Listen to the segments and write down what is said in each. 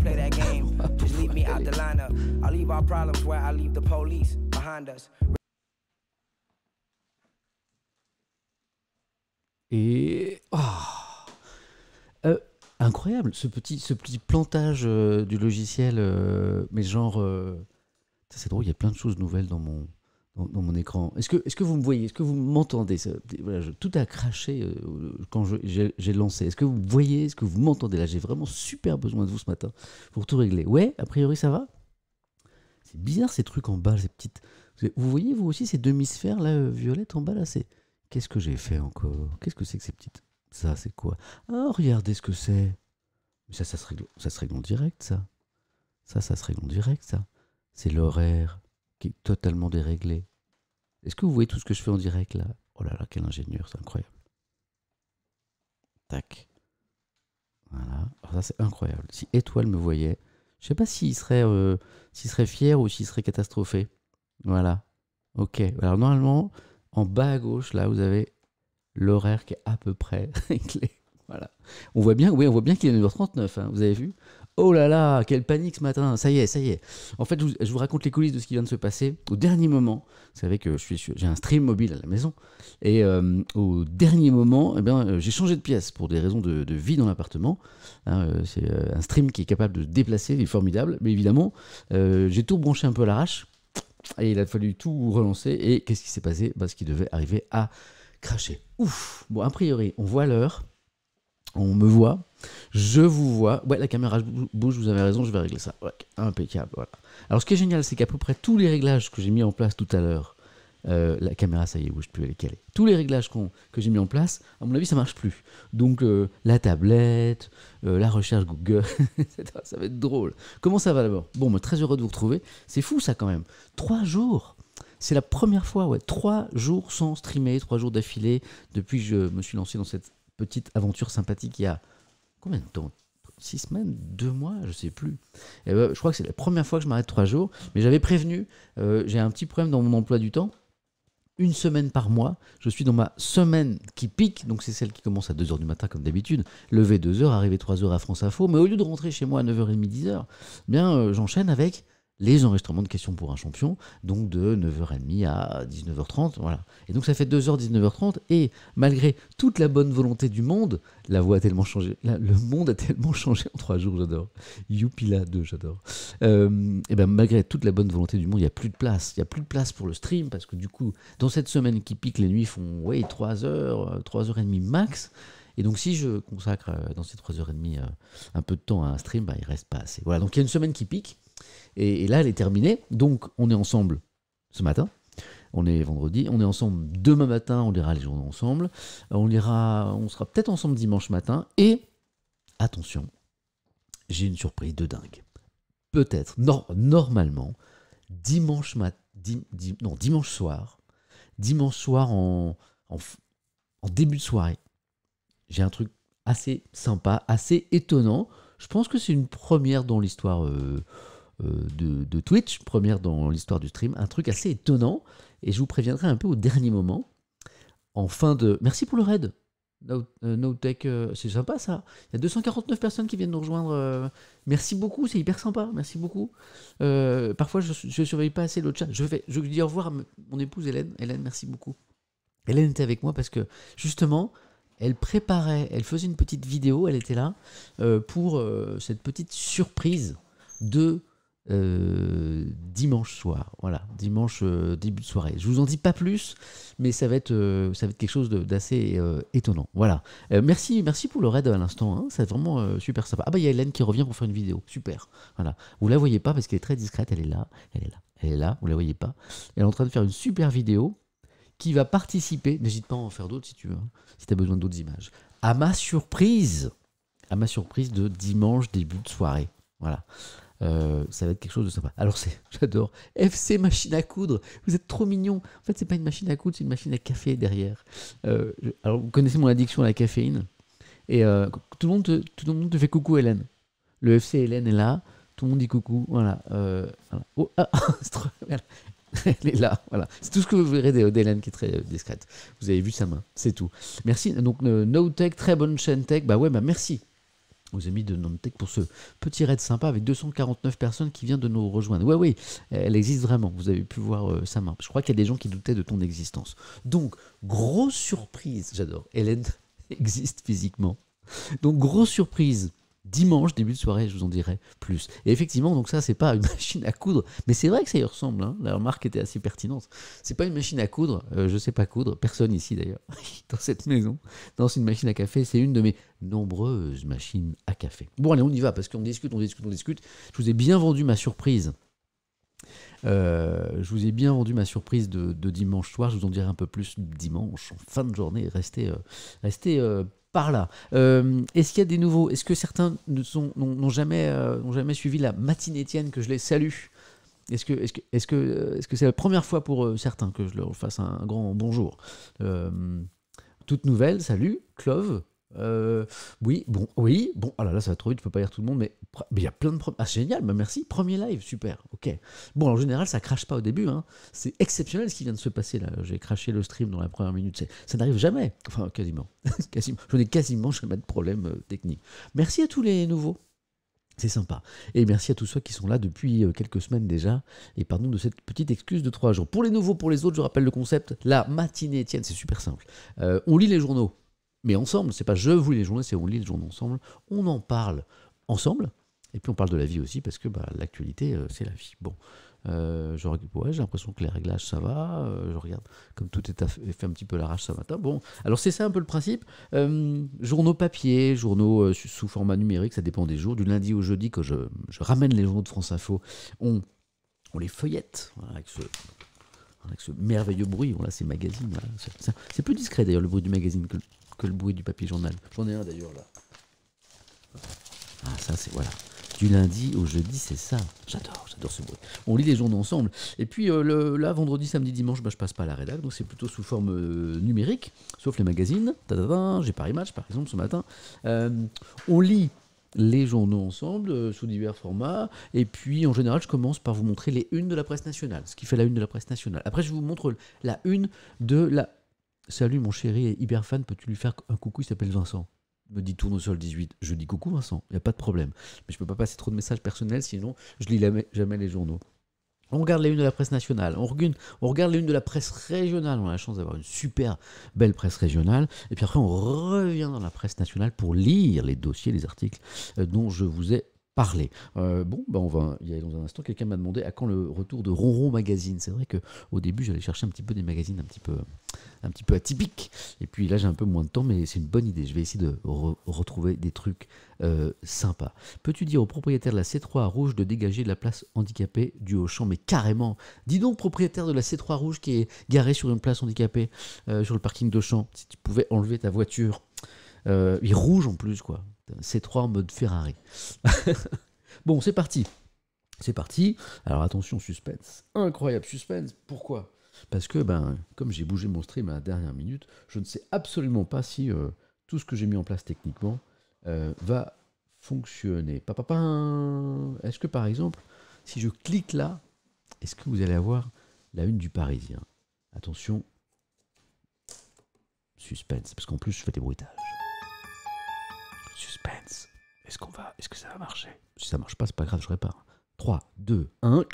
play that game. Just leave me out the lineup. I'll leave our problems where I leave the police behind us. Et. Oh. incroyable, ce petit, ce petit plantage euh, du logiciel, euh, mais genre. Euh, c'est drôle, il y a plein de choses nouvelles dans mon, dans, mon écran. Est-ce que, est que vous me voyez Est-ce que vous m'entendez voilà, Tout a craché euh, quand j'ai lancé. Est-ce que vous voyez Est-ce que vous m'entendez Là, j'ai vraiment super besoin de vous ce matin pour tout régler. Ouais, a priori, ça va C'est bizarre ces trucs en bas, ces petites. Vous voyez, vous aussi, ces demi-sphères là, euh, violettes en bas, là, c'est. Qu'est-ce que j'ai fait encore Qu'est-ce que c'est que ces petites. Ça, c'est quoi Ah, regardez ce que c'est ça, ça se, ça se règle en direct, ça. Ça, ça se règle en direct, ça. C'est l'horaire qui est totalement déréglé. Est-ce que vous voyez tout ce que je fais en direct là Oh là là, quel ingénieur, c'est incroyable. Tac. Voilà. Alors ça c'est incroyable. Si Étoile me voyait, je sais pas s'il serait, euh, serait fier ou s'il serait catastrophé. Voilà. Ok. Alors normalement, en bas à gauche, là, vous avez l'horaire qui est à peu près réglé. voilà. On voit bien, oui, on voit bien qu'il est numéro 39 hein, vous avez vu Oh là là, quelle panique ce matin, ça y est, ça y est. En fait, je vous, raconte les coulisses de ce qui vient de se passer. Au dernier moment, vous savez que j'ai un stream mobile à la maison, et euh, au dernier moment, eh bien, euh, j'ai changé de pièce pour des raisons de, vie dans l'appartement. Hein, euh, c'est un stream qui est capable de se déplacer, il est formidable, mais évidemment, j'ai tout branché un peu à l'arrache, et il a fallu tout relancer, et qu'est-ce qui s'est passé Parce bah, qu'il devait arriver à cracher. Ouf Bon, a priori, on voit l'heure, on me voit, je vous vois. Ouais, la caméra bouge, vous avez raison, je vais régler ça. impeccable, voilà. Alors, ce qui est génial, c'est qu'à peu près tous les réglages que j'ai mis en place tout à l'heure, euh, la caméra, ça y est, bouge plus, elle est Tous les réglages que j'ai mis en place, à mon avis, ça marche plus. Donc, euh, la tablette, euh, la recherche Google, ça va être drôle. Comment ça va d'abord Bon, mais très heureux de vous retrouver. C'est fou, ça, quand même. Trois jours c'est la première fois, ouais, trois jours sans streamer, trois jours d'affilée, depuis que je me suis lancé dans cette petite aventure sympathique il y a combien de temps Six semaines, deux mois, je ne sais plus. Et eh ben, je crois que c'est la première fois que je m'arrête trois jours, mais j'avais prévenu, euh, j'ai un petit problème dans mon emploi du temps. Une semaine par mois, je suis dans ma semaine qui pique, donc c'est celle qui commence à 2h du matin comme d'habitude, lever 2h, arriver 3h à France Info, mais au lieu de rentrer chez moi à 9h30, 10h, eh bien euh, j'enchaîne avec les enregistrements de questions pour un champion, donc de 9h30 à 19h30. Voilà. Et donc ça fait 2h, 19h30, et malgré toute la bonne volonté du monde, la voix a tellement changé, le monde a tellement changé en 3 jours, j'adore. Youpila 2, j'adore. Euh, et ben malgré toute la bonne volonté du monde, il n'y a plus de place. Il n'y a plus de place pour le stream, parce que du coup, dans cette semaine qui pique, les nuits font ouais, 3h, euh, 3h30 max. Et donc, si je consacre euh, dans ces 3h30 un peu de temps à un stream, bah, il reste pas assez. Voilà, donc il y a une semaine qui pique. Et, là, elle est terminée. Donc, on est ensemble ce matin. On est vendredi. On est ensemble demain matin. On lira les journaux ensemble. On lira, on sera peut-être ensemble dimanche matin. Et attention, j'ai une surprise de dingue. Peut-être, normalement, dimanche matin. non, dimanche soir, dimanche soir en, début de soirée, j'ai un truc assez sympa, assez étonnant. Je pense que c'est une première dans l'histoire euh, euh, de, Twitch, première dans l'histoire du stream, un truc assez étonnant, et je vous préviendrai un peu au dernier moment, en fin de... Merci pour le raid No, euh, Tech, euh, c'est sympa ça. Il y a 249 personnes qui viennent nous rejoindre. merci beaucoup, c'est hyper sympa. Merci beaucoup. parfois, je ne surveille pas assez le chat. Je, vais, je dis au revoir à mon épouse Hélène. Hélène, merci beaucoup. Hélène était avec moi parce que justement, elle préparait, elle faisait une petite vidéo, elle était là, pour cette petite surprise de euh, dimanche soir. Voilà, dimanche euh, début de soirée. Je vous en dis pas plus, mais ça va être, euh, ça va être quelque chose d'assez étonnant. Voilà. merci, merci pour le raid à l'instant. Hein. C'est vraiment super sympa. Ah bah il y a Hélène qui revient pour faire une vidéo. Super. Voilà. Vous la voyez pas parce qu'elle est très discrète. Elle est là. Elle est là. Elle est là. Vous la voyez pas. Elle est en train de faire une super vidéo qui va participer. N'hésite pas à en faire d'autres si tu veux. Hein, si tu as besoin d'autres images. À ma surprise. À ma surprise de dimanche début de soirée. Voilà. Euh, ça va être quelque chose de sympa. Alors c'est, j'adore. FC machine à coudre. Vous êtes trop mignon. En fait, c'est pas une machine à coudre, c'est une machine à café derrière. Euh, alors vous connaissez mon addiction à la caféine. Et euh, tout, le monde te, tout le monde te fait coucou Hélène. Le FC Hélène est là. Tout le monde dit coucou. Oh, ah, voilà. Elle est là, voilà. C'est tout ce que vous verrez d'Hélène qui est très discrète. Vous avez vu sa main, c'est tout. Merci. Donc, no Tech, très bonne chaîne tech. Bah ouais, bah merci aux amis de nontech pour ce petit raid sympa avec 249 personnes qui viennent de nous rejoindre. Oui, oui, elle existe vraiment. Vous avez pu voir euh, sa main. Je crois qu'il y a des gens qui doutaient de ton existence. Donc, grosse surprise, j'adore. Hélène existe physiquement. Donc, grosse surprise dimanche, début de soirée, je vous en dirai plus. Et effectivement, donc ça, c'est pas une machine à coudre, mais c'est vrai que ça y ressemble. Hein. La remarque était assez pertinente. C'est pas une machine à coudre, Je euh, je sais pas coudre, personne ici d'ailleurs, dans cette maison. dans c'est une machine à café, c'est une de mes nombreuses machines à café. Bon, allez, on y va, parce qu'on discute, on discute, on discute. Je vous ai bien vendu ma surprise. Euh, je vous ai bien rendu ma surprise de, dimanche soir. Je vous en dirai un peu plus dimanche, en fin de journée. Restez, euh, restez euh, par là. Est-ce qu'il y a des nouveaux Est-ce que certains n'ont jamais, jamais suivi la matinée Étienne que je les salue Est-ce que c'est la première fois pour certains que je leur fasse un grand bonjour Toute nouvelle, salut, Clove, euh, oui, bon, oui, bon, ah là là, ça va trop vite, je peux pas dire tout le monde, mais il y a plein de problèmes. Ah, génial, bah merci, premier live, super, ok. Bon, en général, ça crache pas au début, hein. c'est exceptionnel ce qui vient de se passer là. J'ai craché le stream dans la première minute, ça n'arrive jamais, enfin, quasiment. quasiment. Je n'ai quasiment jamais de problème euh, technique. Merci à tous les nouveaux. C'est sympa. Et merci à tous ceux qui sont là depuis euh, quelques semaines déjà. Et pardon de cette petite excuse de trois jours. Pour les nouveaux, pour les autres, je rappelle le concept. La matinée, tiens, c'est super simple. on lit les journaux mais ensemble. C'est pas je vous lis les journaux, c'est on lit les journaux ensemble. On en parle ensemble. Et puis on parle de la vie aussi parce que bah, l'actualité, euh, c'est la vie. Bon, euh, j'ai l'impression que les réglages, ça va. Euh, je regarde, comme tout est fait, un petit peu l'arrache ce matin. Bon, alors c'est ça un peu le principe. journaux papier, journaux sous format numérique, ça dépend des jours. Du lundi au jeudi, quand je, ramène les journaux de France Info, on, on les feuillette avec ce avec ce merveilleux bruit. Voilà, ces magazines. Voilà. C'est plus discret d'ailleurs le bruit du magazine que le bruit du papier journal. J'en ai un d'ailleurs là. Ah ça c'est voilà. Du lundi au jeudi, c'est ça. J'adore, j'adore ce bruit. On lit les journaux ensemble. Et puis euh, là, vendredi, samedi, dimanche, bah, je passe pas à la rédac, donc c'est plutôt sous forme euh, numérique, sauf les magazines. J'ai Paris Match par exemple ce matin. Euh, on lit les journaux ensemble sous divers formats. Et puis en général, je commence par vous montrer les unes de la presse nationale, ce qui fait la une de la presse nationale. Après, je vous montre la une de la Salut mon chéri, et fan, peux-tu lui faire un coucou Il s'appelle Vincent. me dit sol 18. Je dis coucou Vincent, il n'y a pas de problème. Mais je ne peux pas passer trop de messages personnels, sinon je lis jamais les journaux. On regarde les unes de la presse nationale, on regarde, les unes de la presse régionale, on a la chance d'avoir une super belle presse régionale, et puis après on revient dans la presse nationale pour lire les dossiers, les articles euh, dont je vous ai parler. Euh, bon, ben on va y aller dans un instant. Quelqu'un m'a demandé à quand le retour de Ronron Magazine. C'est vrai que au début, j'allais chercher un petit peu des magazines un petit peu, un petit peu atypiques. Et puis là, j'ai un peu moins de temps, mais c'est une bonne idée. Je vais essayer de retrouver des trucs euh, sympas. Peux-tu dire au propriétaire de la C3 rouge de dégager de la place handicapée du Auchan Mais carrément. Dis donc, propriétaire de la C3 rouge qui est garée sur une place handicapée euh, sur le parking d'Auchan, si tu pouvais enlever ta voiture. il rouge en plus, quoi. C'est trois en mode Ferrari. bon, c'est parti. C'est parti. Alors attention, suspense. Incroyable suspense. Pourquoi Parce que, ben, comme j'ai bougé mon stream à la dernière minute, je ne sais absolument pas si euh, tout ce que j'ai mis en place techniquement euh, va fonctionner. Est-ce que par exemple, si je clique là, est-ce que vous allez avoir la une du Parisien Attention, suspense, parce qu'en plus je fais des bruitages. Suspense. Est-ce qu'on va. Est-ce que ça va marcher Si ça marche pas, c'est pas grave, je répare. 3, 2, 1.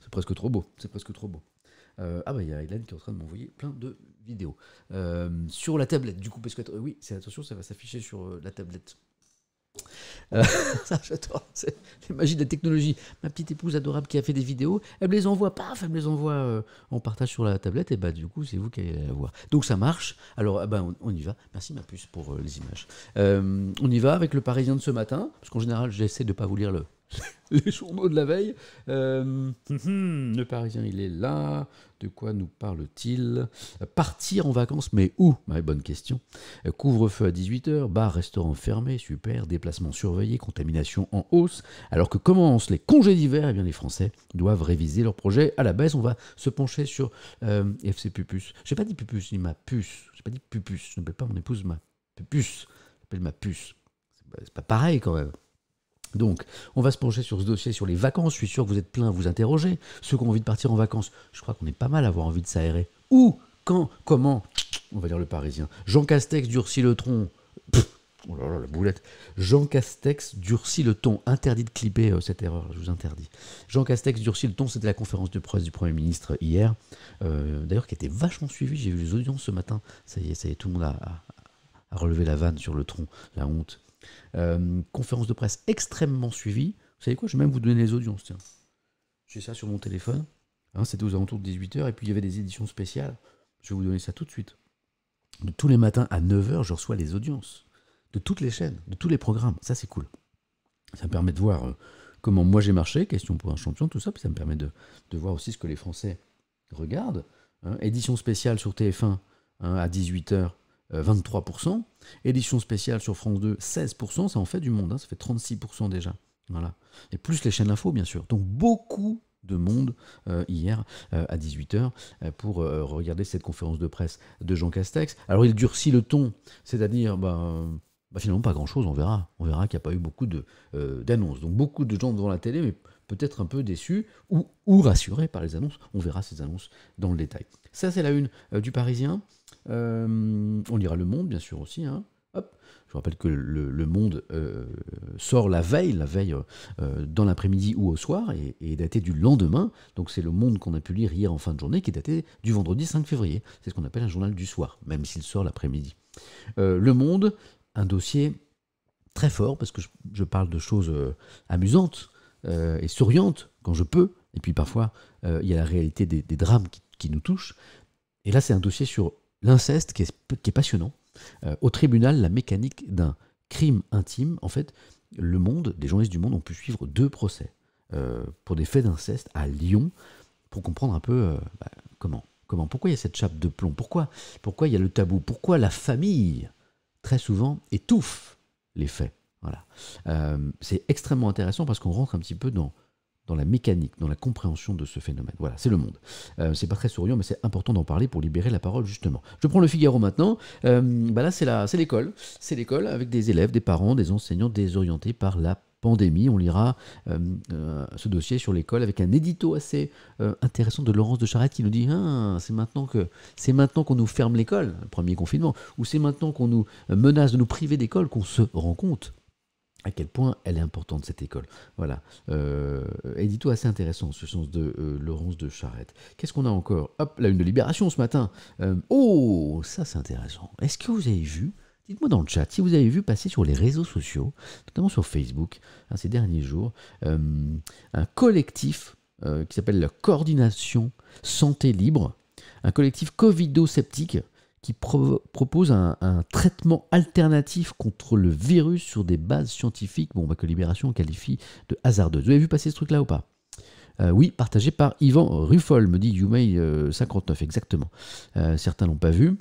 c'est presque trop beau. C'est presque trop beau. Euh, ah bah il y a Hélène qui est en train de m'envoyer plein de vidéos. Euh, sur la tablette, du coup, parce que oui, c'est attention, ça va s'afficher sur euh, la tablette. Euh, c'est la magie de la technologie. Ma petite épouse adorable qui a fait des vidéos, elle me les envoie, paf, elle me les envoie euh, en partage sur la tablette, et bah du coup, c'est vous qui allez la voir. Donc ça marche. Alors, eh ben on, y va. Merci ma puce pour euh, les images. on y va avec le Parisien de ce matin, parce qu'en général, j'essaie de ne pas vous lire le, les journaux de la veille. Euh, hum, hum, le Parisien, il est là. De quoi nous parle-t-il Partir en vacances, mais où Bonne question. Euh, couvre-feu à 18h, bar, restaurant fermé, super, déplacement surveillé, contamination en hausse. Alors que commencent les congés d'hiver, eh bien les Français doivent réviser leur projet. À la baisse, on va se pencher sur euh, FC Pupus. Je n'ai pas dit Pupus, j'ai ma puce. Je n'ai pas dit Pupus. Je n'appelle pas mon épouse ma Pupus. J'appelle ma puce. C'est pas pareil quand même. Donc, on va se pencher sur ce dossier sur les vacances. Je suis sûr que vous êtes plein à vous interroger. Ceux qui ont envie de partir en vacances, je crois qu'on est pas mal à avoir envie de s'aérer. Où Quand Comment On va dire le parisien. Jean Castex durcit le tronc. oh là là, la boulette. Jean Castex durcit le ton. Interdit de clipper euh, cette erreur, je vous interdis. Jean Castex durcit le ton, c'était la conférence de presse du Premier ministre hier. Euh, d'ailleurs, qui était vachement suivie. J'ai vu les audiences ce matin. Ça y est, ça tout le monde a, a relevé la vanne sur le tronc. La honte. Euh, conférence de presse extrêmement suivie. Vous savez quoi Je vais même vous donner les audiences. Tiens. J'ai ça sur mon téléphone. Hein, c'était aux alentours de 18h. Et puis il y avait des éditions spéciales. Je vais vous donner ça tout de suite. De tous les matins à 9h, je reçois les audiences. De toutes les chaînes, de tous les programmes. Ça, c'est cool. Ça me permet de voir euh, comment moi j'ai marché, question pour un champion, tout ça. Puis ça me permet de, voir aussi ce que les Français regardent. Hein. édition spéciale sur TF1 hein, à 18h. 23%. Euh, Édition spéciale sur France 2, 16%. Ça en fait du monde, hein. ça fait 36% déjà. Voilà. Et plus les chaînes info, bien sûr. Donc beaucoup de monde euh, hier euh, à 18h pour regarder cette conférence de presse de Jean Castex. Alors il durcit le ton, c'est-à-dire ben, ben, finalement pas grand-chose, on verra. On verra qu'il n'y a pas eu beaucoup d'annonces. Donc beaucoup de gens devant la télé, mais peut-être un peu déçus ou, ou rassurés par les annonces. On verra ces annonces dans le détail. Ça c'est la une du Parisien. Euh, on lira Le Monde, bien sûr, aussi. Hein. Je vous rappelle que le, Monde euh, sort la veille, la veille euh, dans l'après-midi ou au soir, et, est daté du lendemain. Donc c'est le Monde qu'on a pu lire hier en fin de journée, qui est daté du vendredi 5 février. C'est ce qu'on appelle un journal du soir, même s'il sort l'après-midi. le Monde, un dossier très fort, parce que je, parle de choses amusantes et souriantes quand je peux, et puis parfois il y a la réalité des, drames qui nous touchent. Et là c'est un dossier sur L'inceste, qui, est, passionnant, euh, au tribunal, la mécanique d'un crime intime, en fait, le monde, des journalistes du monde ont pu suivre deux procès euh, pour des faits d'inceste à Lyon, pour comprendre un peu euh, bah, comment, comment, pourquoi il y a cette chape de plomb, pourquoi, pourquoi il y a le tabou, pourquoi la famille, très souvent, étouffe les faits. Voilà. c'est extrêmement intéressant parce qu'on rentre un petit peu dans dans la mécanique, dans la compréhension de ce phénomène. Voilà, c'est le monde. Euh, c'est pas très souriant, mais c'est important d'en parler pour libérer la parole, justement. Je prends le Figaro maintenant. Euh, bah là, c'est l'école. C'est l'école avec des élèves, des parents, des enseignants désorientés par la pandémie. On lira euh, euh, ce dossier sur l'école avec un édito assez intéressant de Laurence de Charette qui nous dit hein, c'est maintenant que c'est maintenant qu'on nous ferme l'école, le premier confinement, ou c'est maintenant qu'on nous menace de nous priver d'école qu'on se rend compte à quel point elle est importante cette école. Voilà, euh, tout assez intéressant ce sens de euh, Laurence de Charette. Qu'est-ce qu'on a encore Hop, la une de Libération ce matin. Euh, oh, ça c'est intéressant. Est-ce que vous avez vu Dites-moi dans le chat si vous avez vu passer sur les réseaux sociaux, notamment sur Facebook, hein, ces derniers jours, euh, un collectif qui s'appelle la Coordination Santé Libre, un collectif covido-sceptique qui propose un, traitement alternatif contre le virus sur des bases scientifiques, bon, bah, que Libération qualifie de hasardeuse. Vous avez vu passer ce truc-là ou pas euh, oui, partagé par Yvan Ruffol, me dit YouMay59, euh, exactement. Euh, certains l'ont pas vu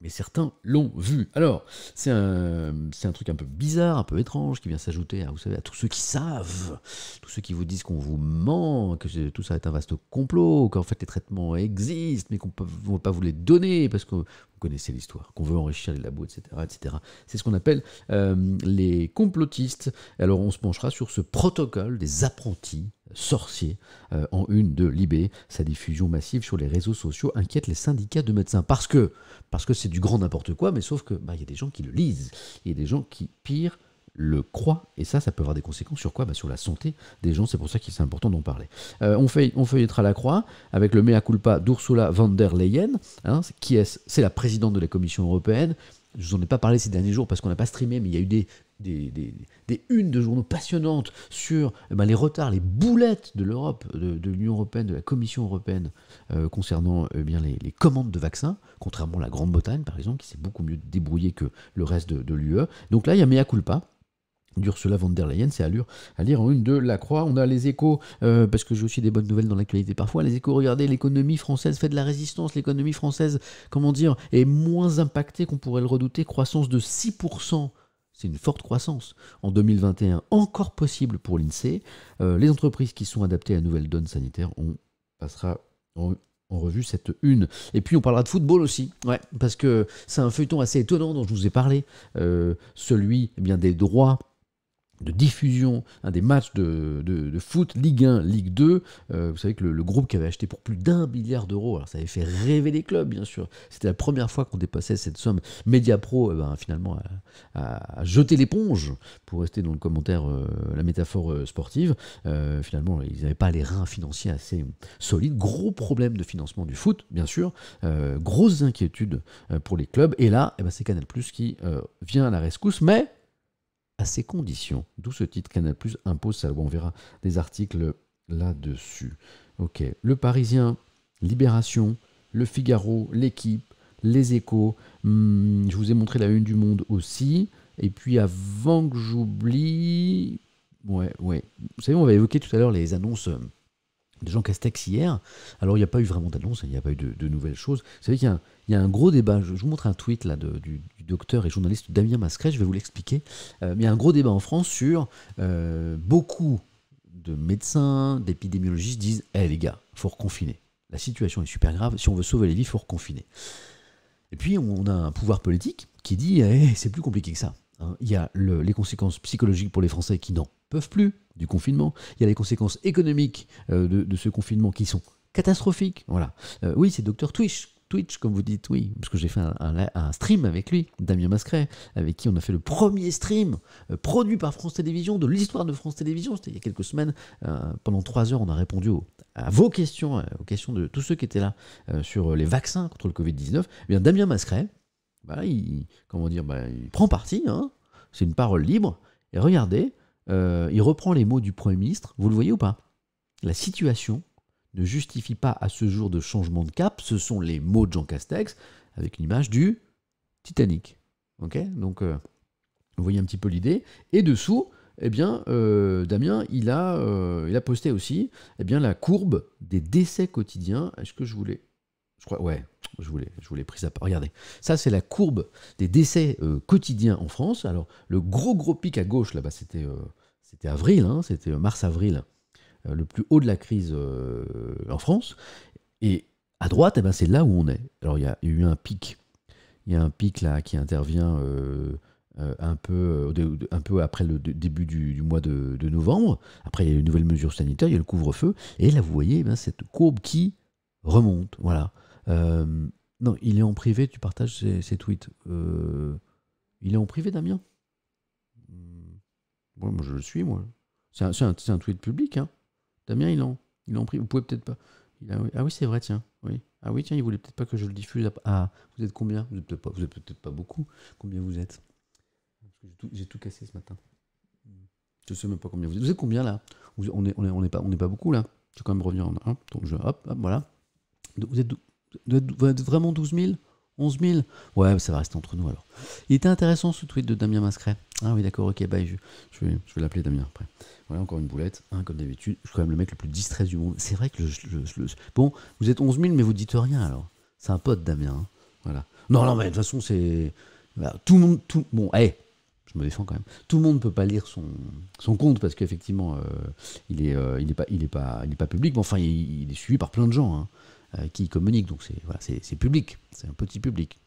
mais certains l'ont vu. Alors, c'est un, un, truc un peu bizarre, un peu étrange, qui vient s'ajouter à, vous savez, à tous ceux qui savent, tous ceux qui vous disent qu'on vous ment, que tout ça est un vaste complot, qu'en fait les traitements existent, mais qu'on ne veut pas vous les donner, parce que vous connaissez l'histoire, qu'on veut enrichir les labos, etc. etc. C'est ce qu'on appelle euh, les complotistes. Alors, on se penchera sur ce protocole des apprentis sorcier euh, en une de Libé. Sa diffusion massive sur les réseaux sociaux inquiète les syndicats de médecins parce que parce que c'est du grand n'importe quoi, mais sauf que bah, il y a des gens qui le lisent, il y a des gens qui pire le croient et ça, ça peut avoir des conséquences sur quoi bah, Sur la santé des gens, c'est pour ça qu'il est important d'en parler. Euh, on, fait, on feuilletera la croix avec le mea culpa d'Ursula von der Leyen, hein, qui est C'est la présidente de la Commission européenne, je vous en ai pas parlé ces derniers jours parce qu'on n'a pas streamé, mais il y a eu des des, des, unes de journaux passionnantes sur eh ben, les retards, les boulettes de l'Europe, de, l'Union européenne, de la Commission européenne euh, concernant eh bien, les, commandes de vaccins, contrairement à la Grande-Bretagne par exemple, qui s'est beaucoup mieux débrouillée que le reste de, l'UE. Donc là, il y a mea culpa. D'Ursula von der Leyen, c'est allure à lire en une de la croix. On a les échos, euh, parce que j'ai aussi des bonnes nouvelles dans l'actualité parfois. Les échos, regardez, l'économie française fait de la résistance. L'économie française, comment dire, est moins impactée qu'on pourrait le redouter. Croissance de 6% c'est une forte croissance. En 2021, encore possible pour l'INSEE, euh, les entreprises qui sont adaptées à nouvelles nouvelle donne sanitaire, on passera en, revue cette une. Et puis on parlera de football aussi, ouais, parce que c'est un feuilleton assez étonnant dont je vous ai parlé, euh, celui eh bien, des droits de diffusion des matchs de, de, foot, Ligue 1, Ligue 2. Euh, vous savez que le, groupe qui avait acheté pour plus d'un milliard d'euros, alors ça avait fait rêver les clubs, bien sûr. C'était la première fois qu'on dépassait cette somme. Mediapro, pro eh ben, finalement, a, jeté l'éponge, pour rester dans le commentaire, euh, la métaphore euh, sportive. finalement, ils n'avaient pas les reins financiers assez solides. Gros problème de financement du foot, bien sûr. grosses inquiétudes pour les clubs. Et là, eh ben, c'est Canal Plus qui vient à la rescousse, mais à ces conditions. D'où ce titre Canal Plus impose Ça, On verra des articles là-dessus. Ok. Le Parisien, Libération, Le Figaro, L'équipe, Les Échos. Hmm, je vous ai montré la une du monde aussi. Et puis avant que j'oublie. Ouais, ouais. Vous savez, on va évoquer tout à l'heure les annonces euh, Jean Castex hier. Alors, il n'y a pas eu vraiment d'annonce, il n'y a pas eu de, nouvelles choses. Vous savez qu'il y, a un gros débat. Je, vous montre un tweet là, du, docteur et journaliste Damien Mascret, je vais vous l'expliquer. Euh, il y a un gros débat en France sur euh, beaucoup de médecins, d'épidémiologistes disent Eh les gars, faut reconfiner. La situation est super grave. Si on veut sauver les vies, il faut reconfiner. Et puis, on a un pouvoir politique qui dit Eh, C'est plus compliqué que ça. Hein. il y a les conséquences psychologiques pour les Français qui n'en peuvent plus du confinement. Il y a les conséquences économiques euh, de, ce confinement qui sont catastrophiques. Voilà. Euh, oui, c'est Docteur Twitch. Twitch, comme vous dites, oui, parce que j'ai fait un, stream avec lui, Damien Mascret, avec qui on a fait le premier stream euh, produit par France Télévisions de l'histoire de France Télévisions. C'était il y a quelques semaines. pendant trois heures, on a répondu à vos questions, aux questions de tous ceux qui étaient là sur les vaccins contre le Covid-19. Eh bien, Damien Mascret, bah, il, comment dire, bah, il prend parti. Hein. c'est une parole libre. Et regardez, euh, il reprend les mots du Premier ministre, vous le voyez ou pas La situation ne justifie pas à ce jour de changement de cap, ce sont les mots de Jean Castex, avec une image du Titanic. Ok Donc, euh, vous voyez un petit peu l'idée. Et dessous, eh bien, euh, Damien, il a, il a posté aussi eh bien, la courbe des décès quotidiens. Est-ce que je voulais Je crois, ouais, je voulais, je voulais pris ça. Regardez, ça c'est la courbe des décès quotidiens en France. Alors, le gros gros pic à gauche là-bas, c'était c'était avril, hein, c'était mars-avril, euh, le plus haut de la crise euh, en France. Et à droite, eh ben, c'est là où on est. Alors il y, a eu un pic. Il y a un pic là qui intervient euh, un, peu, après le début du, mois de, novembre. Après, il y a les nouvelles mesures sanitaires, il y a le couvre-feu. Et là, vous voyez eh ben, cette courbe qui remonte. Voilà. non, il est en privé, tu partages ces tweets. il est en privé, Damien moi, je le suis, moi. C'est un, tweet public, hein. Damien, il en, il en prie. Vous pouvez peut-être pas. ah oui, c'est vrai, tiens. Oui. Ah oui, tiens, il voulait peut-être pas que je le diffuse. vous êtes combien Vous n'êtes peut-être pas, beaucoup. Combien vous êtes j'ai tout, cassé ce matin. Je ne sais même pas combien vous êtes. Vous êtes combien là On n'est est, on est pas, pas beaucoup là. Je vais quand même revenir en un. Hein. Donc je, hop, hop, voilà. Vous êtes, vous vous êtes vraiment 12 000 11 000 Ouais, ça va rester entre nous alors. Il était intéressant ce tweet de Damien Mascret. Ah oui, d'accord, ok, bye, je, vais, l'appeler Damien après. Voilà, encore une boulette, hein, comme d'habitude. Je suis quand même le mec le plus distrait du monde. C'est vrai que le, le, Bon, vous êtes 11 000, mais vous dites rien alors. C'est un pote, Damien. Hein. Voilà. Non, non, mais de toute façon, c'est. tout le monde. Tout... Bon, hé je me défends quand même. Tout le monde ne peut pas lire son, son compte parce qu'effectivement, euh, il n'est euh, pas, pas, pas public, mais enfin, il, est suivi par plein de gens. Hein. Euh, qui communique. Donc c'est voilà, public, c'est un petit public.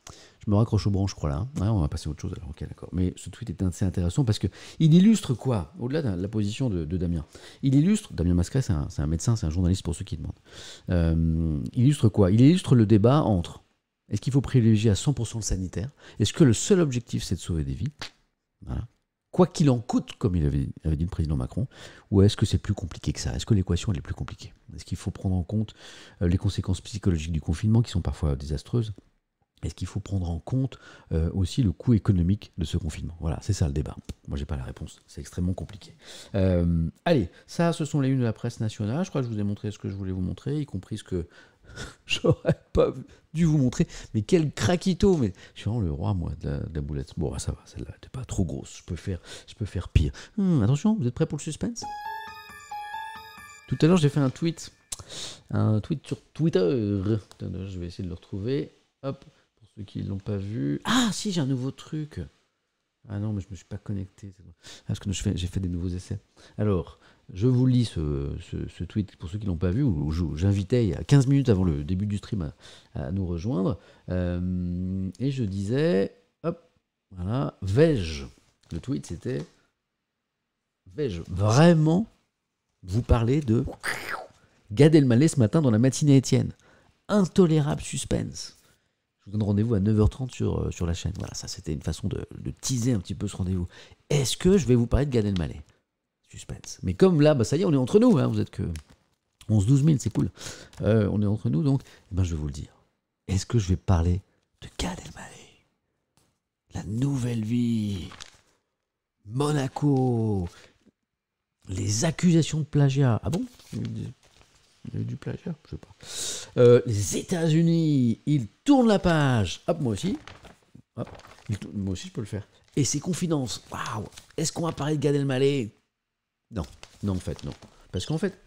Je me raccroche aux branches, je crois là. Hein. on va passer à autre chose alors, ok, d'accord. Mais ce tweet est assez intéressant parce que il illustre quoi Au-delà de la position de, Damien, il illustre, Damien Mascret, c'est un, un, médecin, c'est un journaliste pour ceux qui demandent. Euh, il illustre quoi Il illustre le débat entre est-ce qu'il faut privilégier à 100% le sanitaire Est-ce que le seul objectif c'est de sauver des vies Voilà quoi qu'il en coûte, comme il avait, dit le président Macron, ou est-ce que c'est plus compliqué que ça Est-ce que l'équation elle est plus compliquée Est-ce qu'il faut prendre en compte euh, les conséquences psychologiques du confinement qui sont parfois désastreuses est-ce qu'il faut prendre en compte euh, aussi le coût économique de ce confinement Voilà, c'est ça le débat. Moi, j'ai pas la réponse. C'est extrêmement compliqué. Euh, allez, ça, ce sont les unes de la presse nationale. Je crois que je vous ai montré ce que je voulais vous montrer, y compris ce que J'aurais pas dû vous montrer. Mais quel craquito Mais je suis vraiment le roi, moi, de la, boulette. Bon, bah, ça va, celle-là, t'es pas trop grosse. Je peux faire, je peux faire pire. Hum, attention, vous êtes prêts pour le suspense Tout à l'heure, j'ai fait un tweet. Un tweet sur Twitter. je vais essayer de le retrouver. Hop, pour ceux qui ne l'ont pas vu. Ah, si, j'ai un nouveau truc. Ah non, mais je ne me suis pas connecté. Est-ce ah, que j'ai fait des nouveaux essais. Alors, je vous lis ce, tweet pour ceux qui ne l'ont pas vu, où, j'invitais il y a 15 minutes avant le début du stream à, nous rejoindre. Euh, et je disais, hop, voilà, vais-je Le tweet c'était, vais-je vraiment vous parler de Gad Elmaleh ce matin dans la matinée Étienne Intolérable suspense. Je vous donne rendez-vous à 9h30 sur, euh, sur la chaîne. Voilà, ça c'était une façon de, de, teaser un petit peu ce rendez-vous. Est-ce que je vais vous parler de Gad Elmaleh Suspense. Mais comme là, bah, ça y est, on est entre nous, hein. vous êtes que 11-12 000, c'est cool. Euh, on est entre nous, donc eh ben, je vais vous le dire. Est-ce que je vais parler de Gad Elmaleh La nouvelle vie Monaco Les accusations de plagiat. Ah bon il y a eu du plagiat, je sais pas. Euh, les États-Unis, ils tournent la page. Hop, moi aussi. Hop, moi aussi, je peux le faire. Et ses confidences. Waouh Est-ce qu'on va parler de Gad Elmaleh non, non, en fait, non. Parce qu'en fait,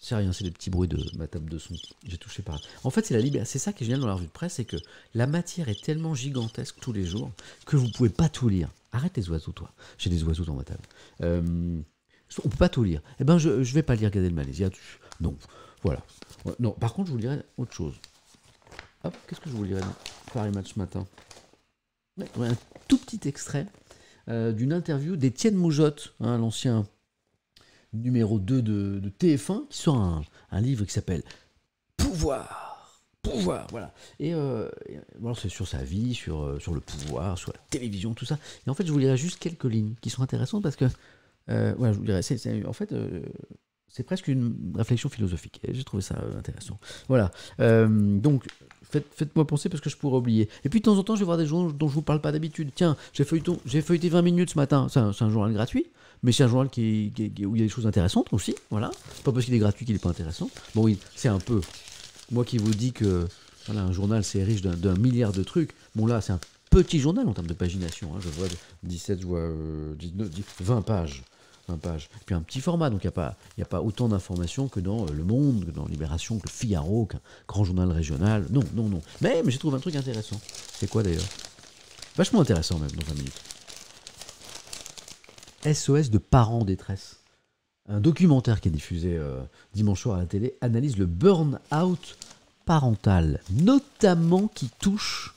c'est rien, c'est des petits bruits de ma table de son. J'ai touché par. En fait, c'est la liberté. C'est ça qui est génial dans la revue de presse, c'est que la matière est tellement gigantesque tous les jours que vous pouvez pas tout lire. Arrête les oiseaux, toi. J'ai des oiseaux dans ma table. Euh, on peut pas tout lire. Eh ben, je, je vais pas lire Gad Elmaleh. Non, voilà. Non, par contre, je vous lirai autre chose. Hop, qu'est-ce que je vous lirai dans Paris Match ce matin Un tout petit extrait euh, d'une interview d'Étienne Moujotte, hein, l'ancien numéro 2 de, TF1, qui sort un, livre qui s'appelle Pouvoir. Pouvoir, voilà. Et, euh, euh c'est sur sa vie, sur, euh, sur le pouvoir, sur la télévision, tout ça. Et en fait, je vous lirai juste quelques lignes qui sont intéressantes parce que, voilà, je vous en fait, c'est presque une réflexion philosophique. J'ai trouvé ça euh, intéressant. Voilà. Euh, donc, faites, moi penser parce que je pourrais oublier. Et puis, de temps en temps, je vais voir des gens dont je vous parle pas d'habitude. Tiens, j'ai feuilleté, j'ai feuilleté 20 minutes ce matin. C'est un, journal gratuit, mais c'est un journal où il y a des choses intéressantes aussi. Voilà. Pas parce qu'il est gratuit qu'il n'est pas intéressant. Bon, oui, c'est un peu. Moi qui vous dis que voilà, un journal, c'est riche d'un, milliard de trucs. Bon, là, c'est un petit journal en termes de pagination. Hein. Je vois 17, je vois 19, euh, 20 pages page puis un petit format, donc il n'y a, pas, y a pas autant d'informations que dans euh, Le Monde, que dans Libération, que le Figaro, qu'un grand journal régional. Non, non, non. Mais, mais j'ai trouvé un truc intéressant. C'est quoi d'ailleurs Vachement intéressant même dans 20 minutes. SOS de parents détresse. Un documentaire qui est diffusé euh, dimanche soir à la télé analyse le burn-out parental, notamment qui touche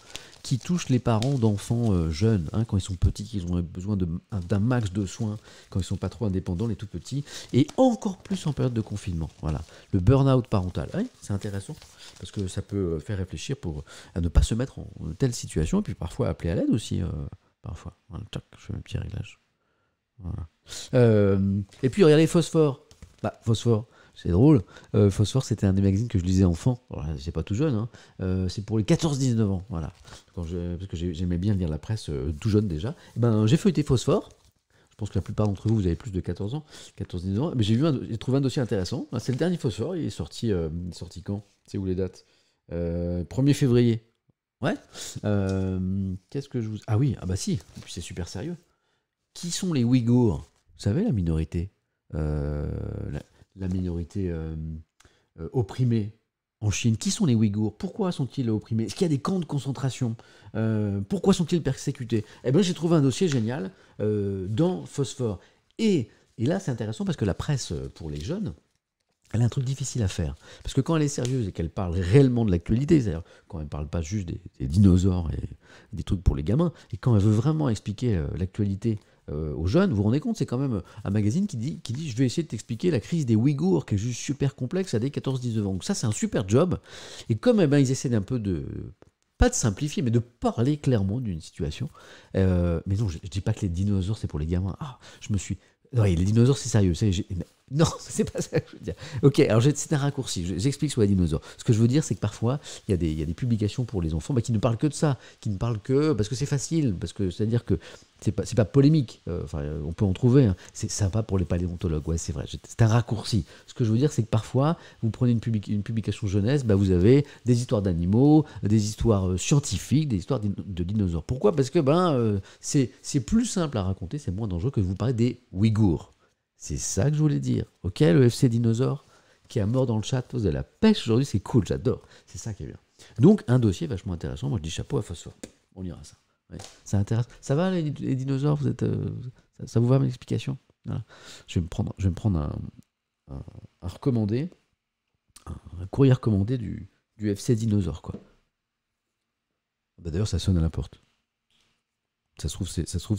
qui touche les parents d'enfants euh, jeunes, hein, quand ils sont petits, qu'ils ont besoin d'un max de soins, quand ils sont pas trop indépendants, les tout petits, et encore plus en période de confinement. Voilà, le burn-out parental. Ah c'est intéressant parce que ça peut euh, faire réfléchir pour euh, à ne pas se mettre en telle situation, et puis parfois appeler à l'aide aussi. parfois, je fais un petit réglage. et puis regardez phosphore. Bah, phosphore c'est drôle. Euh, Phosphore, c'était un des magazines que je lisais enfant. C'est pas tout jeune, hein. euh, c'est pour les 14-19 ans. Voilà. Quand parce que j'aimais bien lire la presse euh, tout jeune déjà. Eh ben, j'ai feuilleté Phosphore. Je pense que la plupart d'entre vous, vous avez plus de 14 ans, 14-19 ans. Mais j'ai trouvé un dossier intéressant. Ah, c'est le dernier Phosphore. Il est sorti, sorti quand C'est où les dates 1er février. Ouais. Qu'est-ce que je vous. Ah oui, ah bah si. C'est super sérieux. Qui sont les Ouïghours Vous savez la minorité la la minorité euh, euh, opprimée en Chine. Qui sont les Ouïghours Pourquoi sont-ils opprimés Est-ce qu'il y a des camps de concentration euh, Pourquoi sont-ils persécutés Eh bien, j'ai trouvé un dossier génial dans Phosphore. Et, là, c'est intéressant parce que la presse, pour les jeunes, elle a un truc difficile à faire. Parce que quand elle est sérieuse et qu'elle parle réellement de l'actualité, c'est-à-dire quand elle ne parle pas juste des, des, dinosaures et des trucs pour les gamins, et quand elle veut vraiment expliquer l'actualité euh, aux jeunes. Vous vous rendez compte, c'est quand même un magazine qui dit, qui dit je vais essayer de t'expliquer la crise des Ouïghours, qui est juste super complexe à des 14-19 ans. Donc ça, c'est un super job. Et comme eh ben, ils essaient d'un peu de pas de simplifier, mais de parler clairement d'une situation. Euh, mais non, je, ne dis pas que les dinosaures, c'est pour les gamins. Ah, je me suis. Non, les dinosaures, c'est sérieux. c'est non, c'est pas ça que je veux dire. Ok, alors c'est un raccourci, j'explique sur les dinosaures. Ce que je veux dire, c'est que parfois, il y, y, a des publications pour les enfants bah, qui ne parlent que de ça, qui ne parlent que. parce que c'est facile, parce que c'est-à-dire que c'est pas, pas polémique, euh, enfin, on peut en trouver, hein. c'est sympa pour les paléontologues, ouais, c'est vrai, c'est un raccourci. Ce que je veux dire, c'est que parfois, vous prenez une, une publication jeunesse, bah, vous avez des histoires d'animaux, des histoires euh, scientifiques, des histoires de, dinosaures. Pourquoi Parce que ben, euh, c'est plus simple à raconter, c'est moins dangereux que de vous parler des Ouïghours c'est ça que je voulais dire. Ok, le FC Dinosaure qui a mort dans le chat, pose de la pêche aujourd'hui, c'est cool, j'adore. C'est ça qui est bien. Donc, un dossier vachement intéressant. Moi, je dis chapeau à Phosphore. On ira ça. ça intéresse. Ça va, les, dinosaures vous êtes, euh, ça, vous va, mon explication je, vais me prendre, je vais me prendre un, recommandé, un, courrier recommandé du, du FC Dinosaure, quoi. Bah, d'ailleurs, ça sonne à la porte. Ça se trouve,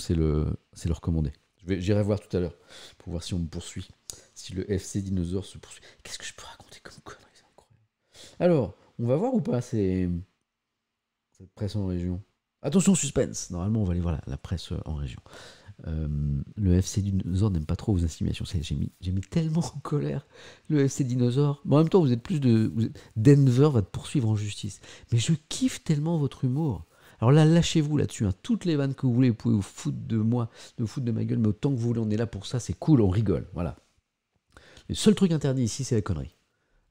c'est le, le recommandé. J'irai voir tout à l'heure pour voir si on me poursuit. Si le FC Dinosaure se poursuit. Qu'est-ce que je peux raconter comme connerie Alors, on va voir ou pas cette presse en région Attention, suspense Normalement, on va aller voir la, presse euh, en région. Euh, le FC Dinosaure n'aime pas trop vos insinuations. J'ai mis, tellement en colère le FC Dinosaure. Mais en même temps, vous êtes plus de. Denver va te poursuivre en justice. Mais je kiffe tellement votre humour. Alors là, lâchez-vous là-dessus. Hein. Toutes les vannes que vous voulez, vous pouvez vous foutre de moi, de vous foutre de ma gueule, mais autant que vous voulez, on est là pour ça. C'est cool, on rigole. Voilà. Le seul truc interdit ici, c'est la connerie.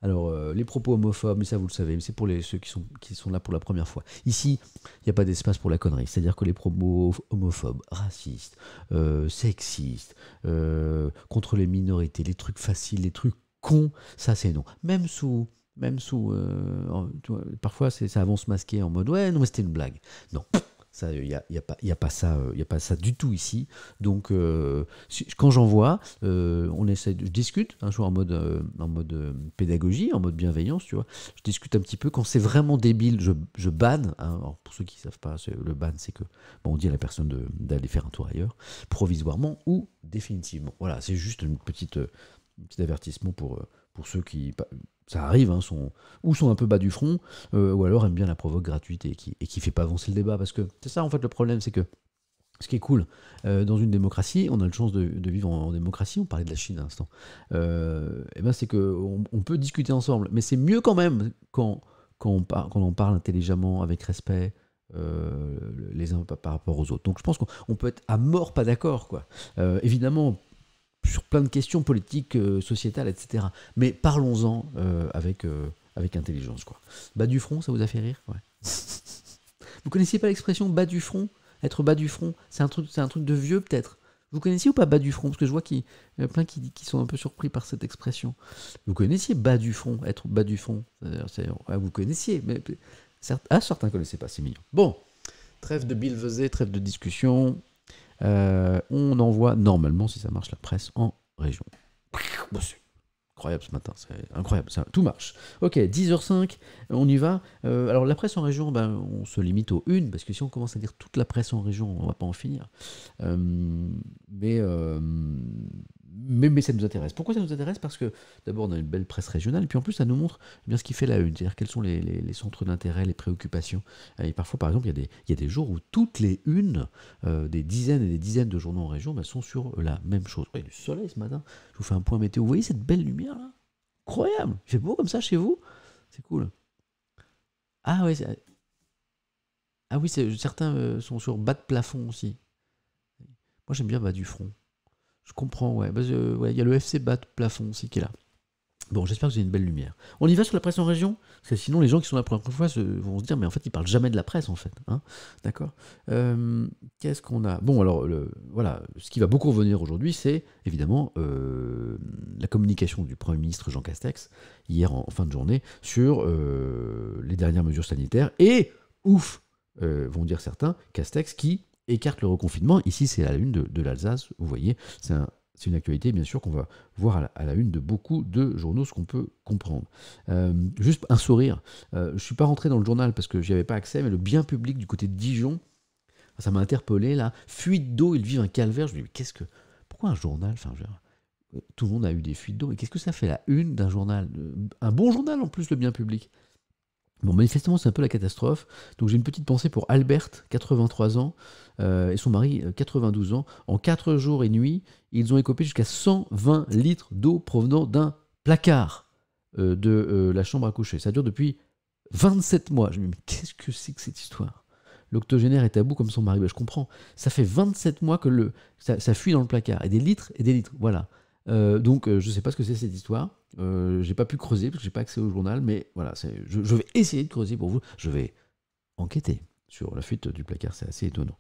Alors, euh, les propos homophobes, mais ça vous le savez, c'est pour les, ceux qui sont, là pour la première fois. Ici, il n'y a pas d'espace pour la connerie. C'est-à-dire que les propos homophobes, racistes, euh, sexistes, euh, contre les minorités, les trucs faciles, les trucs cons, ça c'est non. Même sous même sous. Euh, parfois, ça avance masqué en mode ouais, non, mais c'était une blague. Non. Il n'y a, pas, ça, euh, a pas ça du tout ici. Donc, euh, quand j'en vois, on essaie, je discute, un hein, en mode, en mode pédagogie, en mode bienveillance, tu vois. Je discute un petit peu. Quand c'est vraiment débile, je, banne. Hein. Alors, pour ceux qui ne savent pas, le ban, c'est que on dit à la personne d'aller faire un tour ailleurs, provisoirement ou définitivement. Voilà, c'est juste une petite, un petit avertissement pour, pour ceux qui ça arrive, hein, sont, ou sont un peu bas du front, euh, ou alors aiment bien la provoque gratuite et qui, fait pas avancer le débat. Parce que c'est ça en fait le problème, c'est que ce qui est cool, euh, dans une démocratie, on a le chance de, vivre en, démocratie, on parlait de la Chine à l'instant, et euh, eh ben c'est qu'on on peut discuter ensemble, mais c'est mieux quand même quand, on, parle intelligemment, avec respect, les uns par rapport aux autres. Donc je pense qu'on peut être à mort pas d'accord. quoi. évidemment, sur plein de questions politiques, euh, sociétales, etc. Mais parlons-en euh, avec, euh, avec intelligence. Quoi. Bas du front, ça vous a fait rire Vous connaissiez pas l'expression bas du front Être bas du front, c'est un truc, c'est un truc de vieux peut-être. Vous connaissiez ou pas bas du front Parce que je vois qu'il y en a plein qui, sont un peu surpris par cette expression. Vous connaissiez bas du front, être bas du front ah, Vous connaissiez, mais ah, certains ne connaissaient pas, c'est mignon. Bon, trêve de bilvesée, trêve de discussion. Euh, on envoie normalement, si ça marche, la presse en région. Bah, incroyable ce matin, c'est incroyable, ça, tout marche. Ok, 10h05, on y va. Euh, alors la presse en région, ben, on se limite aux une, parce que si on commence à dire toute la presse en région, on va pas en finir. Euh, mais mais, ça nous intéresse. Pourquoi ça nous intéresse Parce que d'abord on a une belle presse régionale, et puis en plus ça nous montre bien ce qui fait la une, c'est-à-dire quels sont les, centres d'intérêt, les préoccupations. Et parfois par exemple il y a des, il des jours où toutes les unes, euh, des dizaines et des dizaines de journaux en région, bah, sont sur la même chose. Il y a du soleil ce matin, je vous fais un point météo, vous voyez cette belle lumière là Incroyable Il fait beau comme ça chez vous C'est cool. Ah ah oui, certains euh, sont sur bas de plafond aussi. Moi j'aime bien bas du front. Je comprends, bah, euh, ouais. il y a le FC Bat Plafond aussi qui est là. Bon, j'espère que j'ai une belle lumière. On y va sur la presse en région Parce que sinon, les gens qui sont là pour la première fois vont se dire, mais en fait, ils parlent jamais de la presse, en fait. Hein. D'accord euh, Qu'est-ce qu'on a Bon, alors, voilà, ce qui va beaucoup revenir aujourd'hui, c'est évidemment euh, la communication du Premier ministre Jean Castex, hier en, fin de journée, sur les dernières mesures sanitaires. Et, ouf, vont dire certains, Castex qui écarte le reconfinement. Ici, c'est la une de, l'Alsace, vous voyez, c'est une actualité, bien sûr, qu'on va voir à la, une de beaucoup de journaux, ce qu'on peut comprendre. Euh, juste un sourire. Euh, je ne suis pas rentré dans le journal parce que j'y avais pas accès, mais le bien public du côté de Dijon, ah, ça m'a interpellé là. Fuite d'eau, ils vivent un calvaire. Je me dis, mais qu'est-ce que. Pourquoi un journal euh, tout le monde a eu des fuites d'eau. Et qu'est-ce que ça fait la une d'un journal Un bon journal en plus, le bien public. Bon, manifestement, c'est un peu la catastrophe. Donc, j'ai une petite pensée pour Albert, 83 ans, euh, et son mari, 92 euh, ans. En 4 jours et nuits, ils ont écopé jusqu'à 120 litres d'eau provenant d'un placard euh, de la chambre à coucher. Ça dure depuis 27 mois. Je me dis, mais qu'est-ce que c'est que cette histoire L'octogénaire est à bout comme son mari. Ben, je comprends. Ça fait 27 mois que le, ça fuit dans le placard. Et des litres et des litres. Voilà. Euh, donc, euh, je ne sais pas ce que c'est cette histoire. je euh, j'ai pas pu creuser parce que j'ai pas accès au journal, mais voilà, je, je, vais essayer de creuser pour vous. Je vais enquêter sur la fuite du placard, c'est assez étonnant.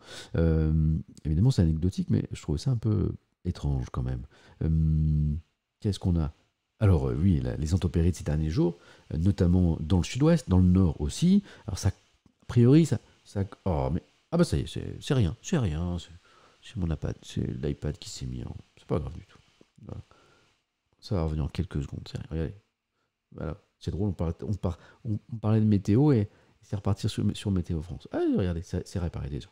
évidemment, c'est anecdotique, mais je trouve ça un peu étrange quand même. Qu'est-ce qu'on a alors oui, les intempéries de ces derniers jours, notamment dans le sud-ouest, dans le nord aussi. Alors ça, a priori, ça, ça oh mais ah bah ça y est, c'est rien, c'est rien, c'est mon iPad, c'est l'iPad qui s'est mis en, c'est pas grave du tout. Ça va revenir en quelques secondes. regardez. Voilà. C'est drôle, on, parlait, on, parlait de météo et, c'est repartir sur, Météo France. Ah, regardez, c'est réparé déjà.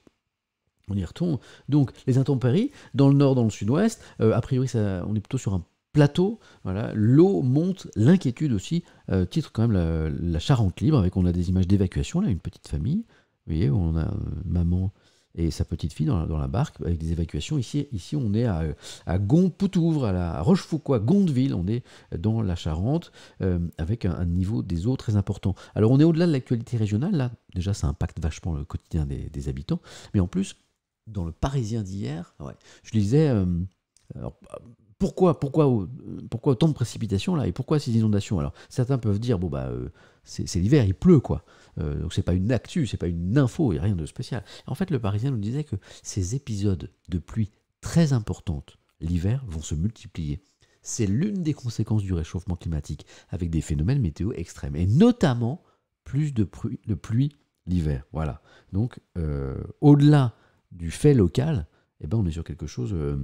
On y retourne. Donc, les intempéries, dans le nord, dans le sud-ouest, euh, a priori, ça, on est plutôt sur un plateau. Voilà, l'eau monte, l'inquiétude aussi. Euh, titre quand même la, Charente libre, avec on a des images d'évacuation, là, une petite famille. Vous voyez, on a euh, maman, et sa petite fille dans la, barque avec des évacuations. Ici, ici on est à, à Gond-Poutouvre, à la Rochefoucauld, Gondeville, on est dans la Charente euh, avec un, niveau des eaux très important. Alors on est au-delà de l'actualité régionale, là déjà ça impacte vachement le quotidien des, habitants, mais en plus dans le Parisien d'hier, je disais, euh, pourquoi, pourquoi, pourquoi autant de précipitations là et pourquoi ces inondations Alors certains peuvent dire bon bah euh, c'est l'hiver, il pleut quoi. Euh, donc c'est pas une actu, c'est pas une info, il n'y a rien de spécial. En fait, le Parisien nous disait que ces épisodes de pluie très importantes l'hiver vont se multiplier. C'est l'une des conséquences du réchauffement climatique, avec des phénomènes météo extrêmes, et notamment plus de pluie, de pluie l'hiver. Voilà. Donc, euh, au-delà du fait local, eh ben, on est sur quelque chose euh,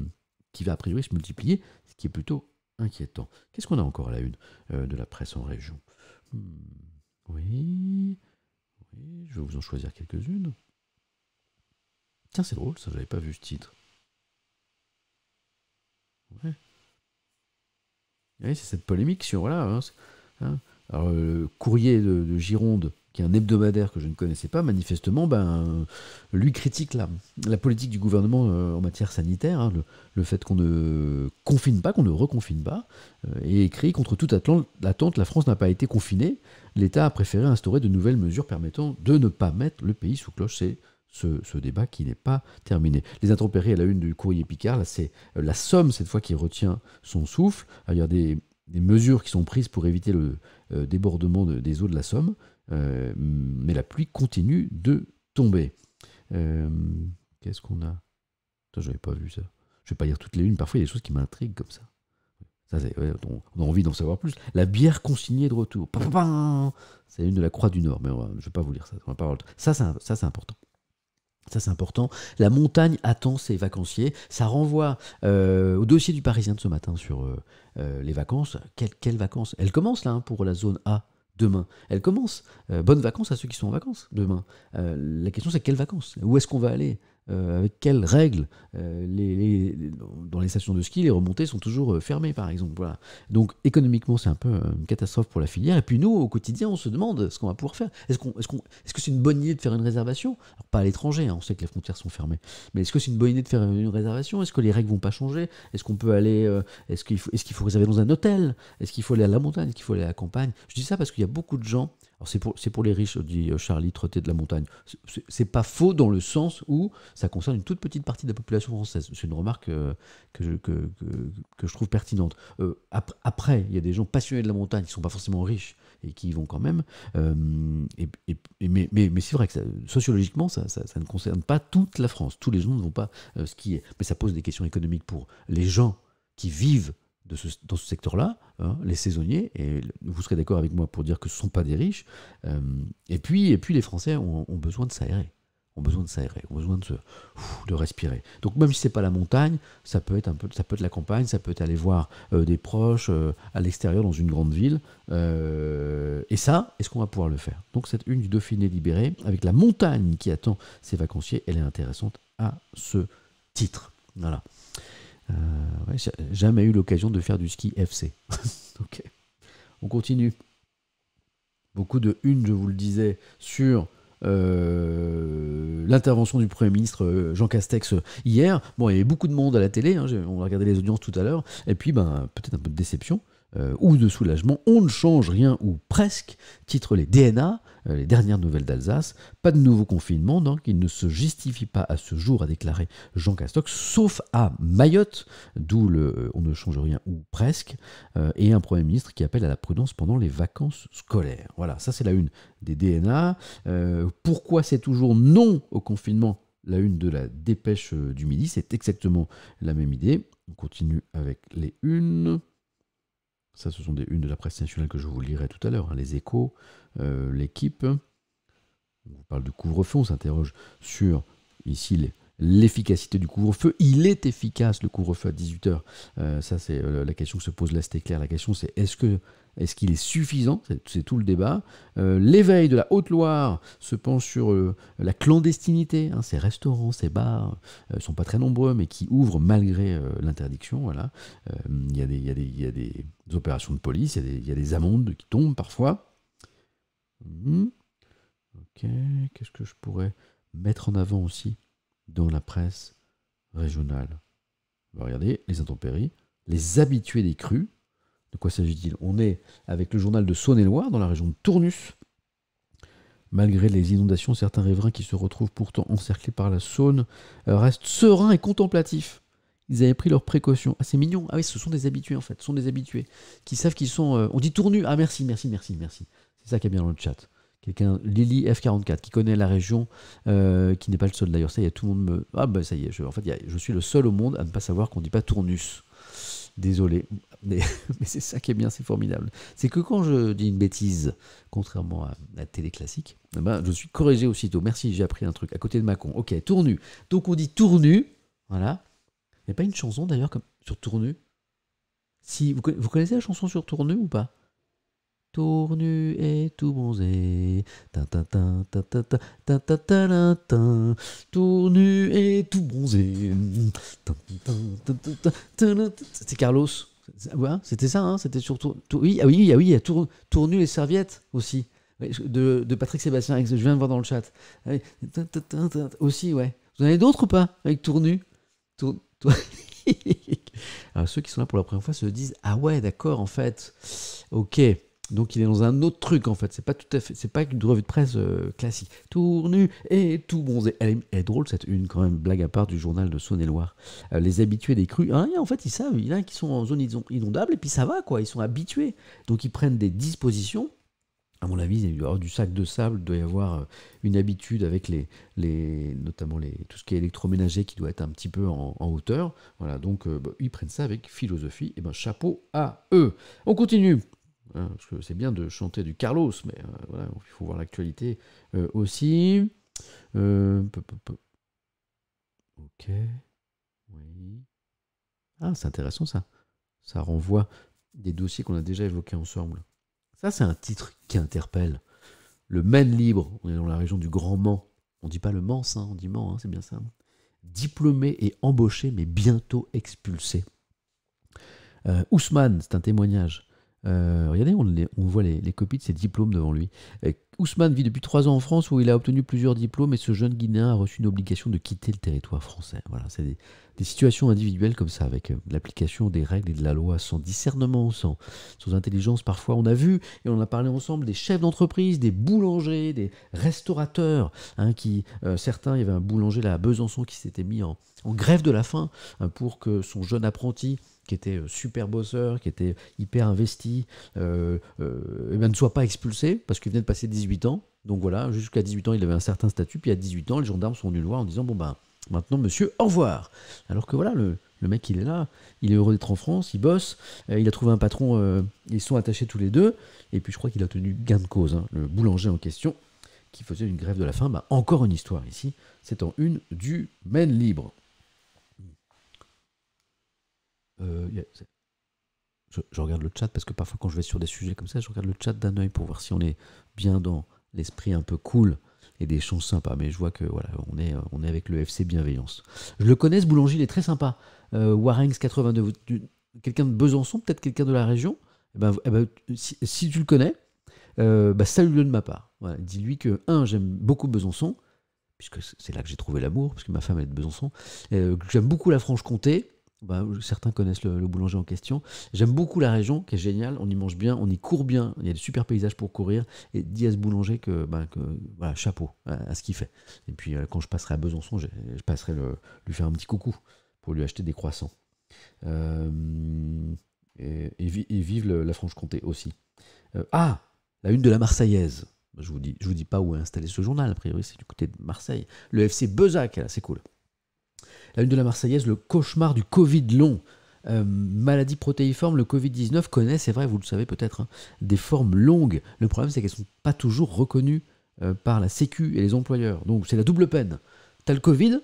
qui va a priori se multiplier, ce qui est plutôt inquiétant. Qu'est-ce qu'on a encore à la une euh, de la presse en région hmm, Oui je vais vous en choisir quelques-unes. Tiens, c'est drôle, ça, j'avais pas vu ce titre. Ouais. c'est cette polémique sur, voilà, hein, hein, alors, le courrier de Gironde qui est un hebdomadaire que je ne connaissais pas, manifestement, ben, euh, lui critique la, la politique du gouvernement euh, en matière sanitaire, hein, le, fait qu'on ne confine pas, qu'on ne reconfine pas, euh, et écrit contre toute attente, la France n'a pas été confinée, l'État a préféré instaurer de nouvelles mesures permettant de ne pas mettre le pays sous cloche. C'est ce, débat qui n'est pas terminé. Les intempéries à la une du courrier Picard, c'est la Somme cette fois qui retient son souffle. il y a des, mesures qui sont prises pour éviter le débordement des eaux de la Somme. Euh, mais la pluie continue de tomber. Euh, qu'est-ce qu'on a je n'avais pas vu ça. Je ne vais pas lire toutes les lunes, parfois il y a des choses qui m'intriguent comme ça. ça on, a envie d'en savoir plus. La bière consignée de retour. C'est une de la Croix du Nord, mais je ne vais pas vous lire ça. ça, c'est important. Ça, c'est important. La montagne attend ses vacanciers. Ça renvoie euh, au dossier du Parisien de ce matin sur les vacances. Quelles, vacances Elles commencent là hein, pour la zone A demain. Elle commence. Euh, bonnes vacances à ceux qui sont en vacances demain. Euh, la question c'est quelles vacances Où est-ce qu'on va aller euh, avec quelles règles euh, les, dans les stations de ski, les remontées sont toujours euh, fermées, par exemple. Voilà. Donc économiquement, c'est un peu une catastrophe pour la filière. Et puis nous, au quotidien, on se demande ce qu'on va pouvoir faire. Est-ce est -ce, est -ce que c'est une bonne idée de faire une réservation Pas à l'étranger, hein, on sait que les frontières sont fermées. Mais est-ce que c'est une bonne idée de faire une réservation Est-ce que les règles vont pas changer Est-ce qu'on peut aller Est-ce qu'il faut, faut, réserver dans un hôtel Est-ce qu'il faut aller à la montagne Est-ce qu'il faut aller à la campagne Je dis ça parce qu'il y a beaucoup de gens c'est pour, les riches, dit euh, Charlie, trotté de la montagne. C'est pas faux dans le sens où ça concerne une toute petite partie de la population française. C'est une remarque euh, que, je, trouve pertinente. Euh, après, il y a des gens passionnés de la montagne qui ne sont pas forcément riches et qui y vont quand même. mais, c'est vrai que sociologiquement, ça, ne concerne pas toute la France. Tous les gens ne vont pas skier. Mais ça pose des questions économiques pour les gens qui vivent dans ce secteur-là, hein, les saisonniers, et vous serez d'accord avec moi pour dire que ce ne sont pas des riches, euh, et, puis, et puis les Français ont, besoin de s'aérer, ont besoin de s'aérer, ont besoin de, de respirer. Donc même si ce n'est pas la montagne, ça peut, être un peu, ça peut être la campagne, ça peut être aller voir euh, des proches euh, à l'extérieur dans une grande ville, et ça, est-ce qu'on va pouvoir le faire Donc cette une du Dauphiné libéré, avec la montagne qui attend ses vacanciers, elle est intéressante à ce titre. Voilà. Euh, j'ai jamais eu l'occasion de faire du ski FC. ok. On continue. Beaucoup de une, je vous le disais, sur euh, l'intervention du Premier ministre euh, Jean Castex hier. Bon, il y avait beaucoup de monde à la télé, hein, on a regardé les audiences tout à l'heure, et puis ben, peut-être un peu de déception. ou de soulagement, on ne change rien ou presque, titre les DNA, euh, les dernières nouvelles d'Alsace. Pas de nouveau confinement, donc il ne se justifie pas à ce jour, a déclaré Jean Castoc, sauf à Mayotte, d'où le euh, on ne change rien ou presque, euh, et un Premier ministre qui appelle à la prudence pendant les vacances scolaires. Voilà, ça c'est la une des DNA. pourquoi c'est toujours non au confinement la une de la dépêche du midi, c'est exactement la même idée. On continue avec les unes. Ça, ce sont des unes de la presse nationale que je vous lirai tout à l'heure, hein, les échos, euh, l'équipe. On parle de couvre-feu, on s'interroge sur ici l'efficacité du couvre-feu. Il est efficace le couvre-feu à 18h. Euh, ça, c'est euh, la question que se pose là, c'était clair. La question, c'est est-ce que est-ce qu'il est suffisant C'est tout le débat. L'éveil de la Haute-Loire se penche sur la clandestinité. Hein, ces restaurants, ces bars ne sont pas très nombreux, mais qui ouvrent malgré l'interdiction. Voilà. Il y, a des opérations de police, il y, a des amendes qui tombent parfois. Hmm. Ok, qu'est-ce que je pourrais mettre en avant aussi dans la presse régionale On va les intempéries, les habitués des crues. De quoi s'agit-il On est avec le journal de Saône-et-Loire dans la région de Tournus. Malgré les inondations, certains riverains qui se retrouvent pourtant encerclés par la Saône euh, restent sereins et contemplatifs. Ils avaient pris leurs précautions. Ah, c'est mignon. Ah oui, ce sont des habitués en fait. Ce sont des habitués qui savent qu'ils sont. Euh, on dit tournus Ah merci, merci, merci, merci. C'est ça qui est bien dans le chat. Quelqu'un, Lily F44, qui connaît la région, euh, qui n'est pas le seul d'ailleurs. Ça y est, tout le monde me. Ah ben ça y est, je, en fait, je suis le seul au monde à ne pas savoir qu'on ne dit pas tournus. Désolé. Mais, c'est ça qui est bien, c'est formidable. C'est que quand je dis une bêtise, contrairement à la télé classique, eh ben, je suis corrigé aussitôt. Merci, j'ai appris un truc à côté de Macon, Ok, tournu. Donc on dit tournu. Voilà. Il n'y a pas une chanson d'ailleurs comme sur tournu Si, vous, vous connaissez la chanson sur tournu ou pas Tournu et tout bronzé. Tournu et tout bronzé. C'était Carlos. c'était ça, c'était surtout. Oui, ah oui, oui, il y a Tournu les serviettes » aussi. De, Patrick Sébastien, je viens de voir dans le chat. Aussi, ouais. Vous en avez d'autres ou pas Avec Tournu Alors, ceux qui sont là pour la première fois se disent Ah ouais, d'accord, en fait. Ok. Donc il est dans un autre truc en fait. C'est pas tout à fait, c'est pas une revue de presse euh, classique. Tournu et tout bronzé. Elle est, drôle cette une quand même. Blague à part du journal de Saône-et-Loire. Euh, les habitués des crues. Hein, en fait ils savent. Il y en a qui sont en zone inondable et puis ça va quoi. Ils sont habitués. Donc ils prennent des dispositions. À mon avis, il doit avoir du sac de sable, il doit y avoir euh, une habitude avec les, les notamment les, tout ce qui est électroménager qui doit être un petit peu en, hauteur. Voilà, donc bah, ils prennent ça avec philosophie. Et eh ben chapeau à eux. On continue. Hein, parce que c'est bien de chanter du Carlos, mais euh, il faut voir l'actualité euh, aussi. Euh, ok. Oui. Ah, c'est intéressant ça. Ça renvoie des dossiers qu'on a déjà évoqués ensemble. Ça, c'est un titre qui interpelle. Le Maine libre, on est dans la région du Grand Mans. On dit pas le Mans, hein, on dit Mans, hein, c'est bien ça. Diplômé et embauché, mais bientôt expulsé. Ousmane, c'est un témoignage euh, regardez, on, voit les, copies de ses diplômes devant lui. Euh, Ousmane vit depuis trois ans en France où il a obtenu plusieurs diplômes et ce jeune Guinéen a reçu une obligation de quitter le territoire français. Voilà, c'est des, situations individuelles comme ça, avec euh, l'application des règles et de la loi, sans discernement, sans, intelligence parfois. On a vu et on a parlé ensemble des chefs d'entreprise, des boulangers, des restaurateurs, hein, qui, certains, il y avait un boulanger là à Besançon qui s'était mis en, grève de la faim hein, pour que son jeune apprenti qui était euh, super bosseur, qui était hyper investi, euh, euh, eh ben, ne soit pas expulsé parce qu'il venait de passer 18 ans. Donc voilà, jusqu'à 18 ans, il avait un certain statut. Puis à 18 ans, les gendarmes sont venus le voir en disant Bon ben, maintenant, monsieur, au revoir. Alors que voilà, le, mec, il est là, il est heureux d'être en France, il bosse, il a trouvé un patron, ils sont attachés tous les deux. Et puis je crois qu'il a tenu gain de cause, hein. le boulanger en question, qui faisait une grève de la faim. Bah, encore une histoire ici, c'est en une du Maine Libre. Euh, je, regarde le chat parce que parfois quand je vais sur des sujets comme ça, je regarde le chat d'un œil pour voir si on est bien dans l'esprit un peu cool et des choses sympas. Mais je vois que voilà, on est, on est avec le FC Bienveillance. Je le connais, ce boulanger, il est très sympa. Euh, 82, quelqu'un de Besançon, peut-être quelqu'un de la région. Eh ben, eh ben si, tu le connais, euh, bah, salue-le de ma part. Dis-lui que, un, j'aime beaucoup Besançon, puisque c'est là que j'ai trouvé l'amour, puisque ma femme est de Besançon. Euh, j'aime beaucoup la Franche-Comté, bah, certains connaissent le, boulanger en question. J'aime beaucoup la région, qui est géniale. On y mange bien, on y court bien. Il y a des super paysages pour courir. Et dis à ce boulanger que, bah, que voilà, chapeau à, ce qu'il fait. Et puis euh, quand je passerai à Besançon, je, passerai le, lui faire un petit coucou pour lui acheter des croissants. Euh, et, et, vive la Franche-Comté aussi. Euh, ah, la une de la Marseillaise. Je vous dis, je vous dis pas où est installé ce journal. A priori, c'est du côté de Marseille. Le FC Bezac, c'est cool. La Lune de la Marseillaise, le cauchemar du Covid long. Euh, maladie protéiforme, le Covid-19 connaît, c'est vrai, vous le savez peut-être, hein, des formes longues. Le problème, c'est qu'elles ne sont pas toujours reconnues euh, par la Sécu et les employeurs. Donc, c'est la double peine. T'as le Covid,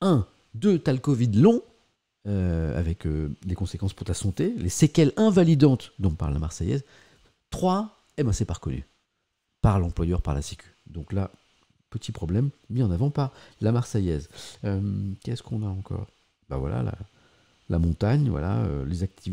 1. 2. T'as le Covid long, euh, avec des conséquences pour ta santé, les séquelles invalidantes dont parle la Marseillaise. 3. Eh ben, c'est pas reconnu par l'employeur, par la Sécu. Donc là, Petit problème, mis en avant par la Marseillaise. Euh, qu'est-ce qu'on a encore Bah voilà, la, montagne, voilà, euh,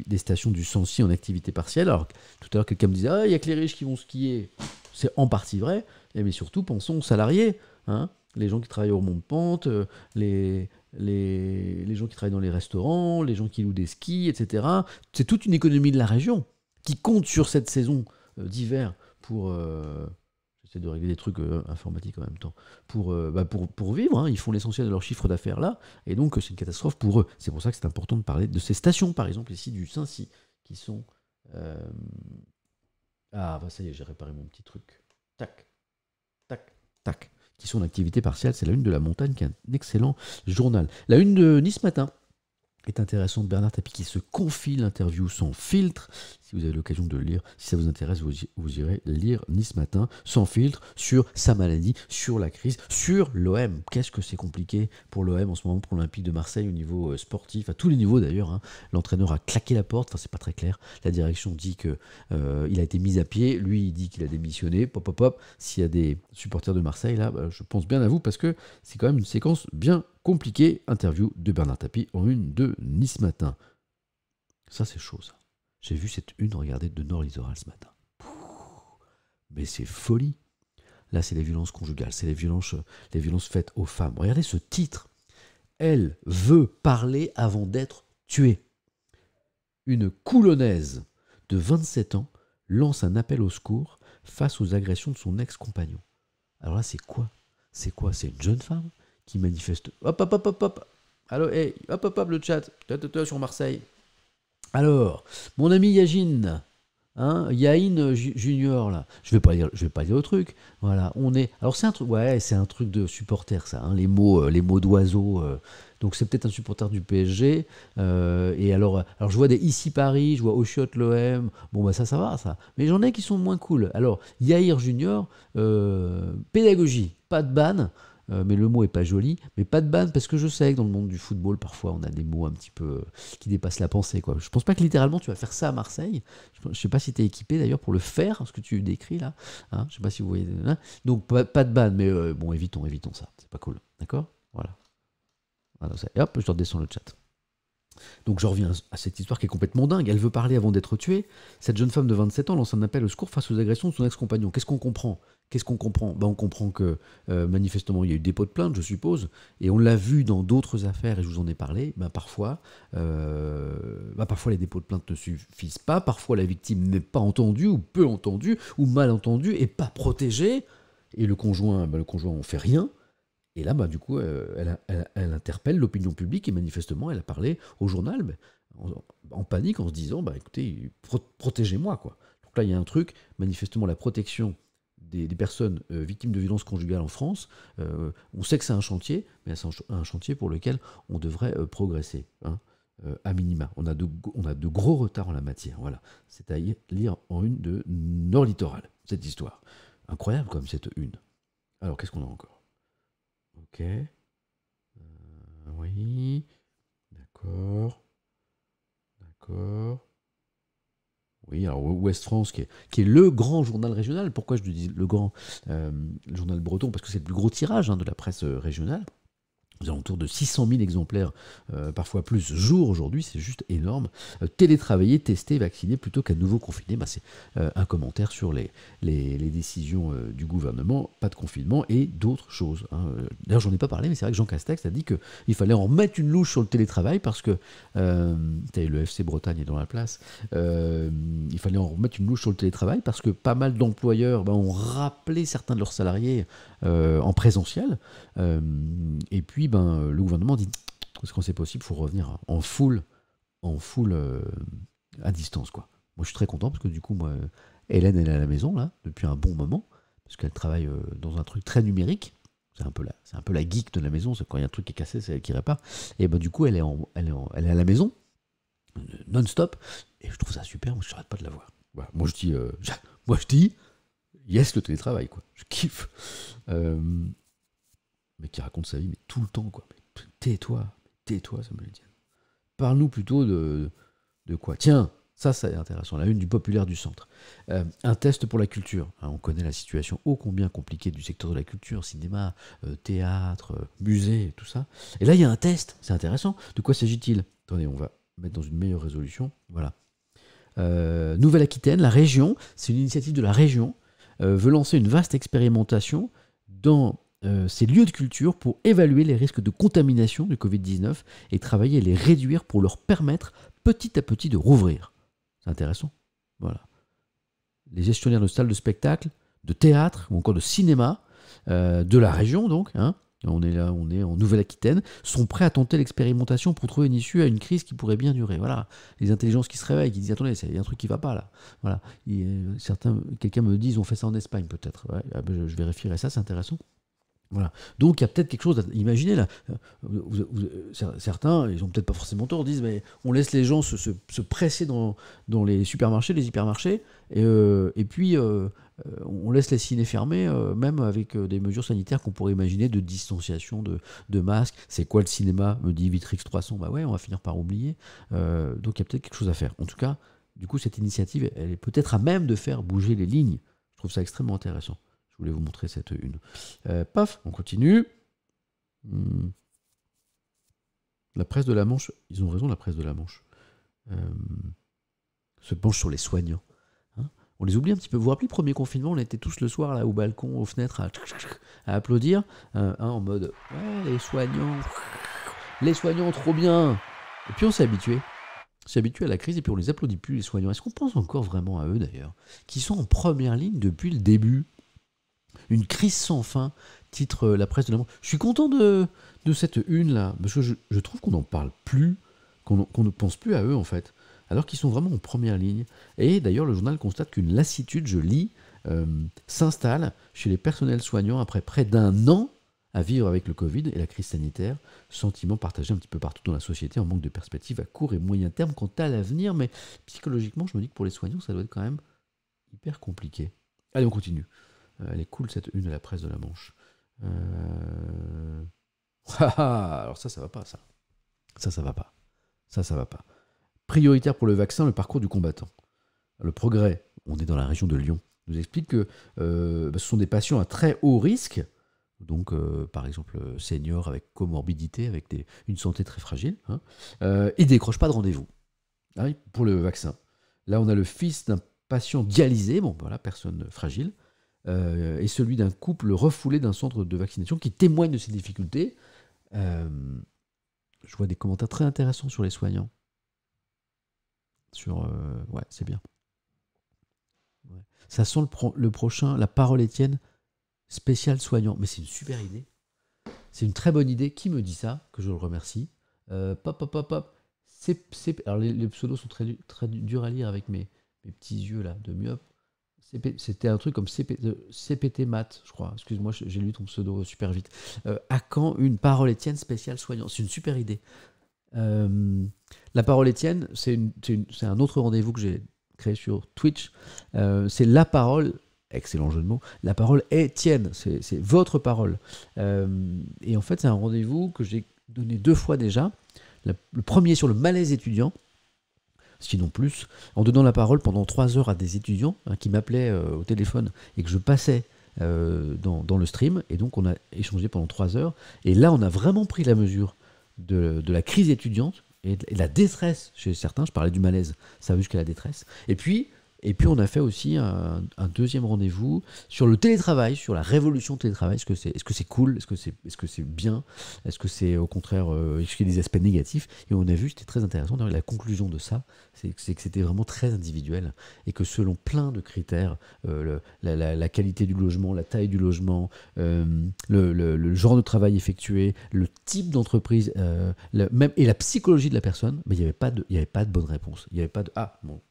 les, stations du Sancy en activité partielle. Alors, tout à l'heure, quelqu'un me disait ah, il n'y a que les riches qui vont skier. C'est en partie vrai, mais surtout, pensons aux salariés. Hein. les gens qui travaillent au remont de pente, euh, les, les, gens qui travaillent dans les restaurants, les gens qui louent des skis, etc. C'est toute une économie de la région qui compte sur cette saison d'hiver pour, de régler des trucs euh, informatiques en même temps, pour, euh, bah, pour, vivre. Hein, ils font l'essentiel de leur chiffre d'affaires là, et donc euh, c'est une catastrophe pour eux. C'est pour ça que c'est important de parler de ces stations, par exemple, ici du Saint-Cy, qui sont. Ah, bah, ça y est, j'ai réparé mon petit truc. Tac, tac, tac. Qui sont en activité partielle. C'est la une de la montagne qui est un excellent journal. La une de Nice Matin est intéressante. Bernard Tapie qui se confie l'interview sans filtre si vous avez l'occasion de le lire, si ça vous intéresse, vous, irez lire Nice Matin sans filtre sur sa maladie, sur la crise, sur l'OM. Qu'est-ce que c'est compliqué pour l'OM en ce moment, pour l'Olympique de Marseille au niveau euh, sportif, à tous les niveaux d'ailleurs. Hein. L'entraîneur a claqué la porte, enfin c'est pas très clair. La direction dit qu'il euh, a été mis à pied, lui il dit qu'il a démissionné. Pop, pop, pop. S'il y a des supporters de Marseille là, bah, je pense bien à vous parce que c'est quand même une séquence bien compliquée. Interview de Bernard Tapie en une de Nice Matin. Ça c'est chaud ça. J'ai vu cette une regarder de Nord l'isoral ce matin. Mais c'est folie. Là, c'est les violences conjugales, c'est les violences, les violences faites aux femmes. Regardez ce titre. Elle veut parler avant d'être tuée. Une coulonnaise de 27 ans lance un appel au secours face aux agressions de son ex-compagnon. Alors là, c'est quoi C'est quoi C'est une jeune femme qui manifeste. Hop, hop, hop, hop, hop. Allô, hey, hop, hop, hop, le chat. Sur Marseille. Alors, mon ami Yajin, Hein, Junior là, je vais dire, vais pas dire le truc. Voilà, on est. Alors c'est un truc, c'est un truc de supporter ça. Hein, les mots, euh, les mots d'oiseau. Euh, donc c'est peut-être un supporter du PSG. Euh, et alors, alors je vois des ici Paris, je vois Oshot l'OM. Bon bah ça, ça va ça. Mais j'en ai qui sont moins cool. Alors Yair Junior, pédagogie, pas de ban. Euh, mais le mot est pas joli, mais pas de ban parce que je sais que dans le monde du football, parfois on a des mots un petit peu euh, qui dépassent la pensée. Quoi. Je pense pas que littéralement tu vas faire ça à Marseille. Je, ne sais pas si tu es équipé d'ailleurs pour le faire, ce que tu décris là. Je hein. je sais pas si vous voyez. Hein. Donc pas, de ban, mais euh, bon, évitons, évitons ça. C'est pas cool. D'accord Voilà. hop, je redescends le chat. Donc je reviens à cette histoire qui est complètement dingue. Elle veut parler avant d'être tuée. Cette jeune femme de 27 ans lance un appel au secours face aux agressions de son ex-compagnon. Qu'est-ce qu'on comprend Qu'est-ce qu'on comprend ben, On comprend que euh, manifestement il y a eu dépôt de plainte, je suppose, et on l'a vu dans d'autres affaires, et je vous en ai parlé, ben, parfois, euh, ben, parfois les dépôts de plainte ne suffisent pas, parfois la victime n'est pas entendue, ou peu entendue, ou mal entendue, et pas protégée, et le conjoint, ben, le conjoint, on fait rien, et là, bah, du coup, euh, elle, interpelle l'opinion publique et manifestement, elle a parlé au journal en, panique en se disant bah, écoutez, protégez-moi. Donc là, il y a un truc, manifestement, la protection des, personnes euh, victimes de violences conjugales en France, euh, on sait que c'est un chantier, mais c'est un, chantier pour lequel on devrait progresser. Hein, à minima, on a, de, on a de gros retards en la matière. Voilà, c'est à lire en une de Nord Littoral cette histoire. Incroyable comme cette une. Alors qu'est-ce qu'on a encore Ok. Euh, oui. D'accord. D'accord. Oui, alors Ouest France, qui est, le grand journal régional. Pourquoi je dis le grand euh, journal breton Parce que c'est le plus gros tirage hein, de la presse euh, régionale aux alentours de 600 000 exemplaires, euh, parfois plus, jour aujourd'hui, c'est juste énorme. Euh, télétravailler, tester, vacciner plutôt qu'à nouveau confiner, bah, c'est euh, un commentaire sur les, décisions du gouvernement, pas de confinement et d'autres choses. D'ailleurs, hein. D'ailleurs, j'en ai pas parlé, mais c'est vrai que Jean Castex a dit qu'il fallait en remettre une louche sur le télétravail parce que le FC Bretagne est dans la place. il fallait en remettre une louche sur le télétravail parce que pas mal d'employeurs bah, ont rappelé certains de leurs salariés euh, en présentiel. Euh, et puis, ben, le gouvernement dit ce qu'on c'est possible, il faut revenir en full, en full euh, à distance. Quoi. Moi, je suis très content parce que du coup, moi, Hélène, elle est à la maison là depuis un bon moment parce qu'elle travaille dans un truc très numérique. C'est un, peu la, c'est un peu la geek de la maison, c'est quand il y a un truc qui est cassé, c'est elle qui répare. Et ben, du coup, elle est, elle, est elle est à la maison, non-stop, et je trouve ça super, moi je n'arrête pas de la voir. Moi je dis, moi je dis, yes le télétravail, quoi. Je kiffe. Euh, mais qui raconte sa vie, mais tout le temps, quoi. Tais-toi, tais-toi, ça me le dit. Parle-nous plutôt de, de quoi Tiens, ça, c'est intéressant. La une du populaire du centre. Euh, un test pour la culture. Hein, on connaît la situation ô combien compliquée du secteur de la culture, cinéma, euh, théâtre, musée, tout ça. Et là, il y a un test. C'est intéressant. De quoi s'agit-il Attendez, on va mettre dans une meilleure résolution. Voilà. Nouvelle-Aquitaine, la région, c'est une initiative de la région euh, veut lancer une vaste expérimentation dans euh, ces lieux de culture pour évaluer les risques de contamination du Covid-19 et travailler à les réduire pour leur permettre petit à petit de rouvrir. C'est intéressant. Voilà. Les gestionnaires de salles de spectacle, de théâtre ou encore de cinéma euh, de la région, donc, hein, on est là, on est en Nouvelle-Aquitaine, sont prêts à tenter l'expérimentation pour trouver une issue à une crise qui pourrait bien durer. Voilà, les intelligences qui se réveillent, qui disent attendez, il y a un truc qui va pas là. Voilà, certains, quelqu'un me dit ils ont fait ça en Espagne peut-être. Ah ben, je vérifierai ça, c'est intéressant. Donc il y a peut-être quelque chose à imaginer là. Euh, certains, ils ont peut-être pas forcément tort, disent mais on laisse les gens se, presser dans, les supermarchés, les hypermarchés, et, euh, puis euh, on laisse les ciné fermés, même avec des mesures sanitaires qu'on pourrait imaginer de distanciation, de, de masques. C'est quoi le cinéma Me dit Vitrix 300. Bah ouais, on va finir par oublier. donc il y a peut-être quelque chose à faire. En tout cas, du coup, cette initiative, elle est peut-être à même de faire bouger les lignes. Je trouve ça extrêmement intéressant. Je voulais vous montrer cette une. Euh, paf, on continue. Hmm. La presse de la Manche, ils ont raison, la presse de la Manche, euh, se penche sur les soignants. Hein. on les oublie un petit peu. Vous vous rappelez, le premier confinement, on était tous le soir là au balcon, aux fenêtres, à, applaudir, euh, hein, en mode les soignants, les soignants, trop bien. Et puis on s'est habitué. On s'est habitué à la crise et puis on les applaudit plus, les soignants. Est-ce qu'on pense encore vraiment à eux d'ailleurs Qui sont en première ligne depuis le début une crise sans fin, titre euh, La presse de l'amour. Je suis content de, cette une-là, parce que je, trouve qu'on n'en parle plus, qu'on ne pense plus à eux en fait, alors qu'ils sont vraiment en première ligne. Et d'ailleurs, le journal constate qu'une lassitude, je lis, euh, s'installe chez les personnels soignants après près d'un an à vivre avec le Covid et la crise sanitaire, sentiment partagé un petit peu partout dans la société, en manque de perspectives à court et moyen terme quant à l'avenir, mais psychologiquement, je me dis que pour les soignants, ça doit être quand même hyper compliqué. Allez, on continue. Euh, elle est cool cette une de la presse de la Manche. Euh, ah, ah, alors ça, ça va pas, ça. Ça, ça va pas. Ça, ça va pas. Prioritaire pour le vaccin, le parcours du combattant. Le progrès, on est dans la région de Lyon, nous explique que euh, bah, ce sont des patients à très haut risque, donc par exemple seniors avec comorbidité, avec une santé très fragile, hein, ils ne décrochent pas de rendez-vous hein, pour le vaccin. Là, on a le fils d'un patient dialysé, bon voilà, personne fragile, euh, et celui d'un couple refoulé d'un centre de vaccination qui témoigne de ces difficultés. Euh, je vois des commentaires très intéressants sur les soignants. Sur, euh, ouais, c'est bien. Ça sent le, prochain, la parole Étienne spécial soignant. Mais c'est une super idée. C'est une très bonne idée. Qui me dit ça Que je le remercie. pop, pop, pop, pop. alors les, pseudos sont très, très durs à lire avec mes, mes petits yeux là de myope c'était un truc comme CPT Math, je crois. Excuse-moi, j'ai lu ton pseudo super vite. Euh, à quand une parole Étienne spéciale soignant C'est une super idée. Euh, la parole Étienne, c'est un autre rendez-vous que j'ai créé sur Twitch. Euh, c'est la parole, excellent jeu de mots, la parole Étienne, c'est votre parole. et en fait, c'est un rendez-vous que j'ai donné deux fois déjà. le premier sur le malaise étudiant sinon plus, en donnant la parole pendant trois heures à des étudiants hein, qui m'appelaient euh, au téléphone et que je passais euh, dans, le stream. Et donc on a échangé pendant trois heures. Et là, on a vraiment pris la mesure de, la crise étudiante et de, la détresse chez certains. Je parlais du malaise, ça va jusqu'à la détresse. Et puis, et puis on a fait aussi un, deuxième rendez-vous sur le télétravail, sur la révolution du télétravail. Est-ce que c'est cool Est-ce que c'est est -ce bien Est-ce que c'est au contraire, euh, qu'il y a des aspects négatifs Et on a vu, c'était très intéressant, la conclusion de ça, c'est que c'était vraiment très individuel et que selon plein de critères, euh, la, qualité du logement, la taille du logement, euh, le, genre de travail effectué, le type d'entreprise, même et la psychologie de la personne, mais il n'y avait, pas de, avait pas de bonne réponse. Il n'y avait pas de « Ah, bon,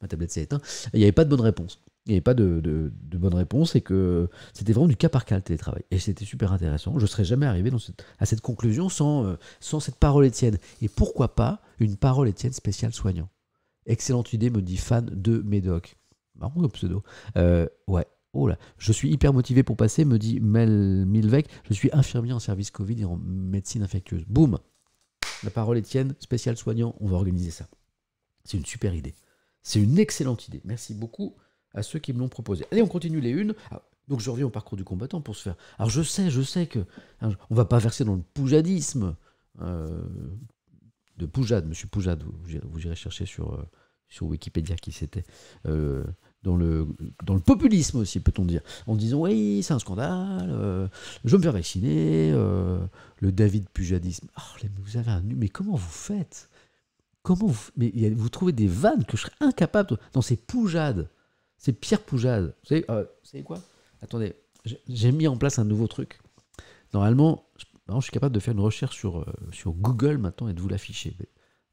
ma tablette s'est éteinte, il n'y avait pas de bonne réponse. Il n'y avait pas de, de, bonne réponse et que c'était vraiment du cas par cas le télétravail. Et c'était super intéressant. Je ne serais jamais arrivé dans à cette conclusion sans, euh, sans cette parole Étienne. Et pourquoi pas une parole Étienne spéciale soignant Excellente idée, me dit fan de Médoc. Marrant le pseudo. Euh, ouais, Oh là, je suis hyper motivé pour passer, me dit Mel Milvec. Je suis infirmier en service Covid et en médecine infectieuse. Boum La parole étienne spéciale spécial soignant, on va organiser ça. C'est une super idée. C'est une excellente idée. Merci beaucoup à ceux qui me l'ont proposé. Allez, on continue les unes. Ah, donc je reviens au parcours du combattant pour se faire. Alors je sais, je sais que hein, on va pas verser dans le poujadisme euh, de Poujade, Monsieur Poujade. Vous, irez chercher sur euh, sur Wikipédia qui c'était. Euh, dans le, dans le populisme aussi, peut-on dire, en disant oui, c'est un scandale, je me faire vacciner, le David Pujadisme. Oh, ah, vous avez un nu, mais comment vous faites Comment vous, mais vous trouvez des vannes que je serais incapable de, dans ces poujades, C'est Pierre Poujade. Euh, vous savez, quoi Attendez, j'ai mis en place un nouveau truc. Normalement, je, suis capable de faire une recherche sur, euh, sur Google maintenant et de vous l'afficher.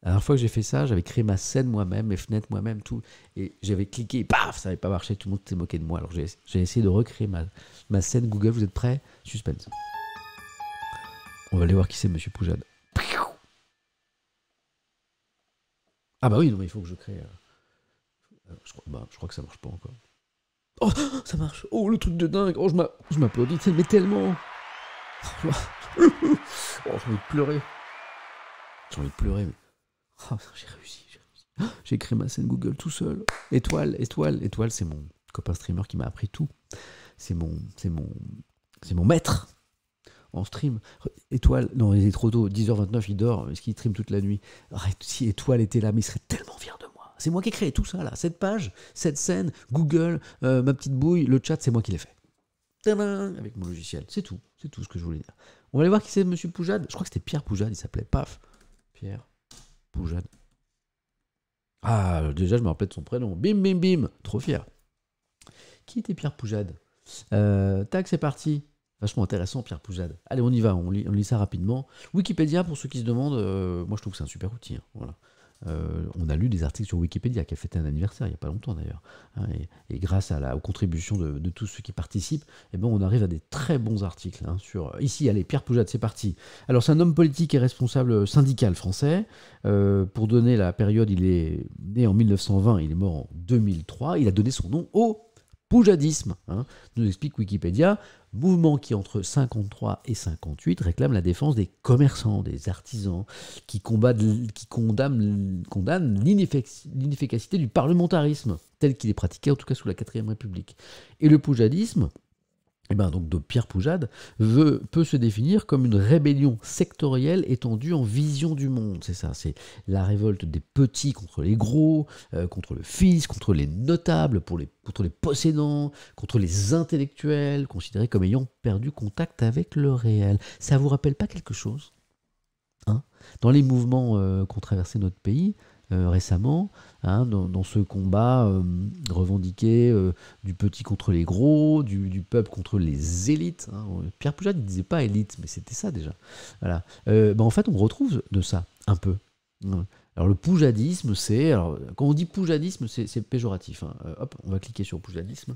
La dernière fois que j'ai fait ça, j'avais créé ma scène moi-même, mes fenêtres moi-même, tout. Et j'avais cliqué, paf, ça n'avait pas marché, tout le monde s'est moqué de moi. Alors j'ai essayé de recréer ma, ma scène Google. Vous êtes prêts Suspense. On va aller voir qui c'est, monsieur Poujade. Ah bah oui, non, mais il faut que je crée. Euh, je, crois, bah, je crois que ça marche pas encore. Oh, ça marche. Oh, le truc de dingue. Oh, je m'applaudis, mais tellement. Oh, j'ai envie de pleurer. J'ai envie de pleurer, mais. Oh, j'ai réussi, j'ai réussi. J'ai créé ma scène Google tout seul. Étoile, étoile, étoile, c'est mon copain streamer qui m'a appris tout. C'est mon, c'est mon, c'est mon maître en stream. Étoile, non, il est trop tôt, 10h29, il dort, est-ce qu'il stream toute la nuit. si Étoile était là, mais il serait tellement fier de moi. C'est moi qui ai créé tout ça, là. Cette page, cette scène, Google, euh, ma petite bouille, le chat, c'est moi qui l'ai fait. Avec mon logiciel. C'est tout. C'est tout ce que je voulais dire. On va aller voir qui c'est, monsieur Poujade. Je crois que c'était Pierre Poujade, il s'appelait. Paf. Pierre Poujade. Ah, déjà, je me rappelle de son prénom. Bim, bim, bim. Trop fier. Qui était Pierre Poujade euh, Tac, c'est parti. Vachement intéressant, Pierre Poujade. Allez, on y va, on lit, ça rapidement. Wikipédia, pour ceux qui se demandent, euh, moi je trouve que c'est un super outil. Hein, voilà. Euh, on a lu des articles sur Wikipédia qui a fêté un anniversaire il n'y a pas longtemps d'ailleurs. Hein, et, grâce à la, aux contributions de, tous ceux qui participent, eh ben, on arrive à des très bons articles. Hein, sur... Ici, allez, Pierre Poujade, c'est parti. Alors, c'est un homme politique et responsable syndical français. Euh, pour donner la période, il est né en 1920, il est mort en 2003. Il a donné son nom au poujadisme, hein, nous explique Wikipédia, mouvement qui entre 53 et 58 réclame la défense des commerçants, des artisans, qui, qui condamne l'inefficacité du parlementarisme, tel qu'il est pratiqué en tout cas sous la Quatrième République. Et le poujadisme, eh ben, donc de Pierre Poujade, peut se définir comme une rébellion sectorielle étendue en vision du monde. C'est ça, c'est la révolte des petits contre les gros, euh, contre le fils, contre les notables, contre les possédants, contre les intellectuels, considérés comme ayant perdu contact avec le réel. Ça vous rappelle pas quelque chose hein Dans les mouvements euh, qu'ont traversé notre pays, euh, récemment, hein, dans, ce combat euh, revendiqué euh, du petit contre les gros, du, peuple contre les élites. Hein. Pierre Poujade ne disait pas élite, mais c'était ça déjà. Voilà. Ben, en fait, on retrouve de ça un peu. Alors le poujadisme, c'est... Quand on dit poujadisme, c'est péjoratif. Hein. hop, on va cliquer sur poujadisme.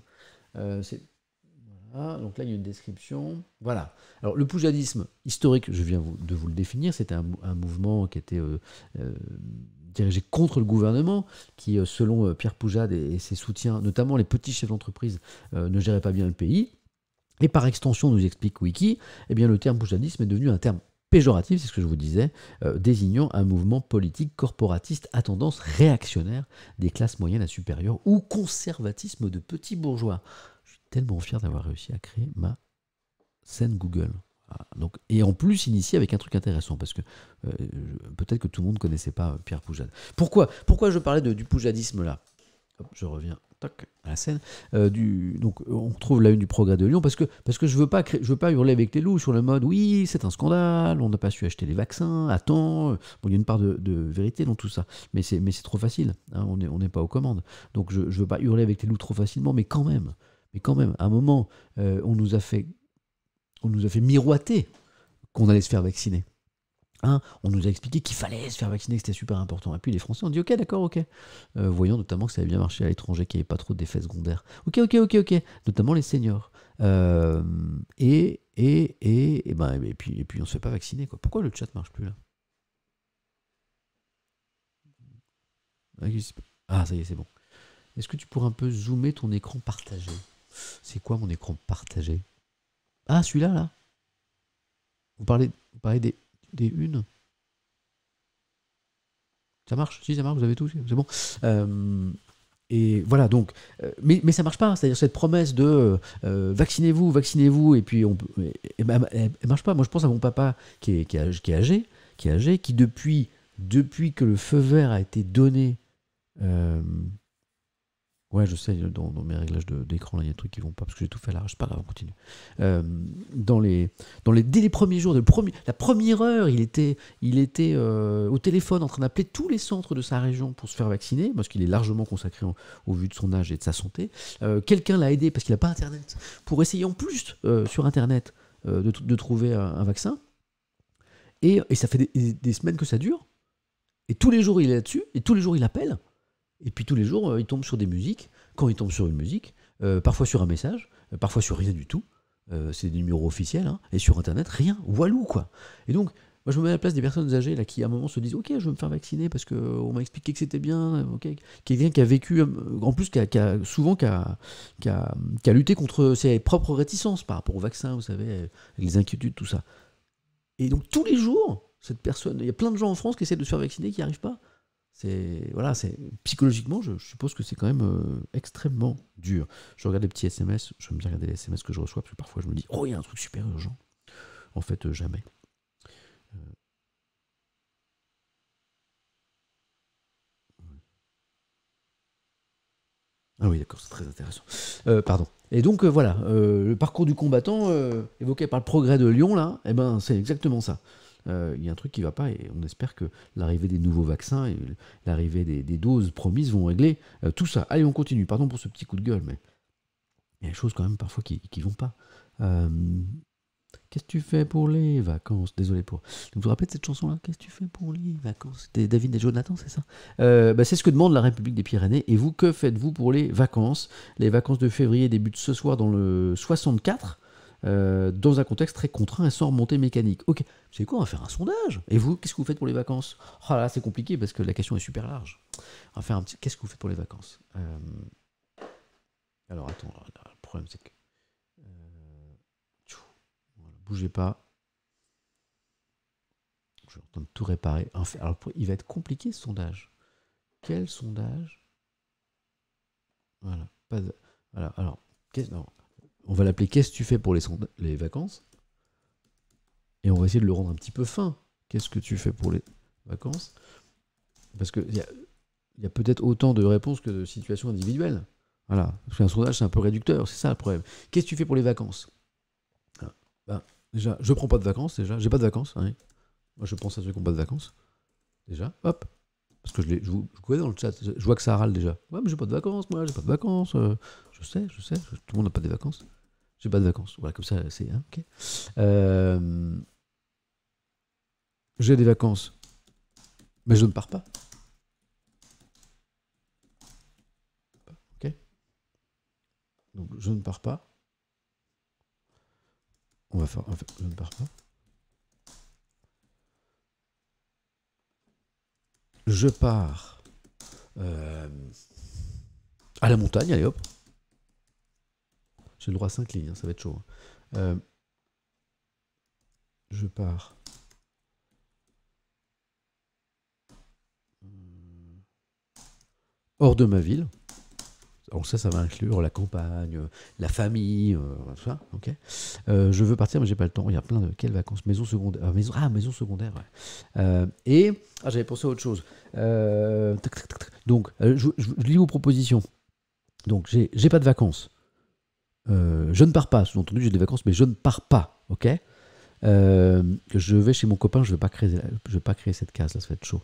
donc là, il y a une description. Voilà. Alors, le poujadisme historique, je viens de vous le définir, c'était un, mouvement qui était dirigé contre le gouvernement, qui, euh, selon euh, Pierre Poujade et ses soutiens, notamment les petits chefs d'entreprise, euh, ne géraient pas bien le pays. Et par extension, nous explique Wiki, eh bien, le terme poujadisme est devenu un terme péjoratif, c'est ce que je vous disais, désignant un mouvement politique corporatiste à tendance réactionnaire des classes moyennes à supérieures ou conservatisme de petits bourgeois. Je suis tellement fier d'avoir réussi à créer ma scène Google. Ah, donc, et en plus initier avec un truc intéressant, parce que euh, peut-être que tout le monde ne connaissait pas euh, Pierre Poujade. Pourquoi, pourquoi je parlais de, du poujadisme là Je reviens toc, à la scène. Euh, donc on retrouve la une du Progrès de Lyon, parce que, parce que je ne veux, pas veux pas hurler avec les loups sur le mode oui, c'est un scandale, on n'a pas su acheter les vaccins, attends. il y a une part de, vérité dans tout ça, mais c'est trop facile, hein, on n'est on pas aux commandes. Donc je ne veux pas hurler avec les loups trop facilement, mais quand même. Mais quand même, à un moment, on nous a fait on nous a fait miroiter qu'on allait se faire vacciner. Hein, on nous a expliqué qu'il fallait se faire vacciner, que c'était super important. Et puis les Français ont dit ok, d'accord, ok. Euh, voyons notamment que ça avait bien marché à l'étranger, qu'il n'y avait pas trop d'effets secondaires. Ok, ok, ok, ok. Notamment les seniors. Euh, et, et, et, ben, et, puis, et puis on ne se fait pas vacciner. Quoi. Pourquoi le chat marche plus là ah, ah, ça y est, c'est bon. Est-ce que tu pourrais un peu zoomer ton écran partagé C'est quoi mon écran partagé ah, celui-là, là. Vous parlez, des, des unes ça marche Si, ça marche, vous avez tout, c'est bon. Euh, et voilà, donc. Euh, mais, mais ça marche pas, hein. c'est-à-dire cette promesse de euh, vaccinez-vous, vaccinez-vous, et puis on. Elle, elle, marche pas. Moi, je pense à mon papa qui est, qui qui âgé, qui est âgé, qui depuis, depuis que le feu vert a été donné Ouais, je sais, dans, mes réglages d'écran, il y a des trucs qui vont pas, parce que j'ai tout fait là, c'est pas grave, on continue. Euh, dans les, dans les, dès les premiers jours, de premier, la première heure, il était, il était euh, au téléphone en train d'appeler tous les centres de sa région pour se faire vacciner, parce qu'il est largement consacré au vu de son âge et de sa santé. Euh, quelqu'un l'a aidé, parce qu'il n'a pas Internet, pour essayer en plus sur Internet de, trouver un, vaccin. Et, ça fait des semaines que ça dure. Et tous les jours, il est là-dessus, et tous les jours, il appelle. Et puis tous les jours, euh, ils tombent sur des musiques. Quand ils tombent sur une musique, euh, parfois sur un message, euh, parfois sur rien du tout. c'est des numéros officiels. Hein, et sur Internet, rien. Walou, quoi. Et donc, moi, je me mets à la place des personnes âgées là, qui, à un moment, se disent Ok, je vais me faire vacciner parce qu'on m'a expliqué que c'était bien. Okay. Quelqu'un qui a vécu, en plus, qui a, souvent qui a, a, lutté contre ses propres réticences par rapport au vaccin, vous savez, les inquiétudes, tout ça. Et donc, tous les jours, cette personne, il y a plein de gens en France qui essaient de se faire vacciner qui n'y arrivent pas. C'est voilà, c'est psychologiquement, je, suppose que c'est quand même euh, extrêmement dur. Je regarde les petits SMS, je bien regarder les SMS que je reçois parce que parfois je me dis oh il y a un truc super urgent. En fait, euh, jamais. Euh, ah oui, d'accord, c'est très intéressant. pardon. Et donc voilà, le parcours du combattant évoqué par le progrès de Lyon là, eh ben c'est exactement ça. Euh, il y a un truc qui ne va pas et on espère que l'arrivée des nouveaux vaccins et l'arrivée des, doses promises vont régler euh, tout ça. Allez, on continue. Pardon pour ce petit coup de gueule, mais il y a des choses quand même parfois qui ne vont pas. Euh, qu'est-ce que tu fais pour les vacances Désolé pour. Vous vous rappelez cette chanson-là Qu'est-ce que tu fais pour les vacances C'était David et Jonathan, c'est ça bah, C'est ce que demande la République des Pyrénées. Et vous, que faites-vous pour les vacances Les vacances de février débutent ce soir dans le 64. Euh, dans un contexte très contraint et sans remontée mécanique. Ok, c'est quoi On va faire un sondage. Et vous, qu'est-ce que vous faites pour les vacances oh là, c'est compliqué parce que la question est super large. On va faire un petit. Qu'est-ce que vous faites pour les vacances euh, Alors attends, le problème c'est que. Euh, bougez pas. Je vais tout réparer. alors, il va être compliqué ce sondage. Quel sondage Voilà. Pas de... Voilà. Alors, qu'est-ce on va l'appeler Qu'est-ce que tu fais pour les, les vacances Et on va essayer de le rendre un petit peu fin. Qu'est-ce que tu fais pour les vacances Parce qu'il y a, peut-être autant de réponses que de situations individuelles. Voilà. Parce qu'un sondage, c'est un peu réducteur, c'est ça le problème. Qu'est-ce que tu fais pour les vacances ah, ben, Déjà, je prends pas de vacances, déjà. J'ai pas de vacances. Hein. Moi, je pense à ceux qui n'ont pas de vacances. Déjà, hop, parce que je, je, vous, je, dans le chat, je vois que ça râle déjà. Ouais, mais j'ai pas de vacances, moi, j'ai pas de vacances. Euh, je sais, je sais, tout le monde n'a pas des vacances. J'ai pas de vacances. Voilà, comme ça, c'est. Hein, ok. Euh, j'ai des vacances, mais je ne pars pas. Ok Donc, je ne pars pas. On va faire je ne pars pas. je pars euh, à la montagne, allez hop. J'ai le droit à 5 lignes, hein, ça va être chaud. Hein. Euh, je pars. Hum. Hors de ma ville. Donc ça, ça va inclure la campagne, euh, la famille, euh, ça. Ok. Euh, je veux partir, mais j'ai pas le temps. Il y a plein de quelles vacances Maison secondaire. maison, ah, maison secondaire. Ouais. et ah, j'avais pensé à autre chose. donc, je, lis vos propositions. Donc, j'ai pas de vacances. je ne pars pas. Sous-entendu, j'ai des vacances, mais je ne pars pas. Ok euh, je vais chez mon copain, je ne vais, pas créer, vais pas créer cette case, là, ça va être chaud.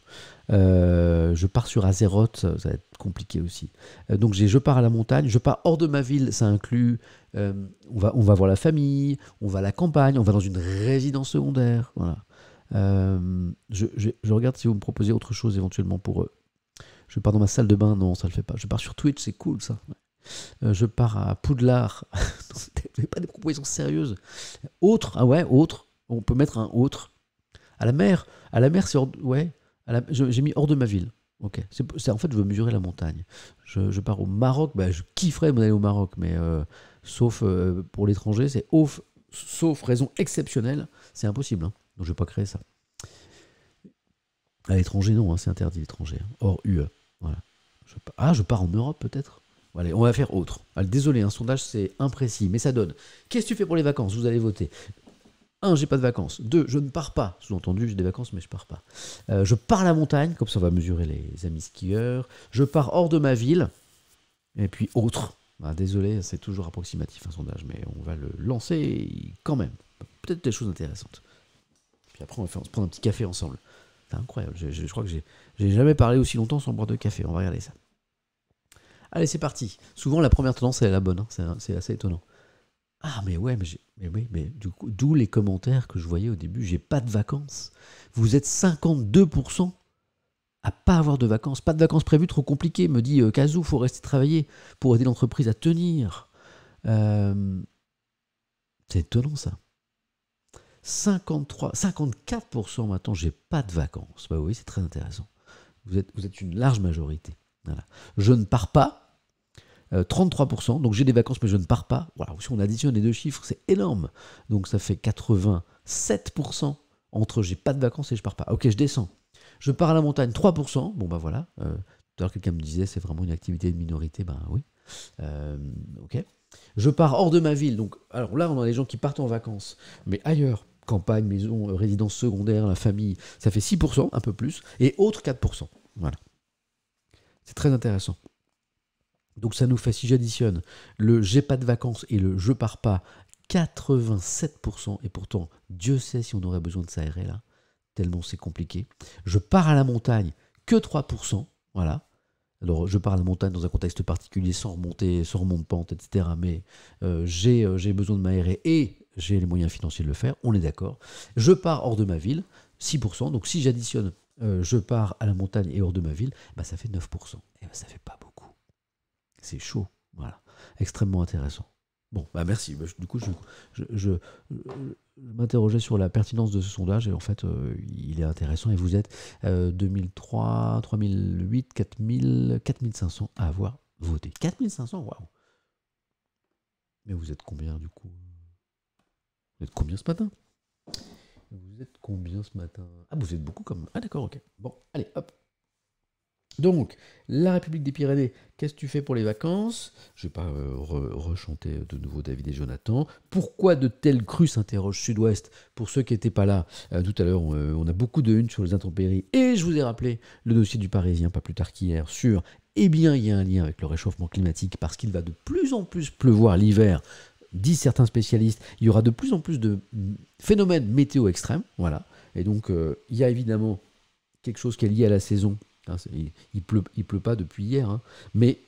Euh, je pars sur Azeroth, ça va être compliqué aussi. Euh, donc je pars à la montagne, je pars hors de ma ville, ça inclut on, va, on va voir la famille, on va à la campagne, on va dans une résidence secondaire. Voilà. Je, regarde si vous me proposez autre chose éventuellement pour eux. Je pars dans ma salle de bain, non, ça le fait pas. Je pars sur Twitch, c'est cool ça. je pars à Poudlard. non, pas des propositions sérieuses. Autre, ah ouais, autre. On peut mettre un autre. À la mer, à la mer, c'est hors, ouais. J'ai mis hors de ma ville. Ok. C'est en fait, je veux mesurer la montagne. Je, pars au Maroc. Bah, je kifferais d'aller au Maroc, mais euh, sauf euh, pour l'étranger, c'est off, sauf raison exceptionnelle, c'est impossible. Hein. Donc, je vais pas créer ça. À l'étranger, non, hein, c'est interdit l'étranger. Or, hein. Hors UE. Voilà. ah, je pars en Europe peut-être. Allez, on va faire autre. désolé, un sondage c'est imprécis, mais ça donne. Qu'est-ce que tu fais pour les vacances Vous allez voter. Je j'ai pas de vacances. 2. je ne pars pas. Sous-entendu, j'ai des vacances, mais je pars pas. Euh, je pars la montagne, comme ça on va mesurer les amis skieurs. Je pars hors de ma ville. Et puis autre. Bah, désolé, c'est toujours approximatif un sondage, mais on va le lancer quand même. Peut-être des choses intéressantes. Puis après, on va, se prendre un petit café ensemble. C'est incroyable. Je, crois que j'ai jamais parlé aussi longtemps sans boire de café. On va regarder ça. Allez, c'est parti. Souvent, la première tendance, elle est la bonne. Hein. C'est assez étonnant. Ah, mais ouais, mais, oui, mais du coup, d'où les commentaires que je voyais au début, j'ai pas de vacances. Vous êtes 52% à pas avoir de vacances. Pas de vacances prévues, trop compliqué, me dit Kazou, euh, Kazou, faut rester travailler pour aider l'entreprise à tenir. Euh, c'est étonnant ça. 53, 54% maintenant, j'ai pas de vacances. Bah oui, c'est très intéressant. Vous êtes, vous êtes une large majorité. Voilà. Je ne pars pas, 33%. Euh, Donc j'ai des vacances, mais je ne pars pas. Voilà, si on additionne les deux chiffres, c'est énorme. Donc ça fait 87% entre j'ai pas de vacances et je pars pas. Ok, je descends. Je pars à la montagne, 3%. Bon, bah voilà. Euh, tout à l'heure, quelqu'un me disait, c'est vraiment une activité de minorité. Ben oui. Euh, ok. Je pars hors de ma ville. Donc, alors là, on a les gens qui partent en vacances, mais ailleurs campagne, maison, euh, résidence secondaire, la famille, ça fait 6%, un peu plus, et autres 4%. Voilà. C'est très intéressant. Donc ça nous fait, si j'additionne le j'ai pas de vacances et le je pars pas, 87%, et pourtant Dieu sait si on aurait besoin de s'aérer là, tellement c'est compliqué. Je pars à la montagne, que 3%, voilà. Alors je pars à la montagne dans un contexte particulier, sans remonter, sans remonte pente, etc. Mais euh, euh, j'ai besoin de m'aérer et j'ai les moyens financiers de le faire, on est d'accord. Je pars hors de ma ville, 6%, donc si j'additionne euh, je pars à la montagne et hors de ma ville, bah, ça fait 9%. Et ça ça fait pas beaucoup. C'est chaud. Voilà. Extrêmement intéressant. Bon, bah merci. Bah, du coup, je, m'interrogeais sur la pertinence de ce sondage et en fait, euh, il est intéressant. Et vous êtes 2003, 3008, 4000, 4500 à avoir voté. 4500, waouh! Mais vous êtes combien du coup? Vous êtes combien ce matin? Vous êtes combien ce matin? Ah, vous êtes beaucoup comme. Ah, d'accord, ok. Bon, allez, hop! Donc, la République des Pyrénées, qu'est-ce que tu fais pour les vacances Je ne vais pas euh, rechanter de nouveau David et Jonathan. Pourquoi de telles crues s'interrogent Sud-Ouest Pour ceux qui n'étaient pas là euh, tout à l'heure, euh, on, a beaucoup de une sur les intempéries. Et je vous ai rappelé le dossier du Parisien, pas plus tard qu'hier, sur Eh bien, il y a un lien avec le réchauffement climatique parce qu'il va de plus en plus pleuvoir l'hiver disent certains spécialistes, il y aura de plus en plus de phénomènes météo extrêmes, voilà. Et donc, il y a évidemment quelque chose qui est lié à la saison Hein, il, ne pleut, il pleut pas depuis hier, hein. mais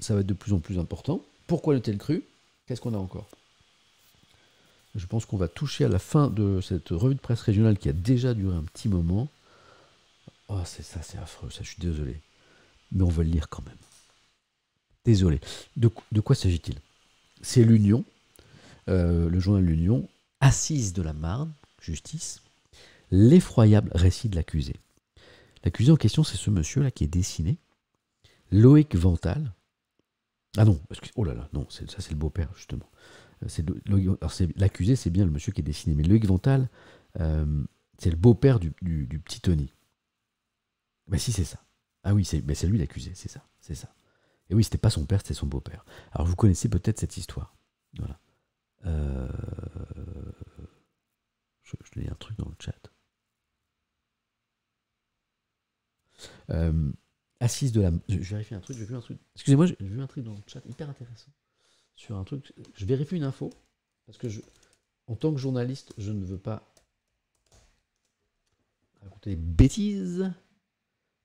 ça va être de plus en plus important. Pourquoi le tel cru Qu'est-ce qu'on a encore Je pense qu'on va toucher à la fin de cette revue de presse régionale qui a déjà duré un petit moment. Oh, c'est ça, c'est affreux, ça, je suis désolé. Mais on va le lire quand même. Désolé. De, quoi s'agit-il C'est l'Union, euh, le journal L'Union, assise de la Marne, justice, l'effroyable récit de l'accusé. L'accusé en question, c'est ce monsieur-là qui est dessiné, Loïc Vental. Ah non, excuse, oh là là, non, ça c'est le beau-père, justement. Euh, l'accusé, c'est bien le monsieur qui est dessiné, mais Loïc Vental, euh, c'est le beau-père du, petit Tony. Mais si, c'est ça. Ah oui, c'est lui l'accusé, c'est ça, c'est ça. Et oui, c'était pas son père, c'était son beau-père. Alors vous connaissez peut-être cette histoire. Voilà. Euh, je, je lis un truc dans le chat. Euh, assise de la. Je vérifie un truc, j'ai vu un truc. Excusez-moi, j'ai vu un truc dans le chat hyper intéressant. Sur un truc. Je vérifie une info. Parce que je. En tant que journaliste, je ne veux pas raconter des bêtises.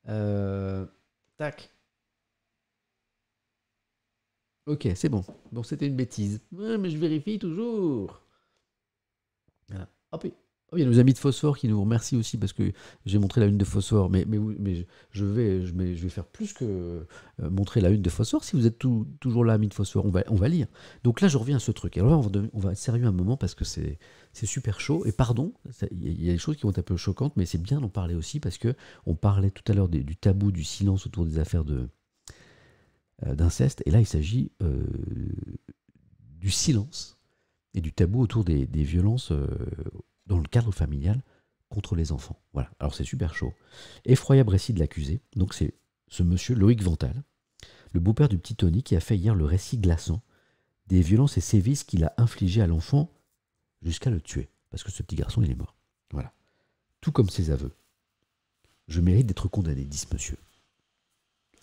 Euh, tac. Ok, c'est bon. Bon, c'était une bêtise. mais je vérifie toujours. Voilà. Hop. Oh, il y a nos amis de Phosphore qui nous remercient aussi parce que j'ai montré la une de Phosphore. Mais, mais, je, vais, je, vais faire plus que euh, montrer la une de Phosphore. Si vous êtes toujours là, amis de Phosphore, on va, on va lire. Donc là, je reviens à ce truc. Alors là, on va, on être sérieux un moment parce que c'est super chaud. Et pardon, il y a des choses qui vont être un peu choquantes, mais c'est bien d'en parler aussi parce que on parlait tout à l'heure du tabou, du silence autour des affaires euh, d'inceste. et là, il s'agit euh, du silence et du tabou autour des, violences dans le cadre familial contre les enfants. Voilà, alors c'est super chaud. Effroyable récit de l'accusé, donc c'est ce monsieur Loïc Vental, le beau-père du petit Tony qui a fait hier le récit glaçant des violences et sévices qu'il a infligées à l'enfant jusqu'à le tuer, parce que ce petit garçon il est mort. Voilà. Tout comme ses aveux. Je mérite d'être condamné, dit ce monsieur.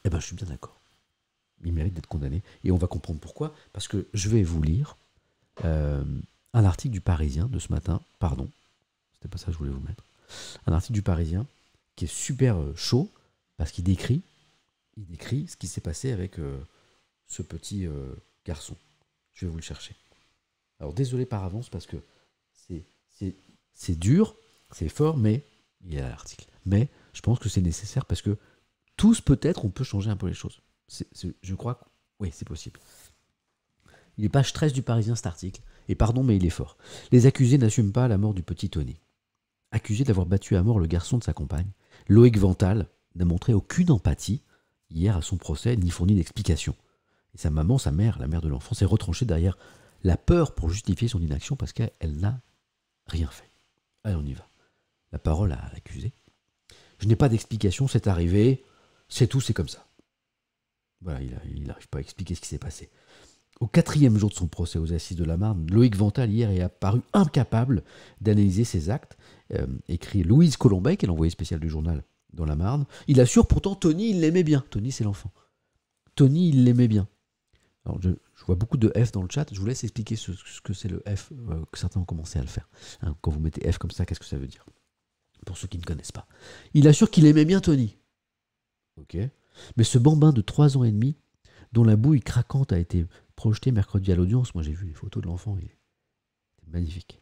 Eh bien, je suis bien d'accord. Il mérite d'être condamné. Et on va comprendre pourquoi. Parce que je vais vous lire euh, un article du Parisien de ce matin, pardon, c'était pas ça que je voulais vous mettre, un article du Parisien qui est super euh, chaud parce qu'il décrit, il décrit ce qui s'est passé avec euh, ce petit euh, garçon. Je vais vous le chercher. Alors désolé par avance parce que c'est dur, c'est fort, mais il y a l'article. Mais je pense que c'est nécessaire parce que tous peut-être on peut changer un peu les choses. je crois que oui, c'est possible. Il est page 13 du Parisien cet article. Et pardon, mais il est fort. Les accusés n'assument pas la mort du petit Tony. Accusé d'avoir battu à mort le garçon de sa compagne, Loïc Vantal n'a montré aucune empathie hier à son procès, ni fourni d'explication. Et sa maman, sa mère, la mère de l'enfant, s'est retranchée derrière la peur pour justifier son inaction parce qu'elle n'a rien fait. Allez, on y va. La parole à l'accusé. Je n'ai pas d'explication, c'est arrivé, c'est tout, c'est comme ça. Voilà, il n'arrive pas à expliquer ce qui s'est passé. Au quatrième jour de son procès aux assises de la Marne, Loïc Vental hier est apparu incapable d'analyser ses actes, euh, écrit Louise Colombay, qui est l'envoyée spéciale du journal dans la Marne. Il assure pourtant Tony, il l'aimait bien. Tony, c'est l'enfant. Tony, il l'aimait bien. je, vois beaucoup de F dans le chat. Je vous laisse expliquer ce, que c'est le F, euh, que certains ont commencé à le faire. Hein, quand vous mettez F comme ça, qu'est-ce que ça veut dire Pour ceux qui ne connaissent pas. Il assure qu'il aimait bien Tony. Ok. Mais ce bambin de 3 ans et demi, dont la bouille craquante a été projeté mercredi à l'audience. Moi, j'ai vu les photos de l'enfant, il est magnifique.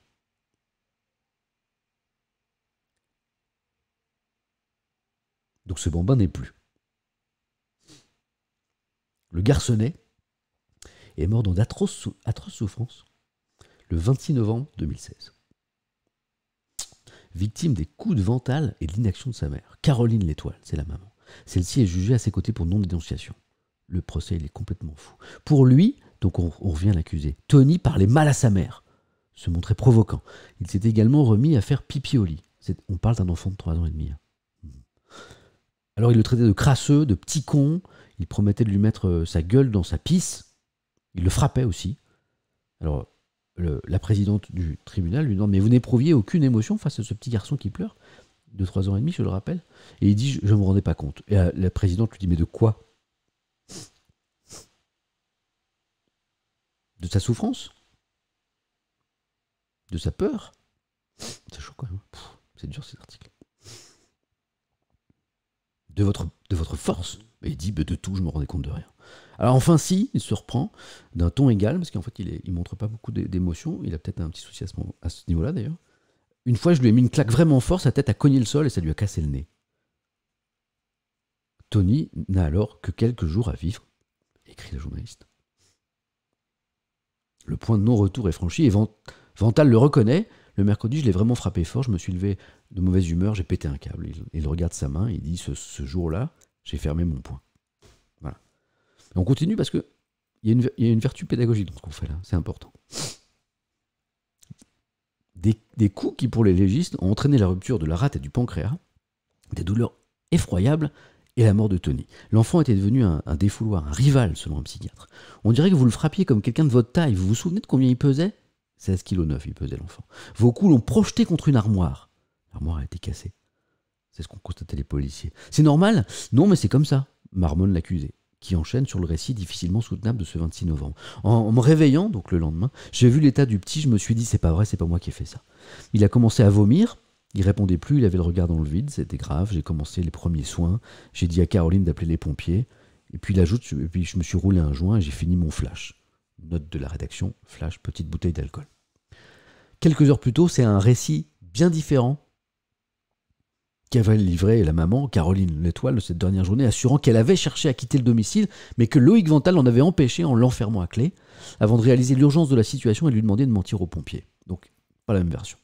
Donc ce bambin n'est plus. Le garçonnet est mort dans d'atroces souffrances le 26 novembre 2016. Victime des coups de ventale et de l'inaction de sa mère, Caroline L'Étoile, c'est la maman. Celle-ci est jugée à ses côtés pour non-dénonciation. Le procès, il est complètement fou. Pour lui, donc on, revient l'accuser. Tony parlait mal à sa mère, se montrait provoquant. Il s'est également remis à faire pipi au lit. On parle d'un enfant de 3 ans et demi. Hein. Hmm. Alors il le traitait de crasseux, de petit con. Il promettait de lui mettre euh, sa gueule dans sa pisse. Il le frappait aussi. Alors la présidente du tribunal lui demande Mais vous n'éprouviez aucune émotion face à ce petit garçon qui pleure De 3 ans et demi, je le rappelle. Et il dit Je ne me rendais pas compte. Et euh, la présidente lui dit Mais de quoi de sa souffrance, de sa peur. C'est chaud quand même. C'est dur ces articles. De votre, de votre force. Et il dit bah, de tout, je me rendais compte de rien. Alors enfin, si, il se reprend d'un ton égal, parce qu'en fait, il ne montre pas beaucoup d'émotion. Il a peut-être un petit souci à ce, à ce niveau-là d'ailleurs. Une fois, je lui ai mis une claque vraiment forte, sa tête a cogné le sol et ça lui a cassé le nez. Tony n'a alors que quelques jours à vivre, écrit le journaliste le point de non-retour est franchi et Vantal le reconnaît. Le mercredi, je l'ai vraiment frappé fort. Je me suis levé de mauvaise humeur, j'ai pété un câble. Il, regarde sa main il dit Ce, jour-là, j'ai fermé mon point. Voilà. on continue parce que il y, a une, vertu pédagogique dans ce qu'on fait là. C'est important. des, coups qui, pour les légistes, ont entraîné la rupture de la rate et du pancréas, des douleurs effroyables et la mort de Tony. L'enfant était devenu un, défouloir, un rival selon un psychiatre. On dirait que vous le frappiez comme quelqu'un de votre taille. Vous vous souvenez de combien il pesait 16 kg 9 il pesait l'enfant. Vos coups l'ont projeté contre une armoire. L'armoire a été cassée. C'est ce qu'ont constaté les policiers. C'est normal Non, mais c'est comme ça, Marmon l'accusé, qui enchaîne sur le récit difficilement soutenable de ce 26 novembre. En, en me réveillant, donc le lendemain, j'ai vu l'état du petit, je me suis dit, c'est pas vrai, c'est pas moi qui ai fait ça. Il a commencé à vomir, il répondait plus, il avait le regard dans le vide, c'était grave, j'ai commencé les premiers soins, j'ai dit à Caroline d'appeler les pompiers, et puis l'ajoute, puis je me suis roulé un joint et j'ai fini mon flash. Note de la rédaction, flash, petite bouteille d'alcool. Quelques heures plus tôt, c'est un récit bien différent qu'avait livré la maman, Caroline L'Étoile, de cette dernière journée, assurant qu'elle avait cherché à quitter le domicile, mais que Loïc Vental en avait empêché en l'enfermant à clé, avant de réaliser l'urgence de la situation et lui demander de mentir aux pompiers. Donc, pas la même version.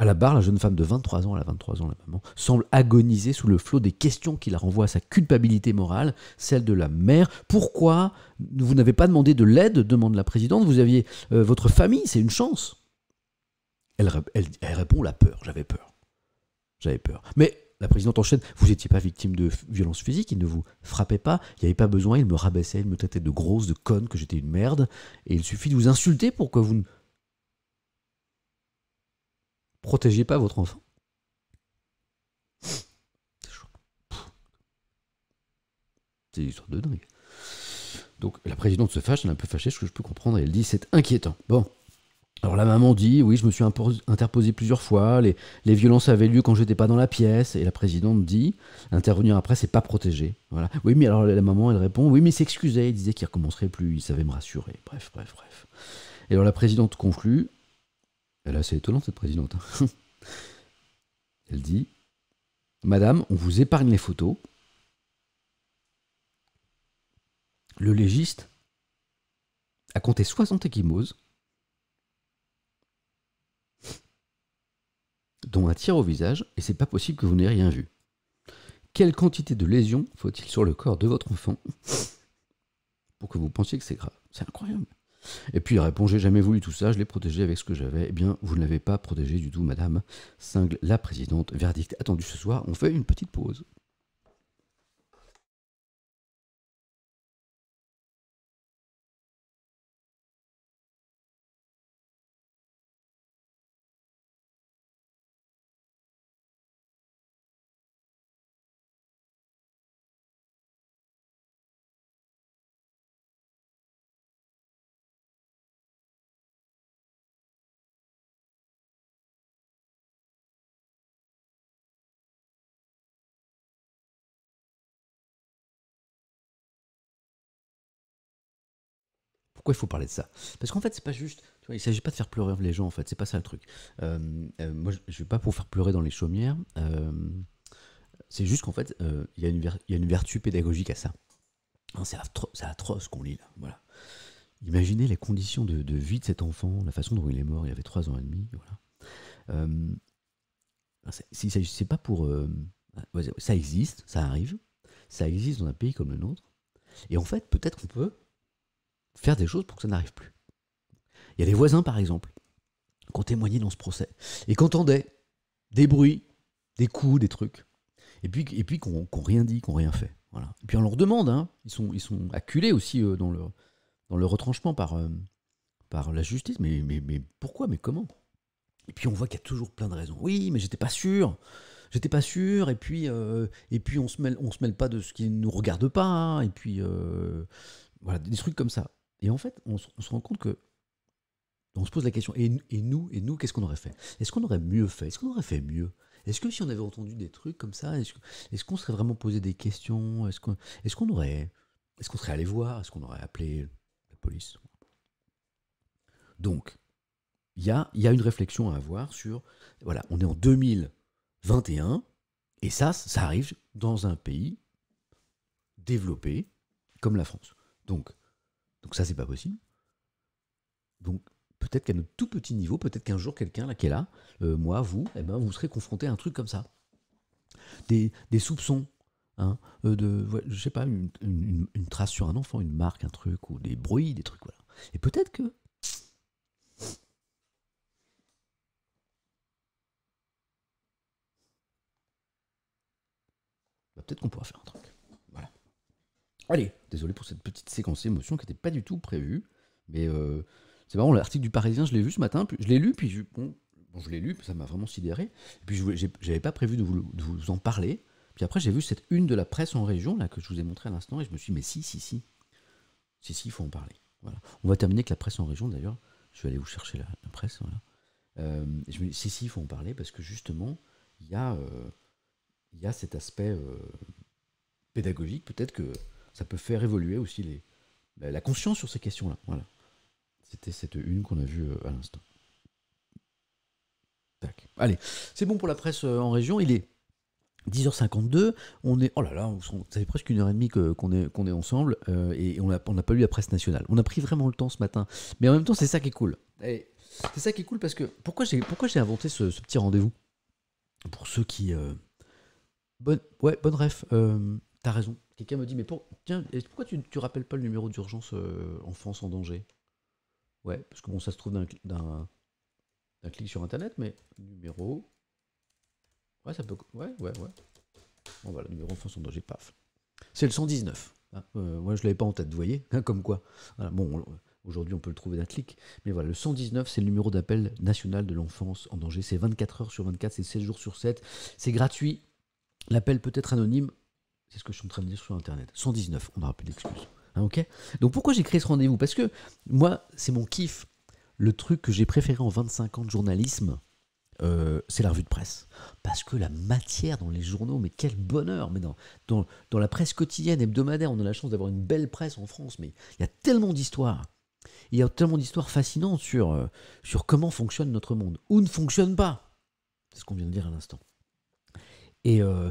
À la barre, la jeune femme de 23 ans, elle a 23 ans la maman, semble agoniser sous le flot des questions qui la renvoient à sa culpabilité morale, celle de la mère. Pourquoi vous n'avez pas demandé de l'aide demande la présidente. Vous aviez euh, votre famille, c'est une chance. Elle, répond la peur, j'avais peur. J'avais peur. Mais la présidente enchaîne, vous n'étiez pas victime de violence physique, il ne vous frappait pas, il n'y avait pas besoin, il me rabaissait, il me traitait de grosse, de conne, que j'étais une merde, et il suffit de vous insulter pour que vous ne protégez pas votre enfant. C'est une histoire de dingue. Donc la présidente se fâche, elle est un peu fâchée, ce que je peux comprendre, et elle dit c'est inquiétant. Bon. Alors la maman dit oui, je me suis interposée plusieurs fois, les, violences avaient lieu quand j'étais pas dans la pièce, et la présidente dit intervenir après, c'est pas protégé. Voilà. Oui, mais alors la maman elle répond oui, mais s'excusait, il disait qu'il recommencerait plus, il savait me rassurer. Bref, bref, bref. Et alors la présidente conclut elle est assez cette présidente. Hein. Elle dit Madame, on vous épargne les photos. Le légiste a compté 60 échymoses, dont un tir au visage, et c'est pas possible que vous n'ayez rien vu. Quelle quantité de lésions faut-il sur le corps de votre enfant pour que vous pensiez que c'est grave C'est incroyable. Et puis il répond J'ai jamais voulu tout ça, je l'ai protégé avec ce que j'avais. Eh bien, vous ne l'avez pas protégé du tout, madame Cingle, la présidente. Verdict attendu ce soir, on fait une petite pause. il faut parler de ça Parce qu'en fait, c'est pas juste. Tu vois, il s'agit pas de faire pleurer les gens, en fait. C'est pas ça le truc. Euh, euh, moi, je vais pas pour faire pleurer dans les chaumières. Euh, c'est juste qu'en fait, il y, a une vertu pédagogique à ça. c'est atroce qu'on lit là. Voilà. Imaginez les conditions de, vie de cet enfant, la façon dont il est mort. Il avait 3 ans et demi. Voilà. c'est pas pour. ça existe, ça arrive. Ça existe dans un pays comme le nôtre. Et en fait, peut-être qu'on peut faire des choses pour que ça n'arrive plus. Il y a des voisins, par exemple, qui ont témoigné dans ce procès et qui entendaient des bruits, des coups, des trucs, et puis, et puis qu'on rien dit, qu'on rien fait. Voilà. Et puis on leur demande, hein. ils, sont, ils sont acculés aussi euh, dans, le, dans le retranchement par, euh, par la justice, mais, mais, mais pourquoi, mais comment Et puis on voit qu'il y a toujours plein de raisons. Oui, mais j'étais pas sûr j'étais pas sûr et puis euh, et puis on se mêle on se mêle pas de ce qui nous regarde pas hein. et puis voilà des trucs comme ça et en fait, on, se rend compte que on se pose la question, et, nous, et nous, qu'est-ce qu'on aurait fait Est-ce qu'on aurait mieux fait Est-ce qu'on aurait fait mieux Est-ce que si on avait entendu des trucs comme ça, est-ce, est qu'on serait vraiment posé des questions Est-ce qu'on, est-ce qu'on aurait, est-ce qu'on serait allé voir Est-ce qu'on aurait appelé la police Donc, il y a, y a une réflexion à avoir sur, voilà, on est en 2021, et ça, ça arrive dans un pays développé comme la France. Donc, donc ça, c'est pas possible. Donc peut-être qu'à notre tout petit niveau, peut-être qu'un jour quelqu'un là qui est là, euh, moi, vous, et eh ben, vous serez confronté à un truc comme ça. Des, soupçons, hein, euh, de, je sais pas, une, trace sur un enfant, une marque, un truc, ou des bruits, des trucs, voilà. Et peut-être que. Bah, peut-être qu'on pourra faire un truc. Voilà. Allez, Désolé pour cette petite séquence émotion qui n'était pas du tout prévue. Mais euh, c'est marrant, l'article du Parisien, je l'ai vu ce matin, je l'ai lu, puis je, je l'ai lu, ça m'a vraiment sidéré. Et puis je n'avais pas prévu de vous, en parler. Puis après, j'ai vu cette une de la presse en région, là, que je vous ai montré à l'instant, et je me suis dit, mais si, si, si. Si, si, il faut en parler. Voilà. On va terminer avec la presse en région, d'ailleurs. Je vais aller vous chercher la, presse, voilà. Euh, je me si, si, il faut en parler, parce que justement, il y euh, il y a cet aspect pédagogique, peut-être que ça peut faire évoluer aussi les, la, conscience sur ces questions-là. Voilà. C'était cette une qu'on a vue euh, à l'instant. Allez, c'est bon pour la presse euh, en région. Il est 10h52, on est, oh là là, on, ça fait presque une heure et demie qu'on est, qu'on est ensemble euh, et on n'a on pas lu la presse nationale. On a pris vraiment le temps ce matin, mais en même temps, c'est ça qui est cool. C'est ça qui est cool parce que pourquoi j'ai pourquoi j'ai inventé ce, petit rendez-vous pour ceux qui bonne ouais bonne ref, t'as raison. Quelqu'un me dit, mais pour, tiens, pourquoi tu ne rappelles pas le numéro d'urgence euh, enfance en danger Ouais, parce que bon, ça se trouve d'un clic sur Internet, mais numéro... Ouais, ça peut... Ouais, ouais, ouais. Bon, voilà, numéro enfance en danger, paf. C'est le 119. Hein. Euh, moi, je ne l'avais pas en tête, vous voyez hein, Comme quoi. bon, aujourd'hui, on peut le trouver d'un clic. Mais voilà, le 119, c'est le numéro d'appel national de l'enfance en danger. C'est 24 heures sur 24, c'est 7 jours sur 7. C'est gratuit. L'appel peut être anonyme c'est ce que je suis en train de dire sur Internet. 119, on n'aura plus d'excuses. Hein, ok Donc pourquoi j'ai créé ce rendez-vous Parce que moi, c'est mon kiff. Le truc que j'ai préféré en 25 ans de journalisme, euh, c'est la revue de presse. Parce que la matière dans les journaux, mais quel bonheur Mais dans, dans, la presse quotidienne, hebdomadaire, on a la chance d'avoir une belle presse en France, mais il y a tellement d'histoires. Il y a tellement d'histoires fascinantes sur, euh, sur comment fonctionne notre monde, ou ne fonctionne pas. C'est ce qu'on vient de dire à l'instant. Et, euh,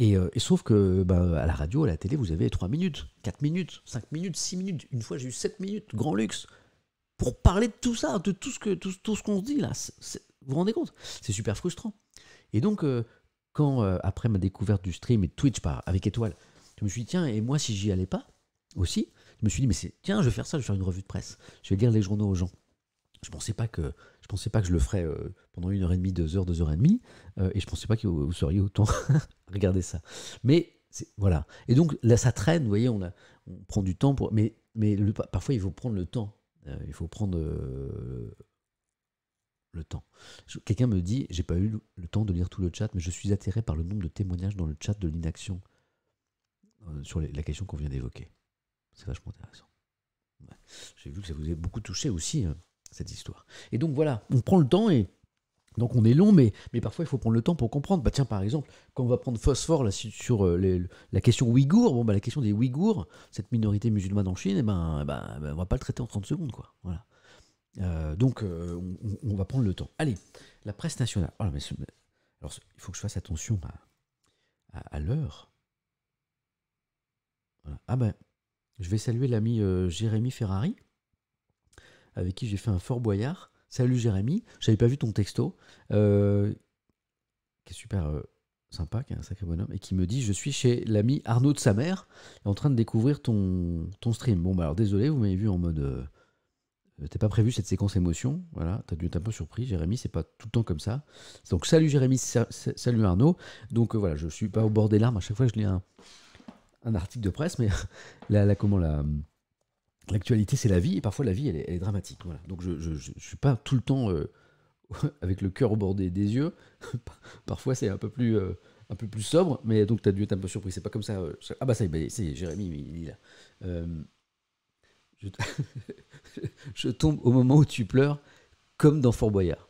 euh, et, sauf que bah, à la radio, à la télé, vous avez 3 minutes, 4 minutes, 5 minutes, 6 minutes. Une fois, j'ai eu 7 minutes, grand luxe, pour parler de tout ça, de tout ce qu'on tout, se dit là. vous vous rendez compte C'est super frustrant. Et donc, euh, quand euh, après ma découverte du stream et de Twitch par, avec Étoile, je me suis dit, tiens, et moi, si j'y allais pas aussi, je me suis dit, mais tiens, je vais faire ça, je vais faire une revue de presse, je vais lire les journaux aux gens. Je pensais pas que je pensais pas que je le ferais euh, pendant une heure et demie, deux heures, deux heures et demie, euh, et je pensais pas que vous, seriez autant Regardez ça. Mais voilà. Et donc là, ça traîne. Vous voyez, on, prend du temps pour. Mais, mais parfois, il faut prendre le temps. Euh, il faut prendre le temps. Quelqu'un me dit, j'ai pas eu le temps de lire tout le chat, mais je suis atterré par le nombre de témoignages dans le chat de l'inaction sur la question qu'on vient d'évoquer. C'est vachement intéressant. J'ai vu que ça vous a beaucoup touché aussi. Hein cette histoire. Et donc voilà, on prend le temps et donc on est long, mais, mais parfois il faut prendre le temps pour comprendre. Bah tiens, par exemple, quand on va prendre phosphore là, sur euh, la question ouïghour, bon, bah, la question des ouïghours, cette minorité musulmane en Chine, eh ben, eh ben, eh ben on va pas le traiter en 30 secondes. quoi. Voilà. Euh, donc euh, on, va prendre le temps. Allez, la presse nationale. Oh, mais, alors il faut que je fasse attention à, à, l'heure. Ah ben, je vais saluer l'ami Jérémy Ferrari avec qui j'ai fait un fort boyard. Salut Jérémy, j'avais pas vu ton texto, euh, qui est super euh, sympa, qui est un sacré bonhomme, et qui me dit Je suis chez l'ami Arnaud de sa mère, en train de découvrir ton, ton stream. Bon, bah alors désolé, vous m'avez vu en mode. Euh, t'es pas prévu cette séquence émotion, voilà, t'as dû être un peu surpris, Jérémy, c'est pas tout le temps comme ça. Donc salut Jérémy, salut Arnaud. Donc voilà, je suis pas au bord des larmes, à chaque fois je lis un, article de presse, mais là, la comment la, l'actualité, c'est la vie, et parfois la vie, elle est, dramatique. Donc je ne suis pas tout le temps euh, avec le cœur au bord des, yeux. parfois, c'est un peu plus. Euh, un peu plus sobre, mais donc tu as dû être un peu surpris. C'est pas comme ça. Euh, ah bah ça y est, c'est bah, Jérémy, il, est Je, tombe au moment où tu pleures, comme dans Fort Boyard.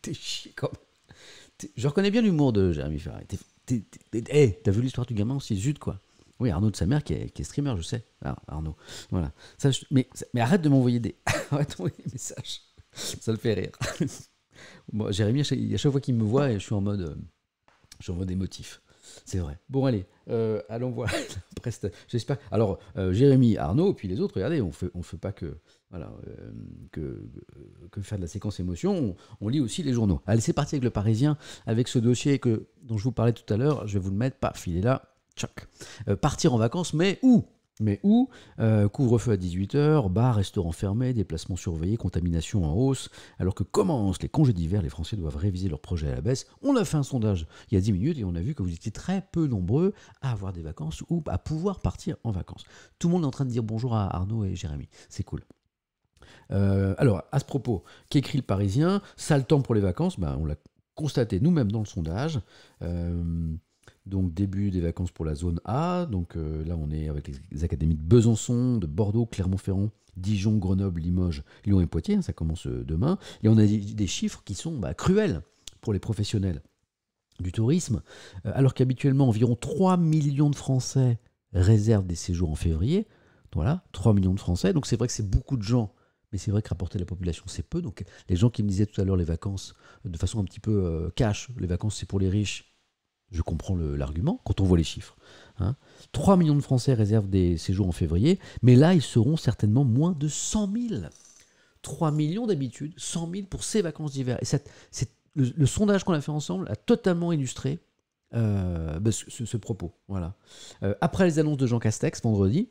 T'es chier Je reconnais bien l'humour de Jérémy Ferrari. Hé, t'as vu l'histoire du gamin, on juste zut quoi. Oui, Arnaud de sa mère qui est, streamer, je sais. Arnaud, voilà. Ça, mais, arrête de m'envoyer des... des messages. Ça le fait rire. Jérémy, à chaque, fois qu'il me voit, je suis en mode... émotif. Euh, des motifs. C'est vrai. Bon, allez, euh, allons voir J'espère. Alors, euh, Jérémy, Arnaud, puis les autres, regardez, on ne fait pas que, voilà, que, faire de la séquence émotion, on, lit aussi les journaux. Allez, c'est parti avec le Parisien, avec ce dossier que, dont je vous parlais tout à l'heure. Je vais vous le mettre, par il là. Euh, partir en vacances, mais où mais où euh, Couvre-feu à 18h, bars, restaurants fermés, déplacements surveillés, contamination en hausse. Alors que commencent les congés d'hiver, les Français doivent réviser leurs projets à la baisse. On a fait un sondage il y a 10 minutes et on a vu que vous étiez très peu nombreux à avoir des vacances ou à pouvoir partir en vacances. Tout le monde est en train de dire bonjour à Arnaud et Jérémy. C'est cool. Euh, alors, à ce propos, qu'écrit le Parisien Sale temps pour les vacances, ben, on l'a constaté nous-mêmes dans le sondage. Euh, donc début des vacances pour la zone A. Donc euh, là, on est avec les académies de Besançon, de Bordeaux, Clermont-Ferrand, Dijon, Grenoble, Limoges, Lyon et Poitiers. ça commence euh, demain. Et on a des, chiffres qui sont bah, cruels pour les professionnels du tourisme, euh, alors qu'habituellement environ 3 millions de Français réservent des séjours en février. Voilà, 3 millions de Français. Donc c'est vrai que c'est beaucoup de gens mais c'est vrai que rapporter la population, c'est peu. Donc, les gens qui me disaient tout à l'heure les vacances, de façon un petit peu cash, les vacances, c'est pour les riches. Je comprends l'argument quand on voit les chiffres. 3 hein. millions de Français réservent des séjours en février, mais là, ils seront certainement moins de 100 000. 3 millions d'habitude, 100 000 pour ces vacances d'hiver. Et le, sondage qu'on a fait ensemble a totalement illustré euh, bah, ce, propos. Voilà. Euh, après les annonces de Jean Castex vendredi,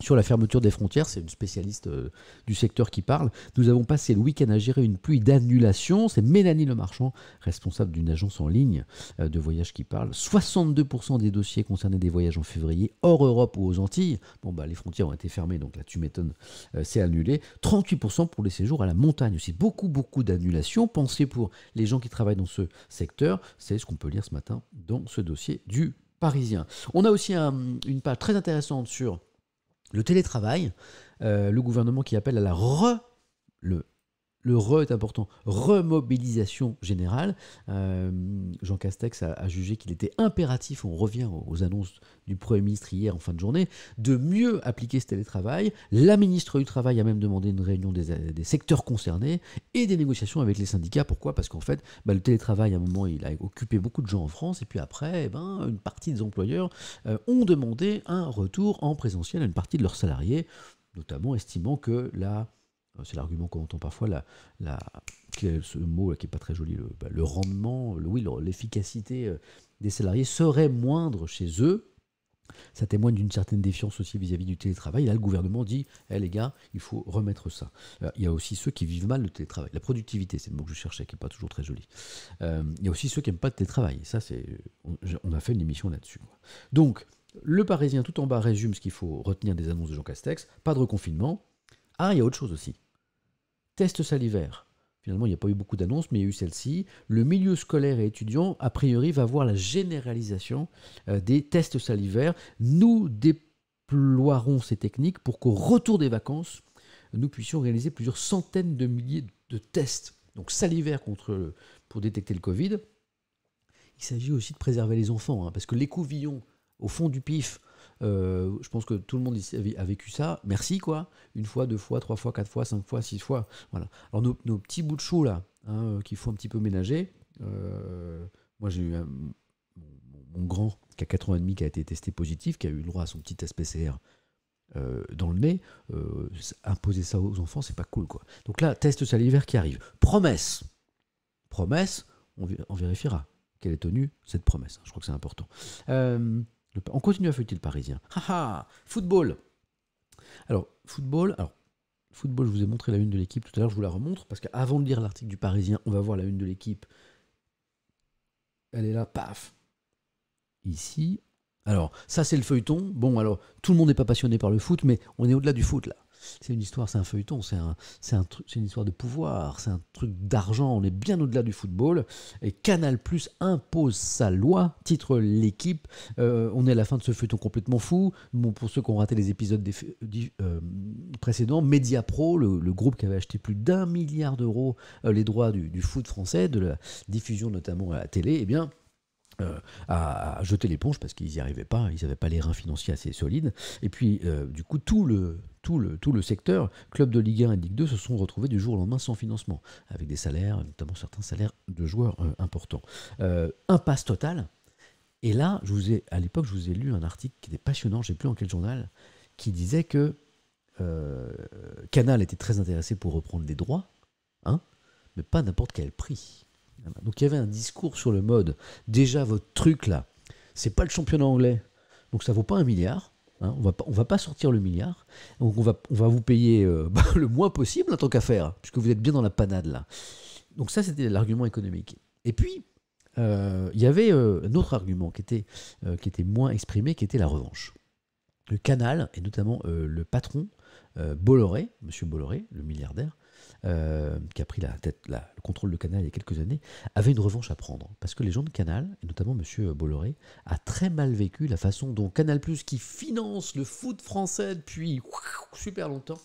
sur la fermeture des frontières, c'est une spécialiste euh, du secteur qui parle. Nous avons passé le week-end à gérer une pluie d'annulation. C'est Mélanie Lemarchand, responsable d'une agence en ligne euh, de voyage qui parle. 62% des dossiers concernaient des voyages en février, hors Europe ou aux Antilles. Bon, bah, les frontières ont été fermées, donc la tu s'est euh, c'est annulé. 38% pour les séjours à la montagne aussi. Beaucoup, beaucoup d'annulations. Pensez pour les gens qui travaillent dans ce secteur. C'est ce qu'on peut lire ce matin dans ce dossier du Parisien. On a aussi une page très intéressante sur le télétravail, euh, le gouvernement qui appelle à la re, le le re est important. Remobilisation générale. Euh, Jean Castex a, jugé qu'il était impératif, on revient aux annonces du Premier ministre hier en fin de journée, de mieux appliquer ce télétravail. La ministre du Travail a même demandé une réunion des, secteurs concernés et des négociations avec les syndicats. Pourquoi Parce qu'en fait, bah, le télétravail, à un moment, il a occupé beaucoup de gens en France, et puis après, eh ben, une partie des employeurs euh, ont demandé un retour en présentiel à une partie de leurs salariés, notamment estimant que la euh, c'est l'argument qu'on entend parfois, ce mot qui n'est pas très joli, le, bah, rendement, l'efficacité euh, des salariés serait moindre chez eux. Ça témoigne d'une certaine défiance aussi vis-à-vis du télétravail. Là, le gouvernement dit Eh les gars, il faut remettre ça. Euh, il y a aussi ceux qui vivent mal le télétravail. La productivité, c'est le mot que je cherchais, qui n'est pas toujours très joli. il y a aussi ceux qui n'aiment pas le télétravail. Ça, c'est, on, on, a fait une émission là-dessus. Donc, le Parisien tout en bas résume ce qu'il faut retenir des annonces de Jean Castex pas de reconfinement. Ah, il y a autre chose aussi. Test salivaires. Finalement, il n'y a pas eu beaucoup d'annonces, mais il y a eu celle-ci. Le milieu scolaire et étudiant, a priori, va voir la généralisation euh, des tests salivaires. Nous déploierons ces techniques pour qu'au retour des vacances, nous puissions réaliser plusieurs centaines de milliers de tests. Donc salivaires contre, pour détecter le Covid. Il s'agit aussi de préserver les enfants, hein, parce que l'écouvillon au fond du pif euh, je pense que tout le monde a vécu ça. Merci, quoi. Une fois, deux fois, trois fois, quatre fois, cinq fois, six fois. Voilà. Alors, nos, petits bouts de chou, là, hein, euh, qu'il faut un petit peu ménager. Euh, moi, j'ai eu mon, grand qui a 4 ans et demi, qui a été testé positif, qui a eu le droit à son petit test dans le nez, imposer ça aux enfants, c'est pas cool quoi. Donc là, test salivaire qui arrive. Promesse, promesse, on, on vérifiera quelle est tenue cette promesse. Je crois que c'est important. Euh, on continue à feuilleter le Parisien. Haha, football. Alors, football, alors, football, je vous ai montré la une de l'équipe tout à l'heure, je vous la remontre, parce qu'avant de lire l'article du Parisien, on va voir la une de l'équipe. Elle est là, paf. Ici. Alors, ça c'est le feuilleton. Bon, alors, tout le monde n'est pas passionné par le foot, mais on est au-delà du foot là. C'est une histoire, c'est un feuilleton, c'est une histoire de pouvoir, c'est un truc d'argent. On est bien au-delà du football. Et Canal Plus impose sa loi, titre l'équipe. Euh, on est à la fin de ce feuilleton complètement fou. Bon, pour ceux qui ont raté les épisodes euh, précédents, Media Pro, le, groupe qui avait acheté plus d'un milliard d'euros euh, les droits du, du foot français, de la diffusion notamment à la télé, eh bien, euh, à, jeter l'éponge parce qu'ils n'y arrivaient pas, ils n'avaient pas les reins financiers assez solides. Et puis, euh, du coup, tout le, tout, le, secteur, club de Ligue 1 et Ligue 2, se sont retrouvés du jour au lendemain sans financement, avec des salaires, notamment certains salaires de joueurs euh, importants. impasse totale. Et là, je vous ai, à l'époque, je vous ai lu un article qui était passionnant, je ne sais plus en quel journal, qui disait que Canal était très intéressé pour reprendre des droits, hein, mais pas n'importe quel prix. Donc il y avait un discours sur le mode. Déjà, votre truc là, c'est pas le championnat anglais. Donc ça vaut pas un milliard. Hein. on va pas, on va pas sortir le milliard. Donc on va, vous payer euh, le moins possible en tant qu'affaire, puisque vous êtes bien dans la panade là. Donc ça, c'était l'argument économique. Et puis, euh, il y avait euh, un autre argument qui était, qui était moins exprimé, qui était la revanche. Le canal, et notamment le patron, Bolloré, monsieur Bolloré, le milliardaire, euh, qui a pris la tête, le contrôle de Canal il y a quelques années, avait une revanche à prendre. Parce que les gens de Canal, et notamment M. Bolloré, a très mal vécu la façon dont Canal, qui finance le foot français depuis super longtemps,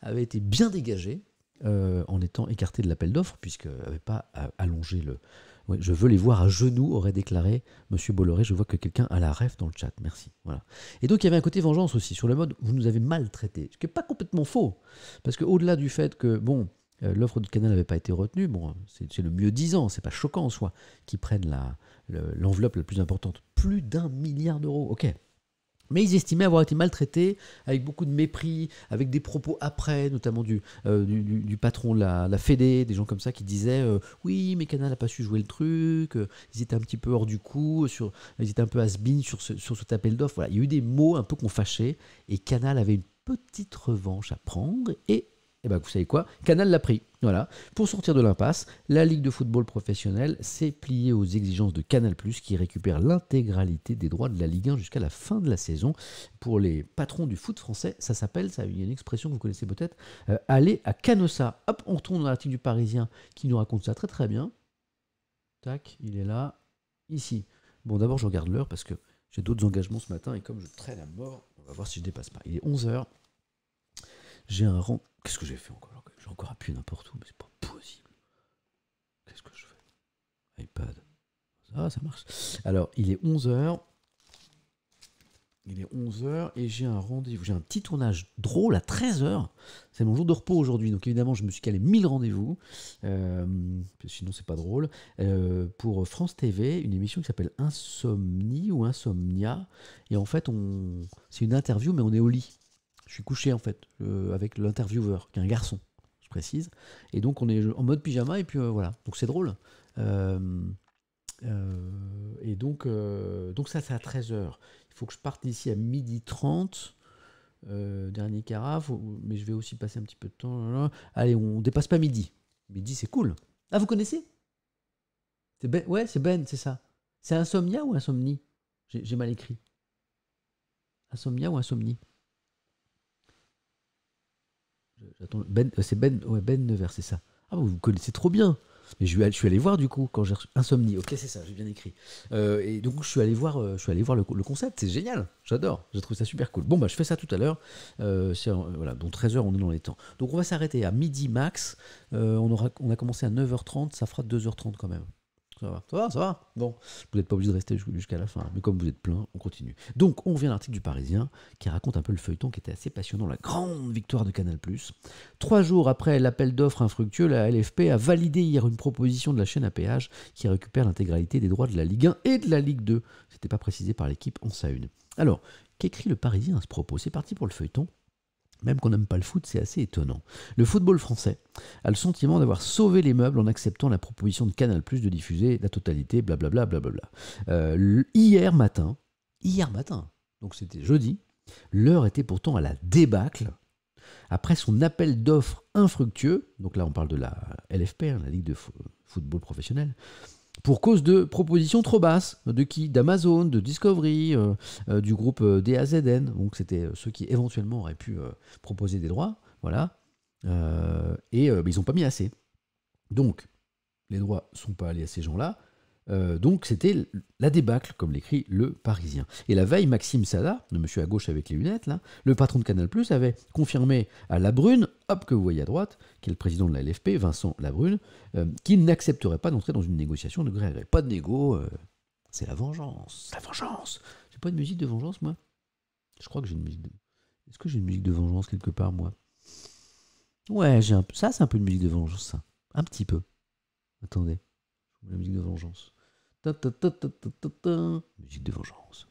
avait été bien dégagé euh, en étant écarté de l'appel d'offres, puisqu'il n'avait pas allongé le. je veux les voir à genoux, aurait déclaré Monsieur Bolloré. Je vois que quelqu'un a la ref dans le chat, merci. Voilà. Et donc il y avait un côté vengeance aussi, sur le mode vous nous avez maltraité, ce qui n'est pas complètement faux, parce qu'au-delà du fait que, bon, euh, l'offre de canal n'avait pas été retenue. Bon, c'est le mieux disant, c'est pas choquant en soi, qu'ils prennent l'enveloppe la, plus importante. Plus d'un milliard d'euros, ok. Mais ils estimaient avoir été maltraités, avec beaucoup de mépris, avec des propos après, notamment du, euh, du, patron de la, la Fédé, des gens comme ça qui disaient euh, Oui, mais Canal n'a pas su jouer le truc, ils étaient un petit peu hors du coup, sur, ils étaient un peu has-been sur ce, sur ce appel d'offres. Voilà. Il y a eu des mots un peu qu'on fâchait, et Canal avait une petite revanche à prendre, et et eh bien, vous savez quoi Canal l'a pris. Voilà. Pour sortir de l'impasse, la Ligue de football professionnel s'est pliée aux exigences de Canal, qui récupère l'intégralité des droits de la Ligue 1 jusqu'à la fin de la saison. Pour les patrons du foot français, ça s'appelle, ça, il y a une expression que vous connaissez peut-être, euh, aller à Canossa. Hop, on retourne dans l'article du Parisien qui nous raconte ça très très bien. Tac, il est là, ici. Bon, d'abord, je regarde l'heure parce que j'ai d'autres engagements ce matin et comme je traîne à mort, on va voir si je dépasse pas. Il est 11h. J'ai un rang. Qu'est-ce que j'ai fait encore J'ai encore appuyé n'importe où, mais c'est pas possible. Qu'est-ce que je fais iPad. Ça, ah, ça marche. Alors, il est 11h. Il est 11h et j'ai un rendez-vous. J'ai un petit tournage drôle à 13h. C'est mon jour de repos aujourd'hui. Donc évidemment, je me suis calé 1000 rendez-vous. Euh, sinon, c'est pas drôle. Euh, pour France TV, une émission qui s'appelle Insomnie ou Insomnia. Et en fait, on... c'est une interview, mais on est au lit. Je suis couché en fait avec l'intervieweur, qui est un garçon, je précise. Et donc on est en mode pyjama et puis euh, voilà. Donc c'est drôle. Euh, euh, et donc, donc ça c'est à 13h. Il faut que je parte d'ici à 12h30. dernier carafe, mais je vais aussi passer un petit peu de temps. Allez, on dépasse pas midi. Midi, c'est cool. Ah, vous connaissez ben, ouais, c'est Ben, c'est ça. C'est insomnia ou insomnie J'ai mal écrit. Insomnia ou insomnie ben, euh, c'est Ben, Ben Nevers, c'est ça. Ah, vous connaissez trop bien. Mais je, je suis allé voir du coup quand j'ai Insomnie. Ok, c'est ça, j'ai bien écrit. Euh, et donc je suis allé voir, euh, je suis allé voir le, concept. C'est génial, j'adore. J'ai trouvé ça super cool. Bon bah je fais ça tout à l'heure. voilà, donc 13 h on est dans les temps. Donc on va s'arrêter à midi max. on on a commencé à 9h30, ça fera 2h30 quand même. Ça va, ça va, Bon, vous n'êtes pas obligé de rester jusqu'à la fin, mais comme vous êtes plein, on continue. Donc, on revient à l'article du Parisien qui raconte un peu le feuilleton qui était assez passionnant, la grande victoire de Canal+. Trois jours après l'appel d'offres infructueux, la LFP a validé hier une proposition de la chaîne APH qui récupère l'intégralité des droits de la Ligue 1 et de la Ligue 2. C'était pas précisé par l'équipe en sa une. Alors, qu'écrit le Parisien à ce propos C'est parti pour le feuilleton. Même qu'on n'aime pas le foot, c'est assez étonnant. Le football français a le sentiment d'avoir sauvé les meubles en acceptant la proposition de Canal Plus de diffuser la totalité, blablabla. Bla bla bla euh, hier matin, hier matin, donc c'était jeudi, l'heure était pourtant à la débâcle après son appel d'offres infructueux, donc là on parle de la LFP, hein, la Ligue de football professionnel, pour cause de propositions trop basses. De qui D'Amazon, de Discovery, euh, euh, du groupe euh, DAZN. Donc c'était ceux qui éventuellement auraient pu proposer des droits. Voilà. et ils n'ont pas mis assez. Donc, les droits ne sont pas allés à ces gens-là. Euh, donc c'était la débâcle, comme l'écrit le Parisien. Et la veille, Maxime Sada, le monsieur à gauche avec les lunettes, là, le patron de Canal+, avait confirmé à Labrune, hop que vous voyez à droite, qui est le président de la LFP, Vincent Labrune, euh, qu'il n'accepterait pas d'entrer dans une négociation de gré Pas de négo, euh, c'est la vengeance. La vengeance J'ai pas de musique de vengeance, moi Je crois que j'ai une musique de... Est-ce que j'ai une musique de vengeance quelque part, moi Ouais, j'ai un... ça c'est un peu une musique de vengeance, ça. Un petit peu. Attendez. La musique de vengeance. Musique de vengeance.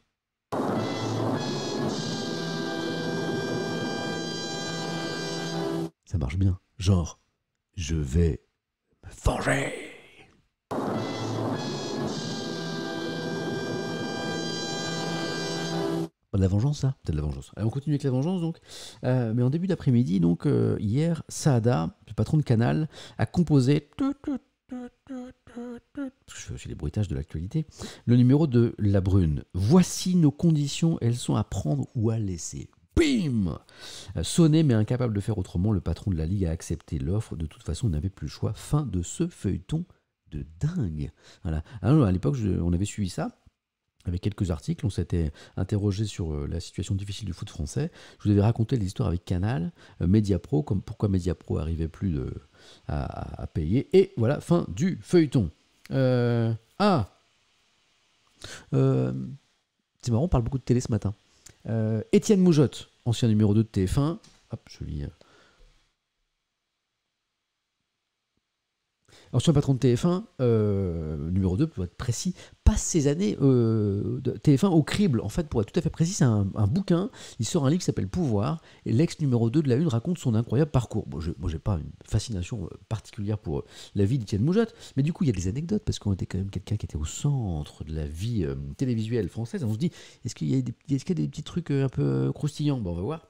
Ça marche bien. Genre, je vais me venger. Pas de la vengeance, ça être de la vengeance. on continue avec la vengeance, donc. Euh, mais en début d'après-midi, donc, euh, hier, Saada, le patron de Canal, a composé. Je suis les bruitages de l'actualité. Le numéro de La Brune. Voici nos conditions, elles sont à prendre ou à laisser. Bim Sonné mais incapable de faire autrement, le patron de la Ligue a accepté l'offre. De toute façon, on n'avait plus le choix. Fin de ce feuilleton de dingue. Voilà. Alors, ah à l'époque, on avait suivi ça avec quelques articles. On s'était interrogé sur euh, la situation difficile du foot français. Je vous avais raconté les avec Canal, euh, Mediapro, comme pourquoi Mediapro arrivait plus de, à, payer. Et voilà, fin du feuilleton. Euh, ah C'est marrant, on parle beaucoup de télé ce matin. Étienne Moujotte, ancien numéro 2 de TF1. Hop, je lis ancien patron de TF1, euh, numéro 2 pour être précis, passe ses années euh, de TF1 au crible. En fait, pour être tout à fait précis, c'est un, bouquin. Il sort un livre qui s'appelle Pouvoir, et l'ex numéro 2 de la Une raconte son incroyable parcours. Bon, je, moi, j'ai pas une fascination euh, particulière pour la vie d'Étienne Moujotte, mais du coup, il y a des anecdotes, parce qu'on était quand même quelqu'un qui était au centre de la vie télévisuelle française. On se dit, est-ce qu'il y, a des, y a des petits trucs un peu croustillants bon, On va voir.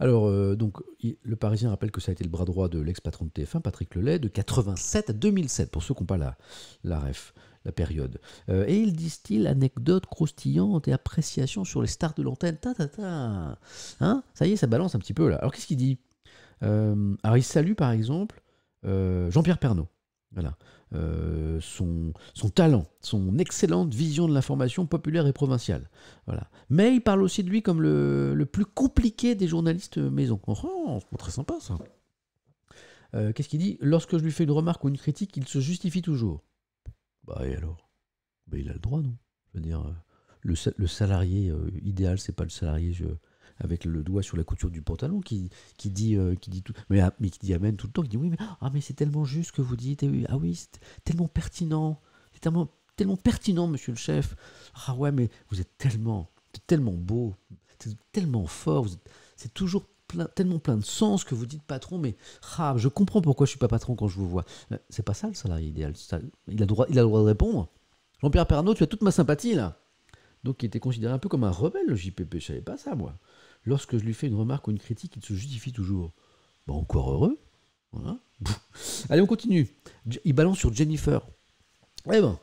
Alors, euh, donc, le Parisien rappelle que ça a été le bras droit de l'ex-patron de TF1, Patrick Lelay, de 87 à 2007, pour ceux qui n'ont pas la, la ref, la période. Euh, et il distille anecdotes croustillantes et appréciations sur les stars de l'antenne. Ta, ta, ta. ça y est, ça balance un petit peu là. Alors, qu'est-ce qu'il dit euh, Alors, il salue par exemple euh, Jean-Pierre Pernaud. Voilà. Euh, son, son, talent, son excellente vision de l'information populaire et provinciale. Voilà. Mais il parle aussi de lui comme le, plus compliqué des journalistes maison. Oh, très sympa ça. Euh, qu'est-ce qu'il dit Lorsque je lui fais une remarque ou une critique, il se justifie toujours. Bah et alors bah, Il a le droit, non Je veux dire, euh, le, salarié idéal, c'est pas le salarié je, avec le doigt sur la couture du pantalon, qui, qui dit, euh, qui dit tout, mais, ah, qui dit amène tout le temps, qui dit oui, mais, ah, mais c'est tellement juste que vous dites, ah oui, c'est tellement pertinent, c'est tellement, tellement pertinent, monsieur le chef. Ah ouais, mais vous êtes tellement, tellement beau, tellement fort, c'est toujours tellement plein de sens que vous dites patron, mais ah, je comprends pourquoi je suis pas patron quand je vous vois. Euh, c'est pas ça le salarié idéal. il a droit, il a le droit de répondre. Jean-Pierre Pernaud, tu as toute ma sympathie là. Donc, il était considéré un peu comme un rebelle, le JPP. Je savais pas ça, moi lorsque je lui fais une remarque ou une critique, il se justifie toujours. Bon, bah, encore heureux. Allez, on continue. Il balance sur Jennifer. Eh ben,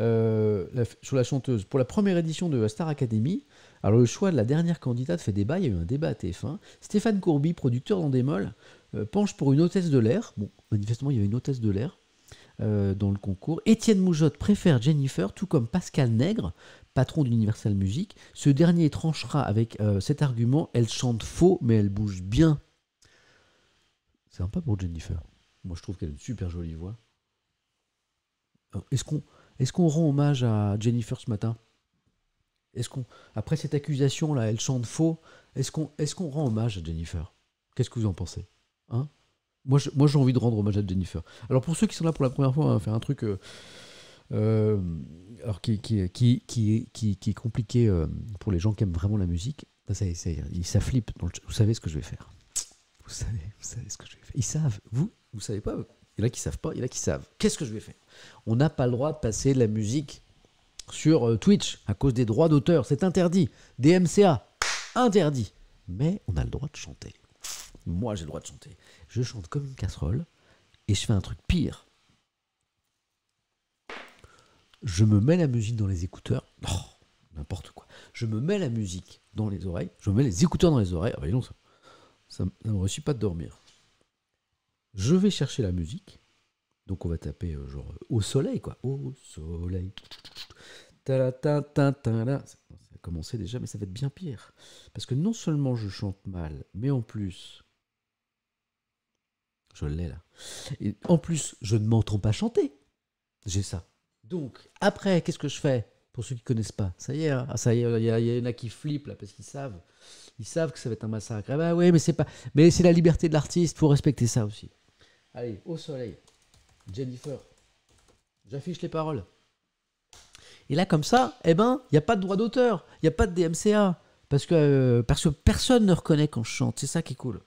euh, sur la chanteuse. Pour la première édition de Star Academy, alors le choix de la dernière candidate fait débat, il y a eu un débat à TF1. Stéphane Courby, producteur dans euh, penche pour une hôtesse de l'air. Bon, manifestement, il y avait une hôtesse de l'air euh, dans le concours. Étienne Moujotte préfère Jennifer, tout comme Pascal Nègre, patron d'Universal Music, ce dernier tranchera avec euh, cet argument elle chante faux, mais elle bouge bien. C'est sympa pour Jennifer. Moi, je trouve qu'elle a une super jolie voix. Euh, est-ce qu'on est rend hommage à Jennifer ce matin Est-ce qu'on après cette accusation là, elle chante faux Est-ce qu'on est rend hommage à Jennifer Qu'est-ce que vous en pensez hein Moi, j'ai envie de rendre hommage à Jennifer. Alors pour ceux qui sont là pour la première fois, on va faire un truc. Euh, euh, alors qui, qui, qui, qui, est compliqué euh, pour les gens qui aiment vraiment la musique. Ben, ça, ça, ça flippe. vous savez ce que je vais faire. Vous savez, vous savez ce que je vais faire. Ils savent. Vous, vous savez pas. Il y en a qui savent pas. Il y en a qui savent. Qu'est-ce que je vais faire On n'a pas le droit de passer de la musique sur euh, Twitch à cause des droits d'auteur. C'est interdit. DMCA, interdit. Mais on a le droit de chanter. Moi, j'ai le droit de chanter. Je chante comme une casserole et je fais un truc pire je me mets la musique dans les écouteurs. Oh, n'importe quoi. Je me mets la musique dans les oreilles. Je me mets les écouteurs dans les oreilles. Ah, bah ça, ça, ne me réussit pas de dormir. Je vais chercher la musique. Donc on va taper euh, genre euh, au soleil, quoi. Au soleil. Ta Ça a commencé déjà, mais ça va être bien pire. Parce que non seulement je chante mal, mais en plus. Je l'ai là. Et en plus, je ne m'entends pas chanter. J'ai ça. Donc, après, qu'est-ce que je fais Pour ceux qui ne connaissent pas, ça y est, hein. ah, ça y est, il y, en a qui flippent là parce qu'ils savent, ils savent que ça va être un massacre. Ah bah oui, mais c'est pas, mais c'est la liberté de l'artiste, Il faut respecter ça aussi. Allez, au soleil, Jennifer. J'affiche les paroles. Et là, comme ça, eh ben, il n'y a pas de droit d'auteur, il n'y a pas de DMCA, euh, parce que, personne ne reconnaît quand je chante. C'est ça qui est cool.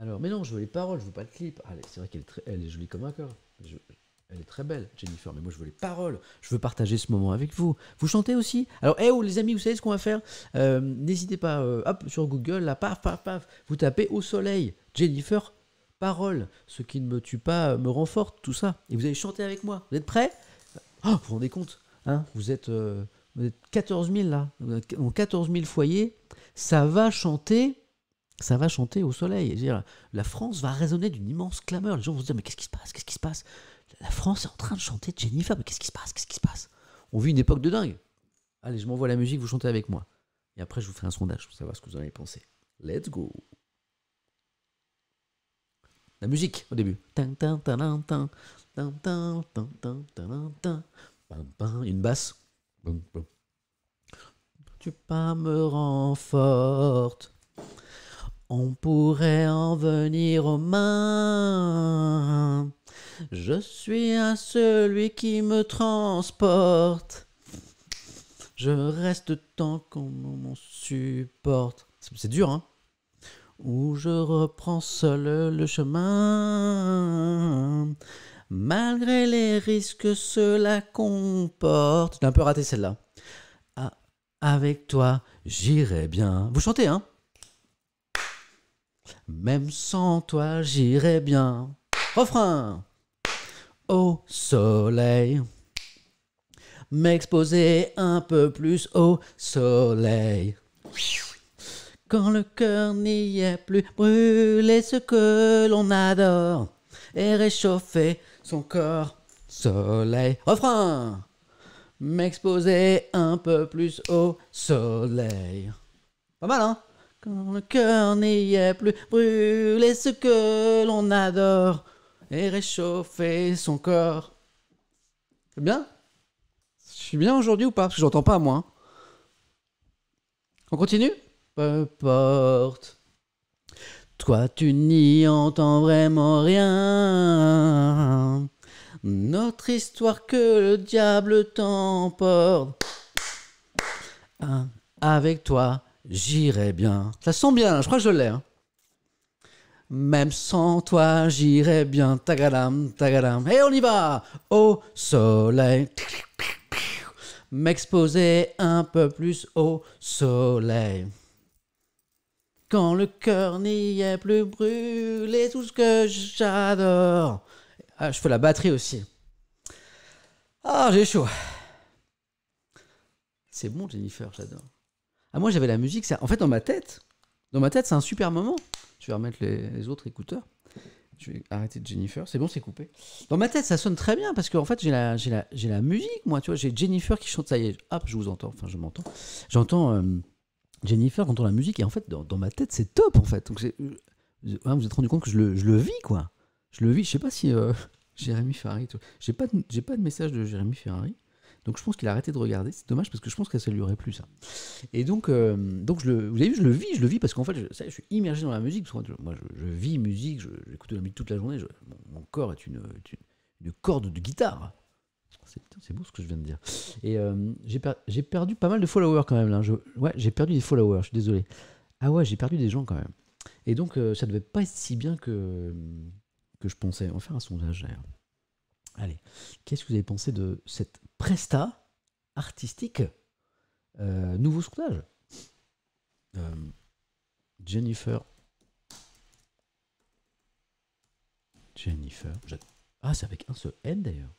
Alors, mais non, je veux les paroles, je veux pas le clip. Allez, c'est vrai qu'elle est, elle est jolie comme un cœur. Je, elle est très belle, Jennifer, mais moi je veux les paroles, je veux partager ce moment avec vous. Vous chantez aussi Alors, eh oh les amis, vous savez ce qu'on va faire euh, N'hésitez pas, euh, hop, sur Google, là, paf, paf, paf, vous tapez au soleil, Jennifer, parole, ce qui ne me tue pas euh, me renforce, tout ça. Et vous allez chanter avec moi. Vous êtes prêts oh, Vous vous rendez compte hein vous, êtes, 14 000 là, en 14 000 foyers, ça va chanter ça va chanter au soleil. -dire, la France va résonner d'une immense clameur. Les gens vont se dire, mais qu'est-ce qui se passe Qu'est-ce qui se passe la France est en train de chanter Jennifer, mais qu'est-ce qui se passe Qu'est-ce qui se passe On vit une époque de dingue. Allez, je m'envoie la musique, vous chantez avec moi. Et après, je vous fais un sondage pour savoir ce que vous en avez pensé. Let's go La musique, au début. Une basse. Tu pas me rends forte. On pourrait en venir aux mains. Je suis à celui qui me transporte. Je reste tant qu'on m'en supporte. C'est dur, hein Ou je reprends seul le chemin. Malgré les risques que cela comporte. J'ai un peu raté celle-là. Ah, avec toi, j'irai bien. Vous chantez, hein même sans toi, j'irai bien. Refrain Au soleil. M'exposer un peu plus au soleil. Quand le cœur n'y est plus, brûler ce que l'on adore et réchauffer son corps. Soleil. Refrain M'exposer un peu plus au soleil. Pas mal, hein quand le cœur n'y est plus, brûler ce que l'on adore et réchauffer son corps. C'est bien Je suis bien aujourd'hui ou pas Parce que j'entends pas, moi. Hein. On continue Peu importe. Toi, tu n'y entends vraiment rien. Notre histoire que le diable t'emporte. Avec toi, J'irai bien. Ça sent bien, je crois que je l'ai. Hein. Même sans toi, j'irai bien. Tagadam, tagadam. Et on y va Au soleil. M'exposer un peu plus au soleil. Quand le cœur n'y est plus brûlé, tout ce que j'adore. Ah, je fais la batterie aussi. Ah, j'ai chaud. C'est bon, Jennifer, j'adore. Ah, moi, j'avais la musique. Ça... En fait, dans ma tête, dans ma tête, c'est un super moment. Je vais remettre les, autres écouteurs. Je vais arrêter Jennifer. C'est bon, c'est coupé. Dans ma tête, ça sonne très bien parce qu'en fait, j'ai la, j'ai la, j'ai la musique, moi. Tu vois, j'ai Jennifer qui chante. Ça y est, hop, je vous entends. Enfin, je m'entends. J'entends euh, Jennifer, j'entends la musique. Et en fait, dans, ma tête, c'est top, en fait. Donc, vous euh, hein, vous êtes rendu compte que je le, je le, vis, quoi. Je le vis. Je sais pas si euh, Jérémy Ferrari. J'ai pas, j'ai pas de message de Jérémy Ferrari. Donc je pense qu'il a arrêté de regarder. C'est dommage parce que je pense que ça lui aurait plu ça. Et donc, euh, donc je vous avez vu, je le vis, je le vis parce qu'en fait, je, suis immergé dans la musique. moi, je, vis musique, j'écoute de la musique toute la journée. mon, corps est une, une, corde de guitare. C'est beau ce que je viens de dire. Et euh, j'ai perdu pas mal de followers quand même là. ouais, j'ai perdu des followers, je suis désolé. Ah ouais, j'ai perdu des gens quand même. Et donc, ça euh, ça devait pas être si bien que, que je pensais. On va faire un sondage d'ailleurs. Allez, qu'est-ce que vous avez pensé de cette presta artistique euh, Nouveau sondage. Euh, Jennifer. Jennifer. Ah, c'est avec un seul N d'ailleurs.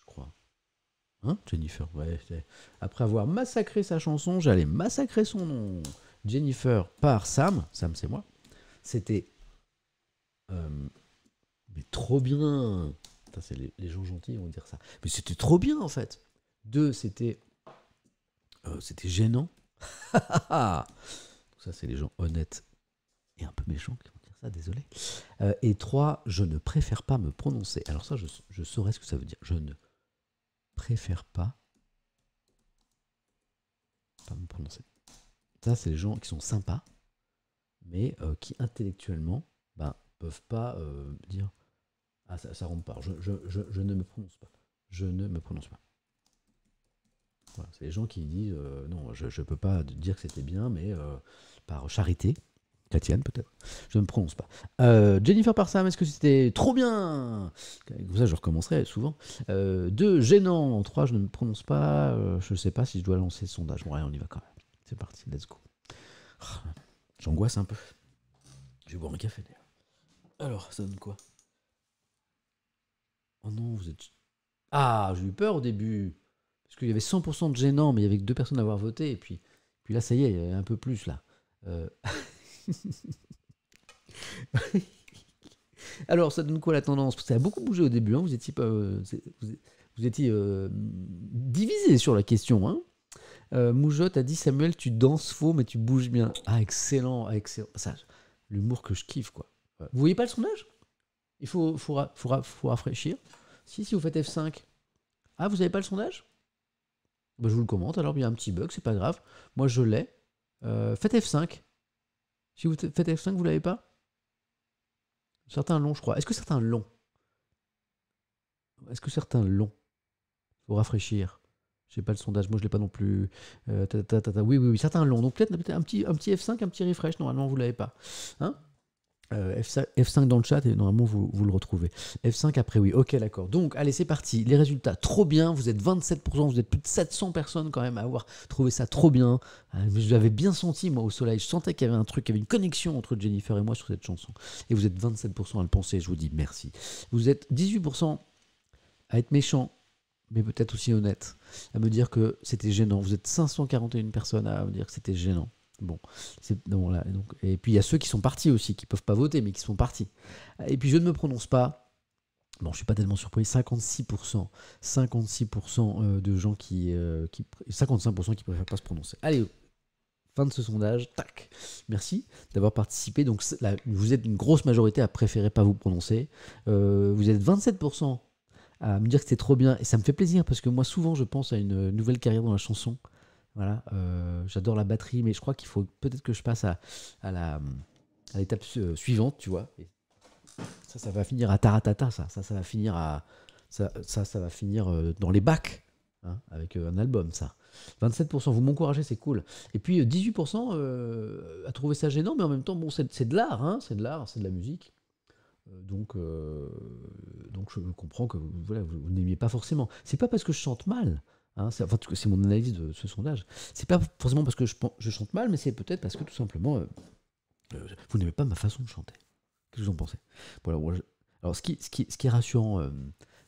Je crois. Hein, Jennifer Après avoir massacré sa chanson, j'allais massacrer son nom. Jennifer par Sam. Sam, c'est moi. C'était. Euh, mais trop bien c'est les, gens gentils vont dire ça. Mais c'était trop bien en fait. Deux, c'était euh, c'était gênant. ça, c'est les gens honnêtes et un peu méchants qui vont dire ça, désolé. Euh, et trois, je ne préfère pas me prononcer. Alors ça, je, saurais ce que ça veut dire. Je ne préfère pas, me prononcer. Ça, c'est les gens qui sont sympas, mais euh, qui intellectuellement ben, peuvent pas dire ah, ça, ça pas. Je, ne me prononce pas. Je ne me prononce pas. c'est les gens qui disent euh, non, je ne peux pas dire que c'était bien, mais euh, par charité, Katiane peut-être, je ne me prononce pas. Euh, Jennifer Parsam, est-ce que c'était trop bien Comme ça, je recommencerai souvent. deux, gênant. Trois, je ne me prononce pas. je ne sais pas si je dois lancer le sondage. Bon, on y va quand même. C'est parti, let's go. Ah, j'angoisse un peu. Je vais boire un café d'ailleurs. Alors, ça donne quoi Oh non, vous êtes. Ah, j'ai eu peur au début. Parce qu'il y avait 100% de gênants, mais il y avait que deux personnes à avoir voté. Et puis, puis là, ça y est, il y avait un peu plus là. Euh. Alors, ça donne quoi la tendance Ça a beaucoup bougé au début. Hein. Vous étiez, pas, euh, vous étiez euh, divisé sur la question. Hein. Moujotte a dit Samuel, tu danses faux, mais tu bouges bien. Ah, excellent, excellent. l'humour que je kiffe, quoi. Vous voyez pas le sondage il faut, faut, faut, rafraîchir. Si, si vous faites F5, ah, vous n'avez pas le sondage bah, Je vous le commente, alors il y a un petit bug, c'est pas grave. Moi, je l'ai. Euh, faites F5. Si vous faites F5, vous l'avez pas Certains longs je crois. Est-ce que certains longs Est-ce que certains longs Faut rafraîchir. J'ai pas le sondage, moi je l'ai pas non plus. Euh, ta, oui, oui, oui, certains longs. Donc peut-être un, petit, un petit F5, un petit refresh, normalement vous l'avez pas. Hein euh, F5 dans le chat et normalement vous, vous, le retrouvez. F5 après oui, ok d'accord. Donc allez c'est parti, les résultats, trop bien, vous êtes 27%, vous êtes plus de 700 personnes quand même à avoir trouvé ça trop bien. Je euh, l'avais bien senti moi au soleil, je sentais qu'il y avait un truc, qu'il y avait une connexion entre Jennifer et moi sur cette chanson. Et vous êtes 27% à le penser, je vous dis merci. Vous êtes 18% à être méchant, mais peut-être aussi honnête, à me dire que c'était gênant. Vous êtes 541 personnes à me dire que c'était gênant. Bon, là, donc, et puis il y a ceux qui sont partis aussi, qui peuvent pas voter, mais qui sont partis. Et puis je ne me prononce pas. Bon, je suis pas tellement surpris. 56%, 56% euh, de gens qui, euh, qui, 55% qui préfèrent pas se prononcer. Allez, fin de ce sondage. Tac. Merci d'avoir participé. Donc vous êtes une grosse majorité à préférer pas vous prononcer. Euh, vous êtes 27% à me dire que c'est trop bien et ça me fait plaisir parce que moi souvent je pense à une nouvelle carrière dans la chanson voilà, euh, j'adore la batterie, mais je crois qu'il faut peut-être que je passe à, à l'étape euh, suivante, tu vois. ça, ça va finir à taratata, ça. Ça, ça va finir à ça, ça, va finir euh, dans les bacs hein, avec un album, ça. 27%, vous m'encouragez, c'est cool. Et puis 18% a trouvé ça gênant, mais en même temps, bon, c'est de l'art, hein, c'est de l'art, c'est de la musique. Donc, donc je comprends que voilà, vous, vous n'aimiez pas forcément. C'est pas parce que je chante mal, Hein, c'est mon analyse de ce sondage. C'est pas forcément parce que je, chante mal, mais c'est peut-être parce que tout simplement, euh, euh, vous n'aimez pas ma façon de chanter. Qu'est-ce que vous en pensez voilà, Alors, ce qui, est rassurant euh,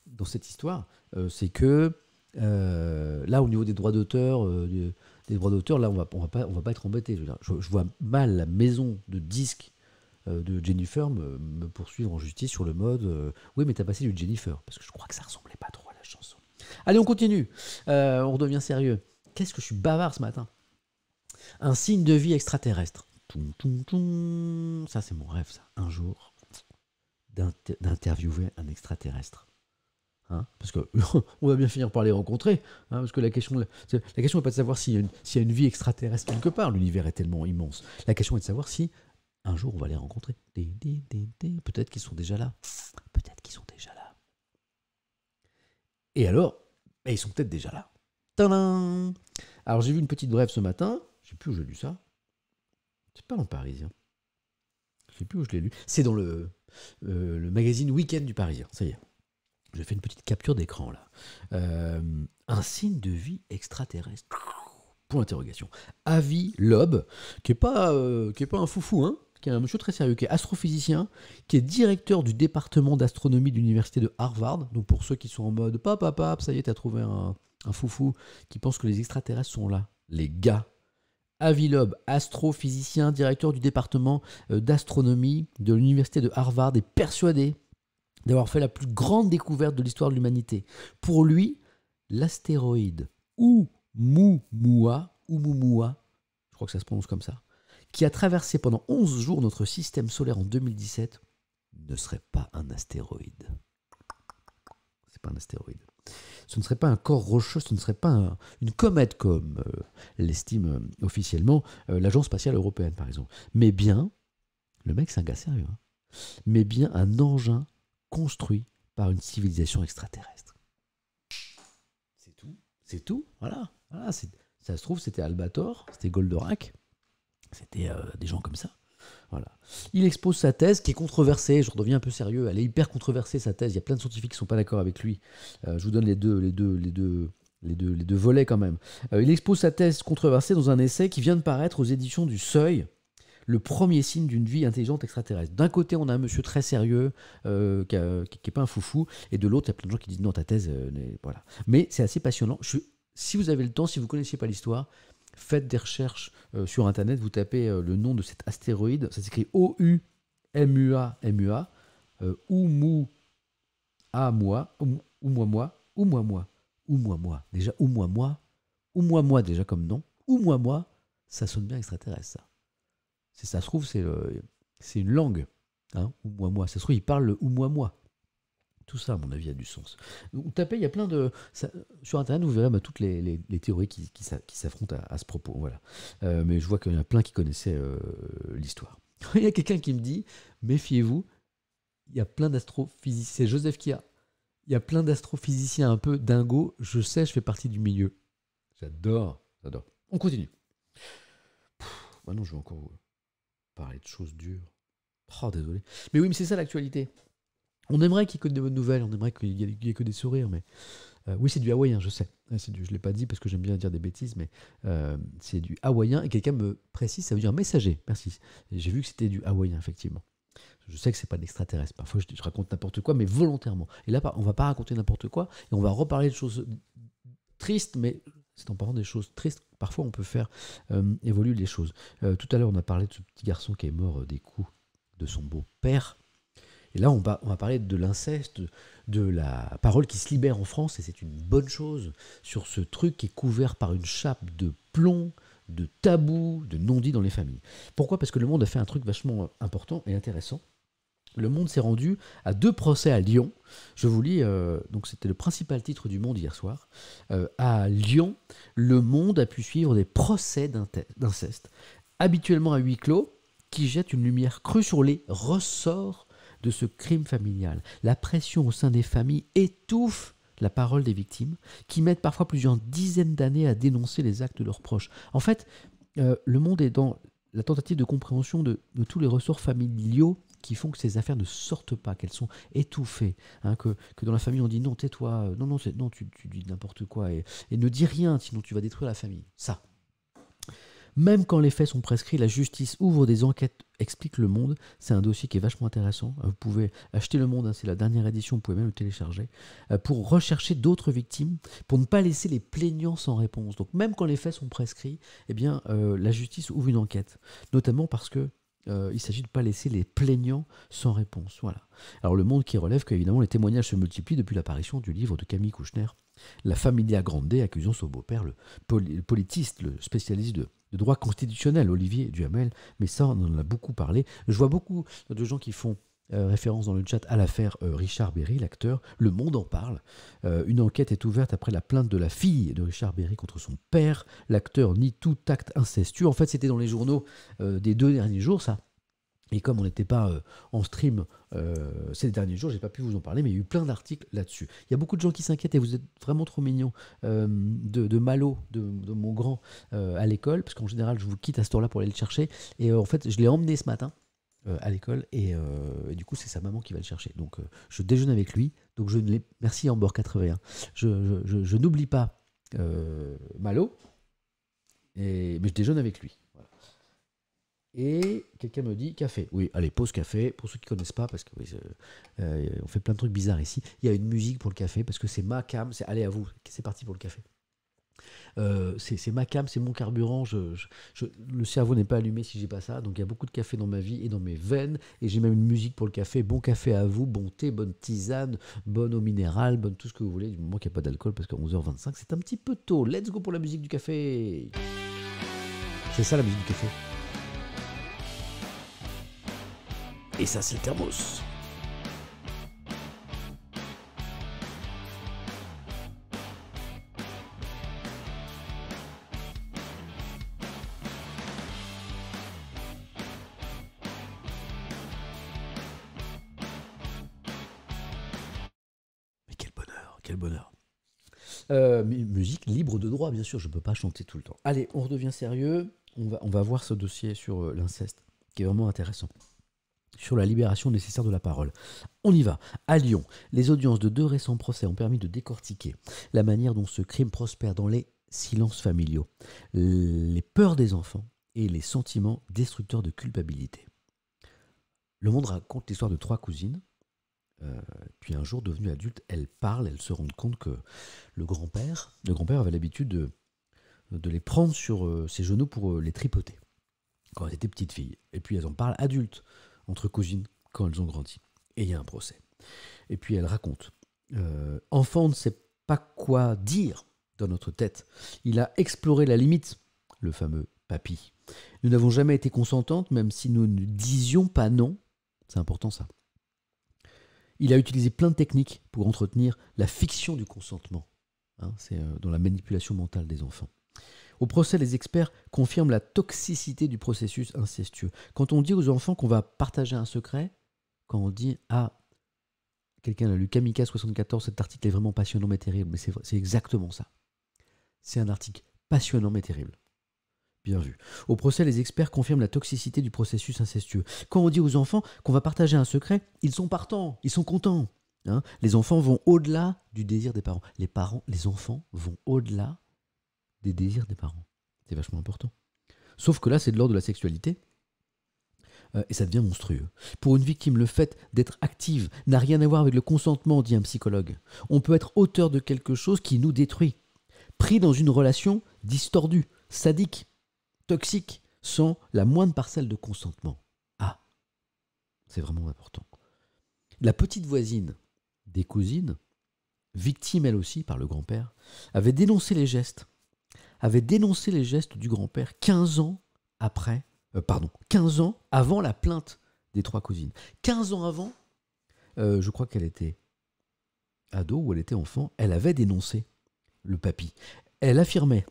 dans cette histoire, c'est que là, au niveau des droits d'auteur, des droits d'auteur, là, on va, on va pas, être embêté. Je, vois mal la maison de disques de Jennifer me, poursuivre en justice sur le mode oui mais t'as passé du Jennifer parce que je crois que ça ressemblait pas trop à la chanson Allez, on continue. Euh, on redevient sérieux. Qu'est-ce que je suis bavard ce matin Un signe de vie extraterrestre. Ça, c'est mon rêve, ça. Un jour, d'interviewer un extraterrestre. Hein, parce que on va bien finir par les rencontrer. Hein, parce que la question, la question n'est pas de savoir s'il y, a une vie extraterrestre quelque part. L'univers est tellement immense. La question est de savoir si un jour on va les rencontrer. Peut-être qu'ils sont déjà là. Peut-être qu'ils sont déjà là. Et alors, bah, ils sont peut-être déjà là. Tadam alors j'ai vu une petite brève ce matin, je sais plus où j'ai lu ça. C'est pas dans le Parisien. Je sais plus où je l'ai lu. C'est dans le, euh, magazine Week-end du Parisien, ça y est. Je fais une petite capture d'écran là. Euh, un signe de vie extraterrestre. Point d'interrogation. Avi Loeb, qui n'est pas, euh, pas un foufou, hein qui un monsieur très sérieux, qui est astrophysicien, qui est directeur du département d'astronomie de l'université de Harvard. Donc pour ceux qui sont en mode papapap, ça y est, t'as trouvé un, foufou qui pense que les extraterrestres sont là. Les gars, Avi astrophysicien, directeur du département euh, d'astronomie de l'université de Harvard, est persuadé d'avoir fait la plus grande découverte de l'histoire de l'humanité. Pour lui, l'astéroïde Oumuamua, Oumuamua, je crois que ça se prononce comme ça, qui a traversé pendant 11 jours notre système solaire en 2017 ne serait pas un astéroïde. C'est pas un astéroïde. Ce ne serait pas un corps rocheux, ce ne serait pas une comète comme euh, l'estime euh, officiellement euh, l'Agence spatiale européenne par exemple, mais bien, le mec c'est un gars sérieux, hein, mais bien un engin construit par une civilisation extraterrestre. C'est tout, c'est tout, voilà. voilà ça se trouve c'était Albator, c'était Goldorak, c'était euh, des gens comme ça. Voilà. Il expose sa thèse qui est controversée, je redeviens un peu sérieux, elle est hyper controversée sa thèse, il y a plein de scientifiques qui ne sont pas d'accord avec lui. Euh, je vous donne les deux, les deux, les deux, les deux, les deux volets quand même. Euh, il expose sa thèse controversée dans un essai qui vient de paraître aux éditions du Seuil, le premier signe d'une vie intelligente extraterrestre. D'un côté, on a un monsieur très sérieux qui n'est pas un foufou, et de l'autre, il y a plein de gens qui disent non, ta thèse, voilà. Mais c'est assez passionnant. si vous avez le temps, si vous ne connaissiez pas l'histoire, Faites des recherches euh, sur Internet, vous tapez euh, le nom de cet astéroïde, ça s'écrit euh, O-U-M-U-A-M-U-A, Moi ou Moi Moi. Déjà, Oumuamua, Moi déjà comme nom, Moi ça sonne bien extraterrestre ça. Si ça se trouve, c'est une langue. Hein, Moi ça se trouve, il parle le Moi. Tout ça, à mon avis, a du sens. plein de. sur Internet, vous verrez bah, toutes les, théories qui, s'affrontent à, ce propos. Voilà. Euh, mais je vois qu'il y en a plein qui connaissaient euh, l'histoire. il y a quelqu'un qui me dit méfiez-vous, il y a plein d'astrophysiciens. C'est Joseph qui a. Il y a plein d'astrophysiciens un peu dingo. Je sais, je fais partie du milieu. J'adore, j'adore. On continue. Maintenant, je vais encore parler de choses dures. Oh, désolé. Mais oui, mais c'est ça l'actualité. On aimerait qu'il y ait des bonnes nouvelles, on aimerait qu'il n'y ait, que des sourires, mais. Euh, oui, c'est du hawaïen, je sais. Ah, je ne l'ai pas dit parce que j'aime bien dire des bêtises, mais euh, c'est du hawaïen. Et quelqu'un me précise, ça veut dire messager. Merci. J'ai vu que c'était du hawaïen, effectivement. Je sais que n'est pas d'extraterrestre. Parfois, je, raconte n'importe quoi, mais volontairement. Et là, on va pas raconter n'importe quoi et on va reparler de choses tristes, mais c'est en parlant des choses tristes. Parfois, on peut faire euh, évoluer les choses. tout à l'heure, on a parlé de ce petit garçon qui est mort des coups de son beau-père. Et là, on va, parler de l'inceste, de la parole qui se libère en France, et c'est une bonne chose, sur ce truc qui est couvert par une chape de plomb, de tabou, de non dits dans les familles. Pourquoi Parce que le monde a fait un truc vachement important et intéressant. Le Monde s'est rendu à deux procès à Lyon. Je vous lis, euh, donc c'était le principal titre du Monde hier soir. Euh, à Lyon, le Monde a pu suivre des procès d'inceste, habituellement à huis clos, qui jettent une lumière crue sur les ressorts de ce crime familial. La pression au sein des familles étouffe la parole des victimes, qui mettent parfois plusieurs dizaines d'années à dénoncer les actes de leurs proches. En fait, euh, le monde est dans la tentative de compréhension de, tous les ressorts familiaux qui font que ces affaires ne sortent pas, qu'elles sont étouffées, hein, que, dans la famille on dit non, tais-toi, euh, non, non, non tu, dis n'importe quoi, et, ne dis rien, sinon tu vas détruire la famille. Ça. Même quand les faits sont prescrits, la justice ouvre des enquêtes, explique Le Monde. C'est un dossier qui est vachement intéressant. Euh, vous pouvez acheter Le Monde, hein, c'est la dernière édition, vous pouvez même le télécharger, euh, pour rechercher d'autres victimes, pour ne pas laisser les plaignants sans réponse. Donc même quand les faits sont prescrits, eh bien, euh, la justice ouvre une enquête. Notamment parce que euh, il s'agit de ne pas laisser les plaignants sans réponse. Voilà. Alors le monde qui relève qu'évidemment les témoignages se multiplient depuis l'apparition du livre de Camille Kouchner, La Familia Grande, accusant son beau-père, le, politiste, le spécialiste de, de, droit constitutionnel, Olivier Duhamel, mais ça on en a beaucoup parlé. Je vois beaucoup de gens qui font euh, référence dans le chat à l'affaire euh, Richard Berry, l'acteur, Le Monde en parle. Euh, une enquête est ouverte après la plainte de la fille de Richard Berry contre son père. L'acteur nie tout acte incestueux. En fait, c'était dans les journaux des deux derniers jours, ça. Et comme on n'était pas en stream ces derniers jours, j'ai pas pu vous en parler, mais il y a eu plein d'articles là-dessus. Il y a beaucoup de gens qui s'inquiètent et vous êtes vraiment trop mignons de, Malo, de, de mon grand, à l'école, parce qu'en général, je vous quitte à ce temps-là pour aller le chercher. Et en fait, je l'ai emmené ce matin euh, à l'école euh, et, du coup c'est sa maman qui va le chercher. Donc euh, je déjeune avec lui. Donc je ne merci bord 81. Je, je, n'oublie pas Malo, et, mais je déjeune avec lui. Et quelqu'un me dit café. Oui, allez, pause café. Pour ceux qui ne connaissent pas, parce que on fait plein de trucs bizarres ici. Il y a une musique pour le café parce que c'est ma cam. C'est allez à vous. C'est parti pour le café. Euh, c'est ma cam, c'est mon carburant. le cerveau n'est pas allumé si j'ai pas ça. Donc il y a beaucoup de café dans ma vie et dans mes veines. Et j'ai même une musique pour le café. Bon café à vous, bon thé, bonne tisane, bonne eau minérale, bonne tout ce que vous voulez. Du moment qu'il n'y a pas d'alcool, parce qu'à 11h25, c'est un petit peu tôt. Let's go pour la musique du café. C'est ça la musique du café. Et ça, c'est le thermos. Euh, musique libre de droit, bien sûr, je ne peux pas chanter tout le temps. Allez, on redevient sérieux. On va, on va voir ce dossier sur euh, l'inceste, qui est vraiment intéressant sur la libération nécessaire de la parole. On y va. À Lyon, les audiences de deux récents procès ont permis de décortiquer la manière dont ce crime prospère dans les silences familiaux, les peurs des enfants et les sentiments destructeurs de culpabilité. Le Monde raconte l'histoire de trois cousines euh, puis un jour, devenue adulte, elle parle, elle se rend compte que le grand-père, le grand-père avait l'habitude de, les prendre sur euh, ses genoux pour euh, les tripoter quand elles étaient petites filles. Et puis elles en parlent adultes, entre cousines, quand elles ont grandi. Et il y a un procès. Et puis elle raconte. enfant ne sait pas quoi dire dans notre tête. Il a exploré la limite, le fameux papy. Nous n'avons jamais été consentantes, même si nous ne disions pas non. C'est important ça il a utilisé plein de techniques pour entretenir la fiction du consentement. Hein, c'est euh, dans la manipulation mentale des enfants. Au procès, les experts confirment la toxicité du processus incestueux. Quand on dit aux enfants qu'on va partager un secret, quand on dit Ah, quelqu'un a lu Kamika 74, cet article est vraiment passionnant mais terrible, mais c'est exactement ça. C'est un article passionnant mais terrible. Bien vu. Au procès, les experts confirment la toxicité du processus incestueux. Quand on dit aux enfants qu'on va partager un secret, ils sont partants, ils sont contents. Hein. les enfants vont au-delà du désir des parents. Les parents, les enfants vont au-delà des désirs des parents. C'est vachement important. Sauf que là, c'est de l'ordre de la sexualité. Euh, et ça devient monstrueux. Pour une victime, le fait d'être active n'a rien à voir avec le consentement, dit un psychologue. On peut être auteur de quelque chose qui nous détruit, pris dans une relation distordue, sadique, toxiques sans la moindre parcelle de consentement. Ah, c'est vraiment important. La petite voisine des cousines, victime elle aussi par le grand-père, avait dénoncé les gestes, avait dénoncé les gestes du grand-père 15 ans après, euh, pardon, 15 ans avant la plainte des trois cousines. 15 ans avant, euh, je crois qu'elle était ado ou elle était enfant, elle avait dénoncé le papy. Elle affirmait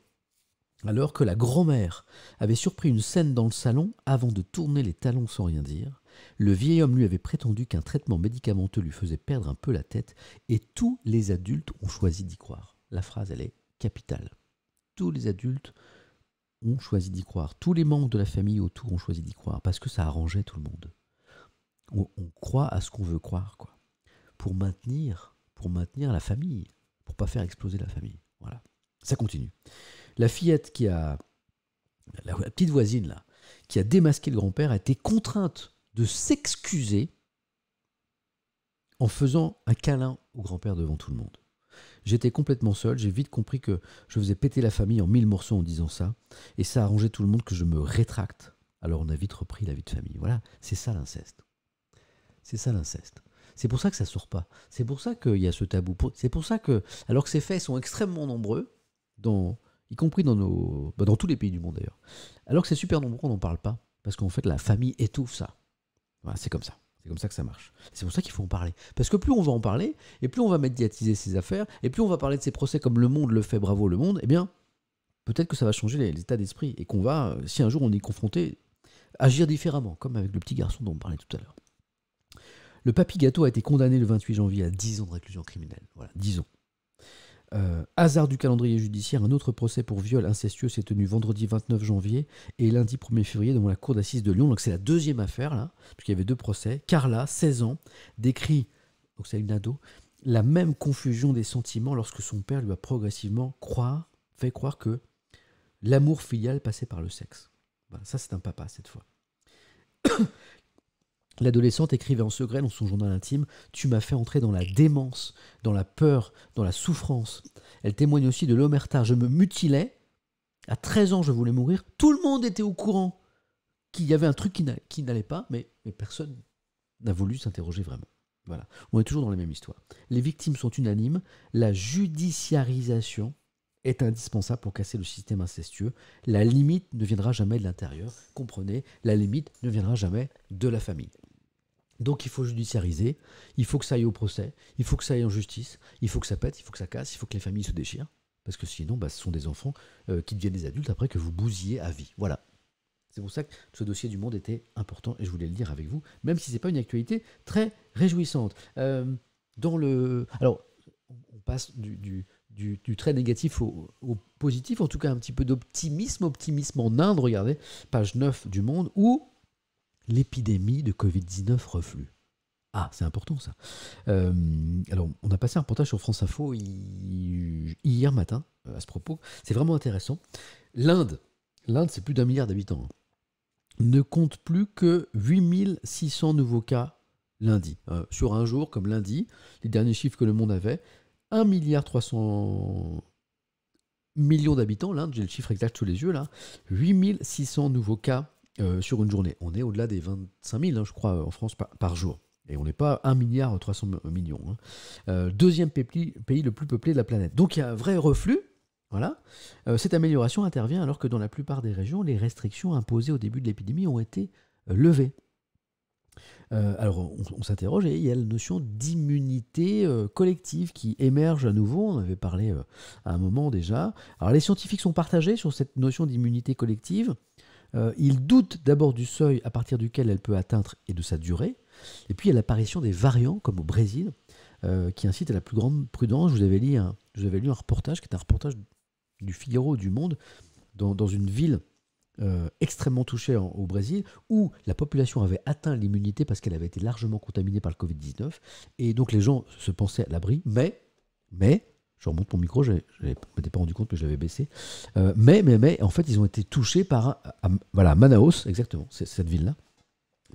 alors que la grand-mère avait surpris une scène dans le salon avant de tourner les talons sans rien dire. Le vieil homme lui avait prétendu qu'un traitement médicamenteux lui faisait perdre un peu la tête, et tous les adultes ont choisi d'y croire. La phrase, elle est capitale. Tous les adultes ont choisi d'y croire. Tous les membres de la famille autour ont choisi d'y croire, parce que ça arrangeait tout le monde. On, croit à ce qu'on veut croire, quoi. Pour maintenir, pour maintenir la famille, pour pas faire exploser la famille. Voilà. Ça continue. La fillette qui a. La, petite voisine, là, qui a démasqué le grand-père, a été contrainte de s'excuser en faisant un câlin au grand-père devant tout le monde. J'étais complètement seul, j'ai vite compris que je faisais péter la famille en mille morceaux en disant ça, et ça arrangeait tout le monde que je me rétracte. Alors on a vite repris la vie de famille. Voilà, c'est ça l'inceste. C'est ça l'inceste. C'est pour ça que ça sort pas. C'est pour ça qu'il y a ce tabou. C'est pour ça que, alors que ces faits sont extrêmement nombreux dans y compris dans, nos, bah, dans tous les pays du monde d'ailleurs. Alors que c'est super nombreux, on n'en parle pas, parce qu'en fait la famille étouffe ça. Voilà, c'est comme ça. C'est comme ça que ça marche. C'est pour ça qu'il faut en parler. Parce que plus on va en parler, et plus on va médiatiser ces affaires, et plus on va parler de ces procès comme Le Monde le fait, bravo Le Monde, eh bien, peut-être que ça va changer les, états d'esprit, et qu'on va, euh, si un jour on est confronté, agir différemment, comme avec le petit garçon dont on parlait tout à l'heure. Le papy gâteau a été condamné le 28 janvier à 10 ans de réclusion criminelle. Voilà, 10 ans. Euh, hasard du calendrier judiciaire, un autre procès pour viol incestueux s'est tenu vendredi 29 janvier et lundi 1er février devant la cour d'assises de Lyon. Donc c'est la deuxième affaire là, puisqu'il y avait deux procès. Carla, 16 ans, décrit, donc c'est une ado, la même confusion des sentiments lorsque son père lui a progressivement fait croire que l'amour filial passait par le sexe. ça c'est un papa cette fois. L'adolescente écrivait en secret dans son journal intime Tu m'as fait entrer dans la démence, dans la peur, dans la souffrance. Elle témoigne aussi de l'omerta Je me mutilais. À 13 ans, je voulais mourir. Tout le monde était au courant qu'il y avait un truc qui n'allait pas, mais, mais personne n'a voulu s'interroger vraiment. Voilà. On est toujours dans la même histoire. Les victimes sont unanimes. La judiciarisation est indispensable pour casser le système incestueux. La limite ne viendra jamais de l'intérieur. Comprenez, la limite ne viendra jamais de la famille. Donc il faut judiciariser, il faut que ça aille au procès, il faut que ça aille en justice, il faut que ça pète, il faut que ça casse, il faut que les familles se déchirent. Parce que sinon, bah, ce sont des enfants euh, qui deviennent des adultes après que vous bousillez à vie. Voilà. C'est pour ça que ce dossier du monde était important et je voulais le dire avec vous, même si ce n'est pas une actualité très réjouissante. Euh, dans le... Alors, on passe du, très négatif au, au, positif, en tout cas un petit peu d'optimisme, optimisme en Inde, regardez, page 9 du monde, où l'épidémie de Covid-19 reflue. Ah, c'est important ça. Euh, alors, on a passé un reportage sur France Info hier matin euh, à ce propos. C'est vraiment intéressant. L'Inde, l'Inde, c'est plus d'un milliard d'habitants, hein, ne compte plus que 8600 nouveaux cas lundi. Euh, sur un jour, comme lundi, les derniers chiffres que le monde avait, 1 milliard 300 millions d'habitants, l'Inde, j'ai le chiffre exact sous les yeux là, 8600 nouveaux cas euh, sur une journée. On est au-delà des 25 000, hein, je crois, en France par, jour. Et on n'est pas 1,3 milliard 300 millions. Hein. Euh, deuxième pays, le plus peuplé de la planète. Donc il y a un vrai reflux. Voilà. Euh, cette amélioration intervient alors que dans la plupart des régions, les restrictions imposées au début de l'épidémie ont été levées. alors on, s'interroge et il y a la notion d'immunité collective qui émerge à nouveau, on avait parlé à un moment déjà. Alors les scientifiques sont partagés sur cette notion d'immunité collective. Euh, il doute d'abord du seuil à partir duquel elle peut atteindre et de sa durée. Et puis il y a l'apparition des variants, comme au Brésil, euh, qui incite à la plus grande prudence. Je vous avais lu un, lu un reportage qui est un reportage du Figaro, du Monde, dans, une ville euh, extrêmement touchée au Brésil, où la population avait atteint l'immunité parce qu'elle avait été largement contaminée par le Covid-19. Et donc les gens se pensaient à l'abri, mais, mais je remonte mon micro, je ne m'étais pas rendu compte que je l'avais baissé. Euh, mais, mais, mais, en fait, ils ont été touchés par, voilà, Manaus, exactement, cette ville-là,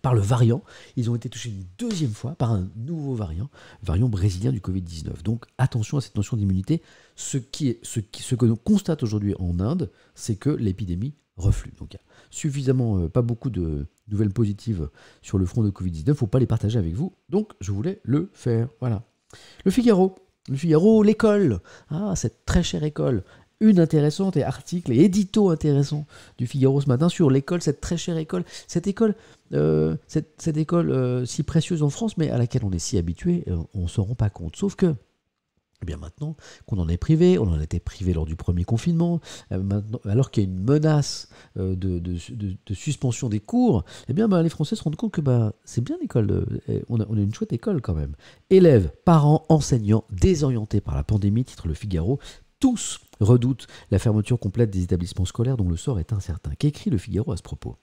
par le variant. Ils ont été touchés une deuxième fois par un nouveau variant, variant brésilien du Covid-19. Donc, attention à cette notion d'immunité. Ce, qui ce, que l'on constate aujourd'hui en Inde, c'est que l'épidémie reflue. Donc, il a suffisamment, euh, pas beaucoup de nouvelles positives sur le front de Covid-19. Il ne faut pas les partager avec vous. Donc, je voulais le faire. Voilà. Le Figaro. Le Figaro, oh, l'école. Ah, cette très chère école. Une intéressante et article et édito intéressant du Figaro ce matin sur l'école, cette très chère école. Cette école, euh, cette, école euh, si précieuse en France, mais à laquelle on est si habitué, euh, on ne s'en rend pas compte. Sauf que eh bien maintenant qu'on en est privé, on en était privé lors du premier confinement, euh, alors qu'il y a une menace euh, de, suspension des cours, eh bien bah, les Français se rendent compte que bah, c'est bien l'école, euh, on, on a une chouette école quand même. Élèves, parents, enseignants, désorientés par la pandémie, titre Le Figaro, tous redoutent la fermeture complète des établissements scolaires dont le sort est incertain. Qu'écrit Le Figaro à ce propos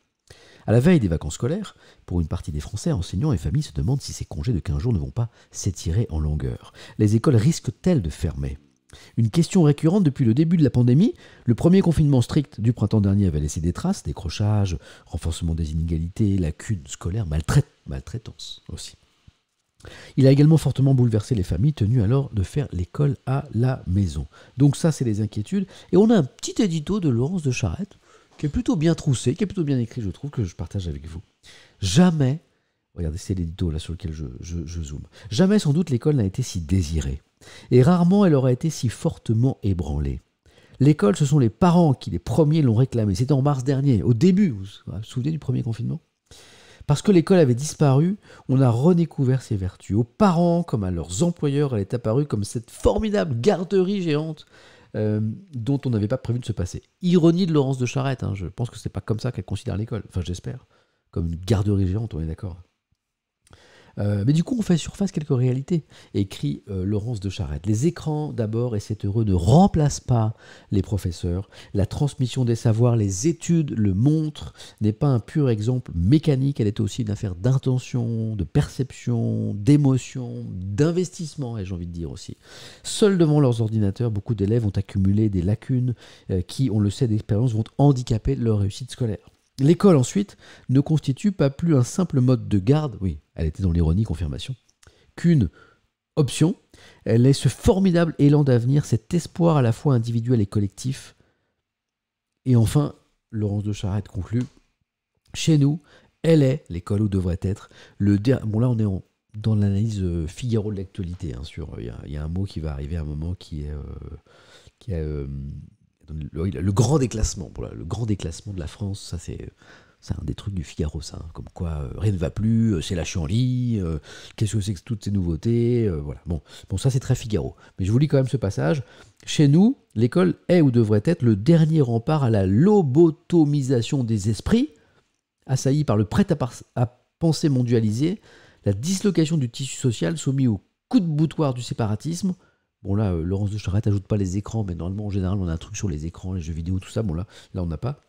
à la veille des vacances scolaires, pour une partie des Français, enseignants et familles se demandent si ces congés de 15 jours ne vont pas s'étirer en longueur. Les écoles risquent-elles de fermer une question récurrente depuis le début de la pandémie, le premier confinement strict du printemps dernier avait laissé des traces, décrochages, renforcement des inégalités, lacunes scolaires, maltraitance aussi. Il a également fortement bouleversé les familles tenues alors de faire l'école à la maison. Donc ça, c'est les inquiétudes. Et on a un petit édito de Laurence de Charette, qui est plutôt bien troussé, qui est plutôt bien écrit, je trouve, que je partage avec vous. Jamais, regardez, c'est l'édito là sur lequel je, zoome, jamais sans doute l'école n'a été si désirée, et rarement elle aurait été si fortement ébranlée. L'école, ce sont les parents qui, les premiers, l'ont réclamée. C'était en mars dernier, au début, vous vous souvenez du premier confinement parce que l'école avait disparu, on a redécouvert ses vertus. Aux parents comme à leurs employeurs, elle est apparue comme cette formidable garderie géante euh, dont on n'avait pas prévu de se passer. Ironie de Laurence de Charette, hein, je pense que c'est pas comme ça qu'elle considère l'école, enfin j'espère, comme une garderie géante, on est d'accord. Euh, mais du coup, on fait surface quelques réalités, écrit euh, Laurence de Charette. Les écrans, d'abord, et c'est heureux, ne remplacent pas les professeurs. La transmission des savoirs, les études le montrent, n'est pas un pur exemple mécanique, elle est aussi une affaire d'intention, de perception, d'émotion, d'investissement, et j'ai envie de dire aussi. Seuls devant leurs ordinateurs, beaucoup d'élèves ont accumulé des lacunes euh, qui, on le sait d'expérience, vont handicaper leur réussite scolaire. L'école ensuite ne constitue pas plus un simple mode de garde, oui, elle était dans l'ironie, confirmation, qu'une option, elle est ce formidable élan d'avenir, cet espoir à la fois individuel et collectif. Et enfin, Laurence de Charette conclut, chez nous, elle est l'école où devrait être le Bon là on est dans l'analyse euh, Figaro de l'actualité, hein, sur il y, a un mot qui va arriver à un moment qui est, euh, euh, le, grand déclassement, le grand déclassement de la France, ça c'est un des trucs du Figaro, ça. Hein. comme quoi, euh, rien ne va plus, euh, c'est la en ligne, euh, qu'est-ce que c'est que toutes ces nouveautés Voilà. Bon. ça c'est très Figaro. Mais je vous lis quand même ce passage. Chez nous, l'école est ou devrait être le dernier rempart à la lobotomisation des esprits, assailli par le prêt à, à penser mondialisé, la dislocation du tissu social soumis au coup de boutoir du séparatisme, Bon là, euh, Laurence de Charette ajoute pas les écrans, mais normalement en général on a un truc sur les écrans, les jeux vidéo, tout ça. Bon là, là on n'a pas.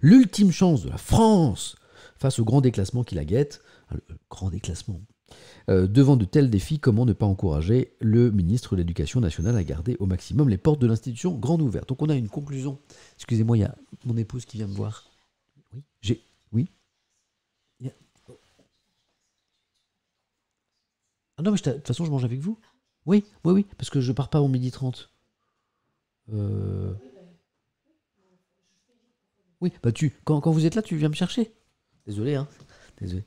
L'ultime chance de la France face au grand déclassement qui la guette. Euh, grand déclassement. Euh, devant de tels défis, comment ne pas encourager le ministre de l'Éducation nationale à garder au maximum les portes de l'institution grandes ouvertes Donc on a une conclusion. Excusez-moi, il y a mon épouse qui vient me voir. Oui, j'ai. Oui. Oh. Ah non, mais de toute façon, je mange avec vous. Oui, oui, oui, parce que je pars pas au midi 30. Euh, oui, bah tu, quand, quand, vous êtes là, tu viens me chercher. Désolé, hein. Désolé.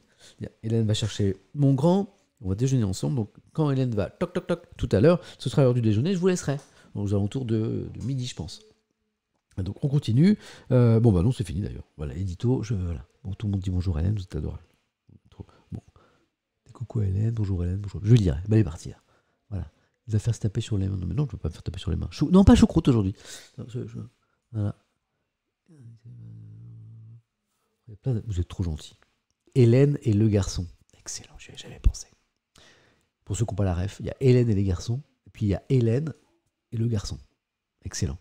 Hélène va chercher mon grand. On va déjeuner ensemble. Donc, quand Hélène va toc toc toc tout à l'heure, ce sera l'heure du déjeuner, je vous laisserai. Donc, aux alentours de, de midi, je pense. Donc, on continue. Euh, bon, bah non, c'est fini d'ailleurs. Voilà, édito. Je, voilà. Bon, tout le monde dit bonjour Hélène, vous êtes adorable. Bon. Coucou Hélène, bonjour Hélène, bonjour. Je lui dirai. Bah, elle est il faire se taper sur les mains. Non, mais non, je ne veux pas me faire taper sur les mains. Non, pas choucroute aujourd'hui. Voilà. Vous êtes trop gentil. Hélène et le garçon. Excellent, n'y avais jamais pensé. Pour ceux qui n'ont pas la ref, il y a Hélène et les garçons, et puis il y a Hélène et le garçon. Excellent.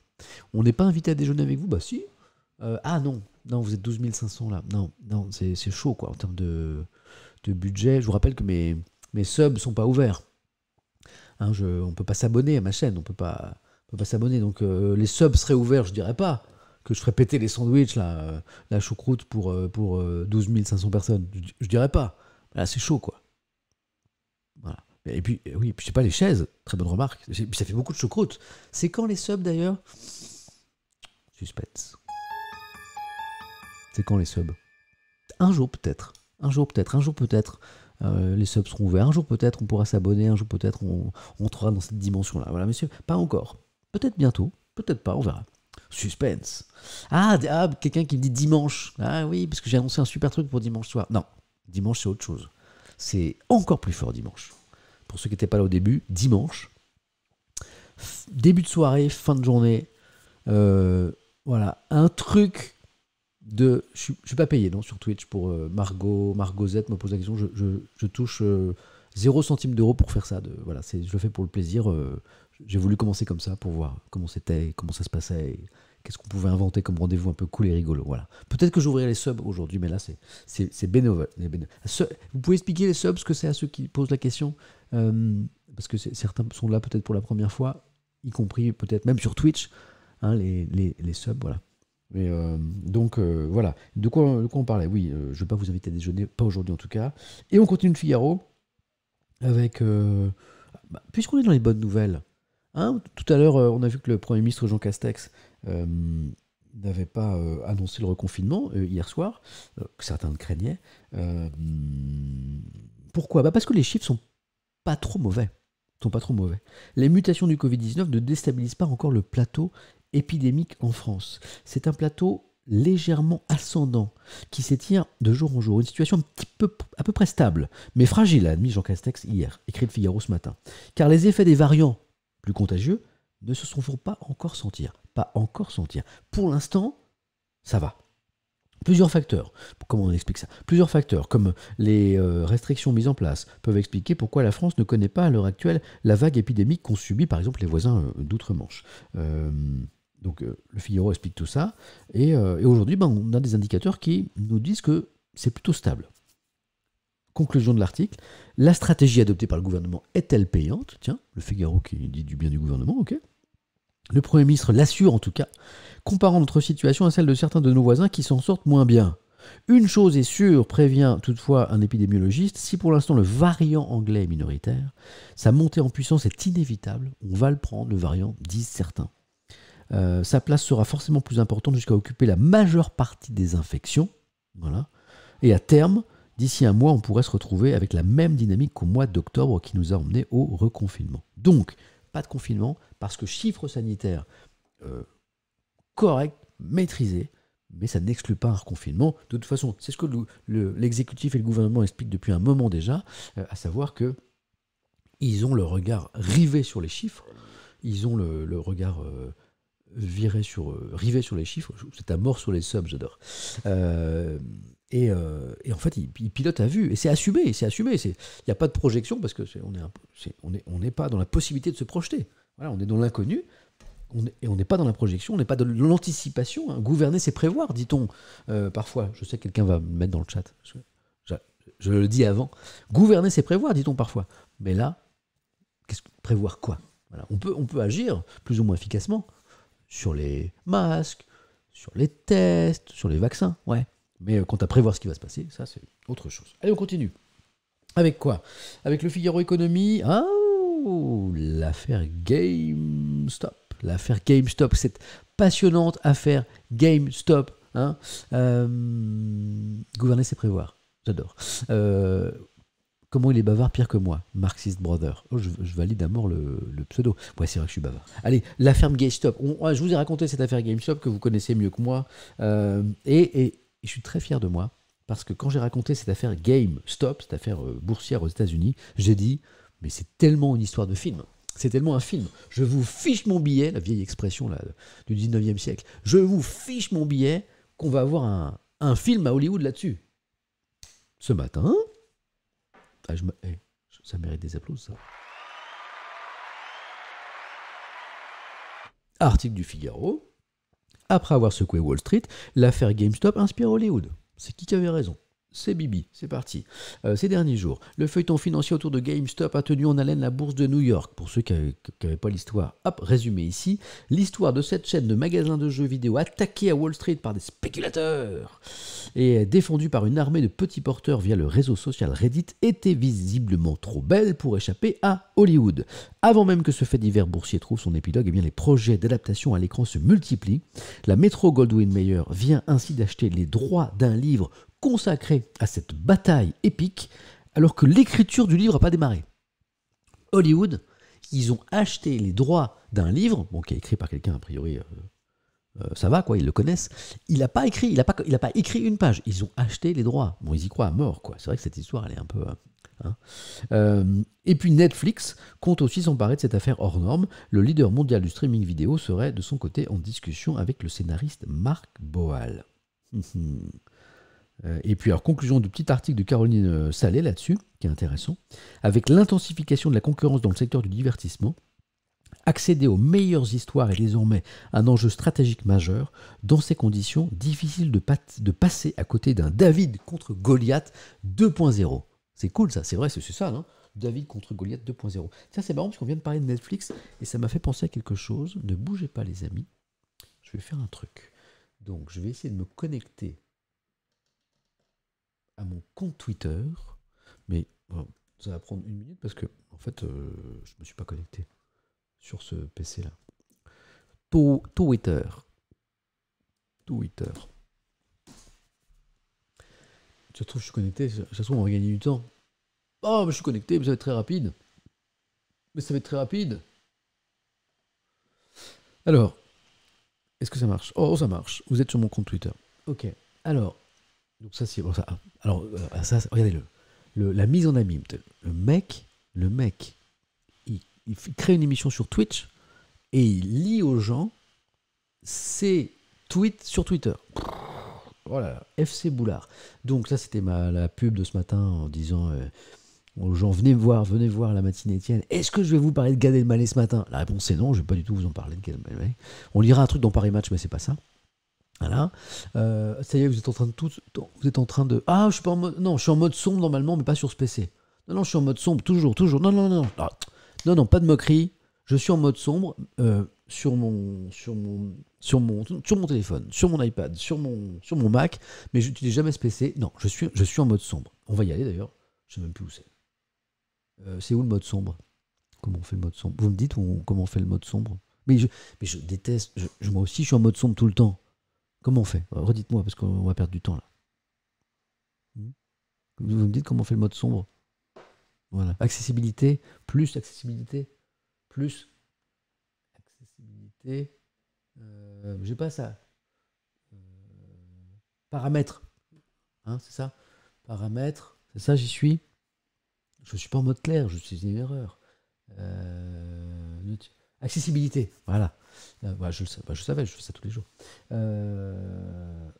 On n'est pas invité à déjeuner avec vous Bah si. Euh, ah non, non, vous êtes 12 500 là. Non, non, c'est chaud quoi en termes de, budget. Je vous rappelle que mes, mes subs sont pas ouverts. Hein, on ne peut pas s'abonner à ma chaîne, on peut pas, peut pas s'abonner. Donc euh, les subs seraient ouverts, je dirais pas que je ferais péter les sandwichs, euh, la choucroute pour, euh, pour 12 500 personnes. Je, ne dirais pas. Là, c'est chaud, quoi. Et puis, oui, puis je sais pas, les chaises, très bonne remarque. Puis ça fait beaucoup de choucroute. C'est quand les subs d'ailleurs Suspense. C'est quand les subs Un jour peut-être. Un jour peut-être. Un jour peut-être. Euh, les subs seront ouverts. Un jour peut-être on pourra s'abonner, un jour peut-être on, entrera dans cette dimension-là. Voilà, monsieur, pas encore. Peut-être bientôt, peut-être pas, on verra. Suspense. Ah, ah, quelqu'un qui me dit dimanche. Ah oui, parce que j'ai annoncé un super truc pour dimanche soir. Non, dimanche c'est autre chose. C'est encore plus fort dimanche. Pour ceux qui n'étaient pas là au début, dimanche, début de soirée, fin de journée, euh, voilà, un truc je ne suis pas payé non, sur Twitch pour euh, Margot. Margot Z me pose la question. Je, touche 0 euh, centime d'euros pour faire ça. De, voilà, c'est, je le fais pour le plaisir. Euh, j'ai voulu commencer comme ça pour voir comment c'était, comment ça se passait, qu'est-ce qu'on pouvait inventer comme rendez-vous un peu cool et rigolo. Voilà. Peut-être que j'ouvrirai les subs aujourd'hui, mais là, c'est, c'est, c'est bénévole. Vous pouvez expliquer les subs, ce que c'est à ceux qui posent la question Parce que certains sont là peut-être pour la première fois, y compris peut-être même sur Twitch. Hein, les, les subs, voilà. Euh, donc euh, voilà, de quoi, on parlait Oui, euh, je ne vais pas vous inviter à déjeuner, pas aujourd'hui en tout cas. Et on continue le Figaro avec. Bah, puisqu'on est dans les bonnes nouvelles, hein, tout à l'heure on a vu que le Premier ministre Jean Castex n'avait pas annoncé le reconfinement hier soir, que certains le craignaient. pourquoi bah, Parce que les chiffres sont pas trop mauvais sont pas trop mauvais. Les mutations du Covid-19 ne déstabilisent pas encore le plateau épidémique en France. C'est un plateau légèrement ascendant qui s'étire de jour en jour. Une situation un peu, à peu près stable, mais fragile, a admis Jean Castex hier, écrit le Figaro ce matin. Car les effets des variants plus contagieux ne se sont pas encore sentir. Pas encore sentir. Pour l'instant, ça va. Plusieurs facteurs, comment on explique ça Plusieurs facteurs, comme les euh, restrictions mises en place, peuvent expliquer pourquoi la France ne connaît pas à l'heure actuelle la vague épidémique qu'ont subi par exemple les voisins euh, d'outre-Manche. Euh, donc euh, le Figaro explique tout ça. Et, euh, aujourd'hui, ben, on a des indicateurs qui nous disent que c'est plutôt stable. Conclusion de l'article, la stratégie adoptée par le gouvernement est-elle payante Tiens, le Figaro qui dit du bien du gouvernement, ok. Le Premier ministre l'assure en tout cas, comparant notre situation à celle de certains de nos voisins qui s'en sortent moins bien. Une chose est sûre, prévient toutefois un épidémiologiste, si pour l'instant le variant anglais est minoritaire, sa montée en puissance est inévitable, on va le prendre, le variant, disent certains. Euh, sa place sera forcément plus importante jusqu'à occuper la majeure partie des infections. Voilà. Et à terme, d'ici un mois, on pourrait se retrouver avec la même dynamique qu'au mois d'octobre qui nous a emmenés au reconfinement. Donc, pas de confinement, parce que chiffres sanitaires corrects, euh, correct, maîtrisé, mais ça n'exclut pas un reconfinement. De toute façon, c'est ce que l'exécutif et le gouvernement expliquent depuis un moment déjà, euh, à savoir que ils ont le regard rivé sur les chiffres, ils ont le, regard sur, euh, rivé sur les chiffres, c'est à mort sur les subs, j'adore. Euh, euh, et, en fait, il, pilote à vue. Et c'est assumé, c'est assumé. Il n'y a pas de projection parce que on n'est on est, on pas dans la possibilité de se projeter. Voilà, on est dans l'inconnu. et on n'est pas dans la projection, on n'est pas dans l'anticipation. Hein. Gouverner, c'est prévoir, dit-on parfois. Je sais quelqu'un va me mettre dans le chat. Je, le dis avant. Gouverner, c'est prévoir, dit-on parfois. Mais là, prévoir quoi voilà. on, peut, on peut agir plus ou moins efficacement sur les masques, sur les tests, sur les vaccins, ouais. Mais euh, quant à prévoir ce qui va se passer, ça c'est autre chose. Allez, on continue. Avec quoi Avec le Figaro Économie. Ah, oh, l'affaire GameStop. L'affaire GameStop, cette passionnante affaire GameStop. Hein euh, gouverner, c'est prévoir. J'adore. Euh, Comment il est bavard pire que moi Marxist Brother. Oh, je, valide à mort le, pseudo. Ouais, c'est vrai que je suis bavard. Allez, l'affaire GameStop. je vous ai raconté cette affaire GameStop que vous connaissez mieux que moi. Euh, et, je suis très fier de moi parce que quand j'ai raconté cette affaire GameStop, cette affaire euh, boursière aux États-Unis, j'ai dit mais c'est tellement une histoire de film. C'est tellement un film. Je vous fiche mon billet, la vieille expression là, du 19e siècle. Je vous fiche mon billet qu'on va avoir un film à Hollywood là-dessus. Ce matin, ah, eh, ça mérite des applaudissements. Article du Figaro. Après avoir secoué Wall Street, l'affaire GameStop inspire Hollywood. C'est qui qui avait raison c'est Bibi, c'est parti. Euh, ces derniers jours, le feuilleton financier autour de GameStop a tenu en haleine la bourse de New York. Pour ceux qui n'avaient pas l'histoire, hop, résumé ici, l'histoire de cette chaîne de magasins de jeux vidéo attaquée à Wall Street par des spéculateurs et défendue par une armée de petits porteurs via le réseau social Reddit était visiblement trop belle pour échapper à Hollywood. Avant même que ce fait divers boursier trouve son épilogue, eh bien les projets d'adaptation à l'écran se multiplient. La Metro Goldwyn Mayer vient ainsi d'acheter les droits d'un livre consacré à cette bataille épique alors que l'écriture du livre n'a pas démarré. Hollywood, ils ont acheté les droits d'un livre, bon, qui est écrit par quelqu'un a priori, euh, euh, ça va quoi, ils le connaissent. Il n'a pas écrit, pas, pas écrit une page. Ils ont acheté les droits. Bon, ils y croient à mort quoi. C'est vrai que cette histoire, elle est un peu. Hein, hein. Euh, et puis Netflix compte aussi s'emparer de cette affaire hors norme. Le leader mondial du streaming vidéo serait de son côté en discussion avec le scénariste Marc Boal. Hum, hum. Euh, et puis, alors, conclusion du petit article de Caroline euh, Salé là-dessus, qui est intéressant. Avec l'intensification de la concurrence dans le secteur du divertissement, accéder aux meilleures histoires est désormais un enjeu stratégique majeur. Dans ces conditions, difficiles de, de passer à côté d'un David contre Goliath 2.0. C'est cool ça, c'est vrai, c'est ça, non hein. David contre Goliath 2.0. ça c'est marrant parce qu'on vient de parler de Netflix et ça m'a fait penser à quelque chose. Ne bougez pas, les amis. Je vais faire un truc. Donc, je vais essayer de me connecter à mon compte Twitter, mais ça va prendre une minute parce que en fait, euh, je me suis pas connecté sur ce PC là. Twitter, Twitter. Je trouve je suis connecté. ça trouve trouve on va gagner du temps. Oh, je suis connecté, mais ça va être très rapide. Mais ça va être très rapide. Alors, est-ce que ça marche Oh, ça marche. Vous êtes sur mon compte Twitter. Ok. Alors, donc ça, c'est bon, ça. Alors, euh, ça, regardez-le. la mise en amie. Le mec, le mec, il, crée une émission sur Twitch et il lit aux gens ses tweets sur Twitter. Voilà, oh FC Boulard. Donc ça, c'était ma la pub de ce matin en disant euh, aux gens venez me voir, venez voir la matinée Étienne. Est-ce que je vais vous parler de Gad Elmaleh ce matin La réponse est non, je ne vais pas du tout vous en parler de Gad On lira un truc dans Paris Match, mais c'est pas ça. Voilà. Euh, ça y est, vous êtes en train de tout, vous êtes en train de ah, je suis pas en mode, non, je suis en mode sombre normalement, mais pas sur ce PC. Non, non, je suis en mode sombre toujours, toujours. Non, non, non, non, ah. non, pas de moquerie. Je suis en mode sombre euh, sur mon sur mon sur mon téléphone, sur mon iPad, sur mon sur mon Mac, mais je n'utilise jamais ce PC. Non, je suis je suis en mode sombre. On va y aller d'ailleurs. Je ne sais même plus où c'est. Euh, c'est où le mode sombre Comment on fait le mode sombre Vous me dites comment on fait le mode sombre Mais je mais je déteste. Je, moi aussi, je suis en mode sombre tout le temps. Comment on fait euh, Redites-moi, parce qu'on va perdre du temps là. Hmm vous me dites comment on fait le mode sombre Voilà. Accessibilité, plus accessibilité, plus accessibilité. Je euh, J'ai pas ça. Euh, paramètres. Hein, c'est ça Paramètres. C'est ça, j'y suis. Je suis pas en mode clair, je suis une erreur. Accessibilité, voilà. Euh, bah, je, le bah, je, savais, je fais ça tous les jours. Euh,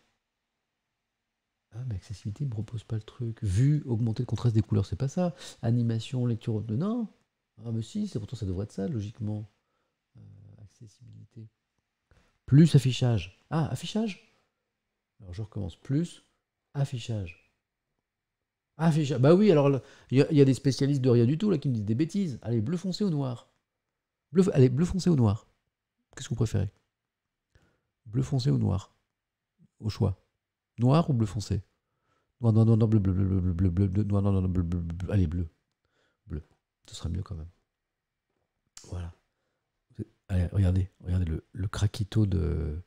ah, mais accessibilité, il me propose pas le truc. Vue, augmenter le contraste des couleurs, c'est pas ça. Animation, lecture, de non. Ah, mais si, c'est pourtant ça devrait être ça, logiquement. Euh, accessibilité. Plus affichage. Ah, affichage Alors je recommence. Plus affichage. Affichage. Bah oui, alors il y, a des spécialistes de rien du tout là qui me disent des bêtises. Allez, bleu foncé ou noir Bleu, allez, bleu foncé ou noir Qu'est-ce que vous préférez Bleu foncé ou noir Au choix. Noir ou bleu foncé Noir, noir, noir, noir, bleu, bleu, bleu, bleu, bleu, bleu, bleu, noir, bleu bleu bleu, bleu, bleu, allez, bleu. Bleu. Ce sera mieux quand même. Voilà. Allez, regardez, regardez le, le craquito de.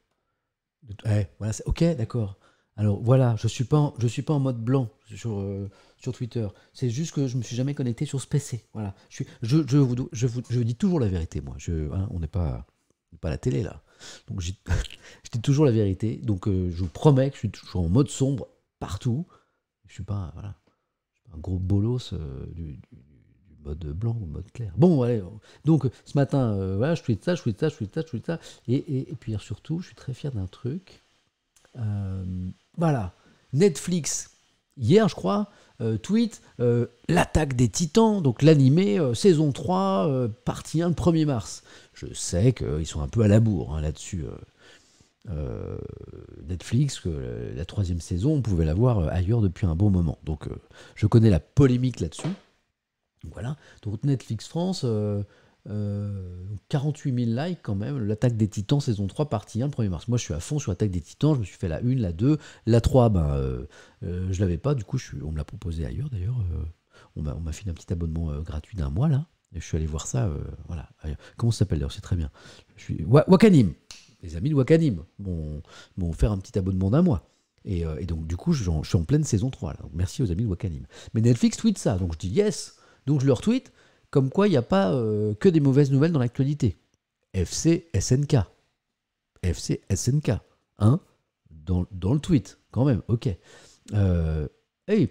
de bleu eh, voilà, ok, d'accord. Alors voilà, je suis pas, je suis pas en mode blanc sur, euh, sur Twitter. C'est juste que je me suis jamais connecté sur ce PC. Voilà, je, je, je, vous, je, vous, je dis toujours la vérité, moi. Je, hein, on n'est pas, pas à la télé là. Donc je dis toujours la vérité. Donc euh, je vous promets que je suis toujours en mode sombre partout. Je suis pas, voilà, suis pas un gros bolos euh, du, mode blanc ou mode clair. Bon, allez. Donc ce matin, voilà, je tweet ça, je tweet ça, je tweet ça, je tweet ça. et, et puis surtout, je suis très fier d'un truc euh, voilà. Netflix, hier, je crois, euh, tweet euh, L'attaque des titans, donc l'animé, saison 3, partie 1, le 1er mars. Je sais qu'ils sont un peu à la bourre hein, là-dessus. Netflix, que la troisième saison, on pouvait la voir ailleurs depuis un bon moment. Donc je connais la polémique là-dessus. Voilà. Donc Netflix France, 48 euh, 000 likes quand même, l'attaque des titans saison 3 partie 1 le 1er mars. Moi je suis à fond sur l'attaque des titans, je me suis fait la 1, la 2, la 3, ben, euh, euh, je l'avais pas, du coup je suis, on me l'a proposé ailleurs d'ailleurs. on m'a fait un petit abonnement gratuit d'un mois là, et je suis allé voir ça, voilà. Comment ça s'appelle d'ailleurs C'est très bien. Je suis... Wakanim Les amis de Wakanim m'ont offert un petit abonnement d'un mois. Et, donc du coup je, suis en pleine saison 3 là. Donc, merci aux amis de Wakanim. Mais Netflix tweet ça, donc je dis yes, donc je leur tweet comme quoi il n'y a pas euh, que des mauvaises nouvelles dans l'actualité. FC SNK. FC SNK. Hein dans, le tweet, quand même, ok. Euh,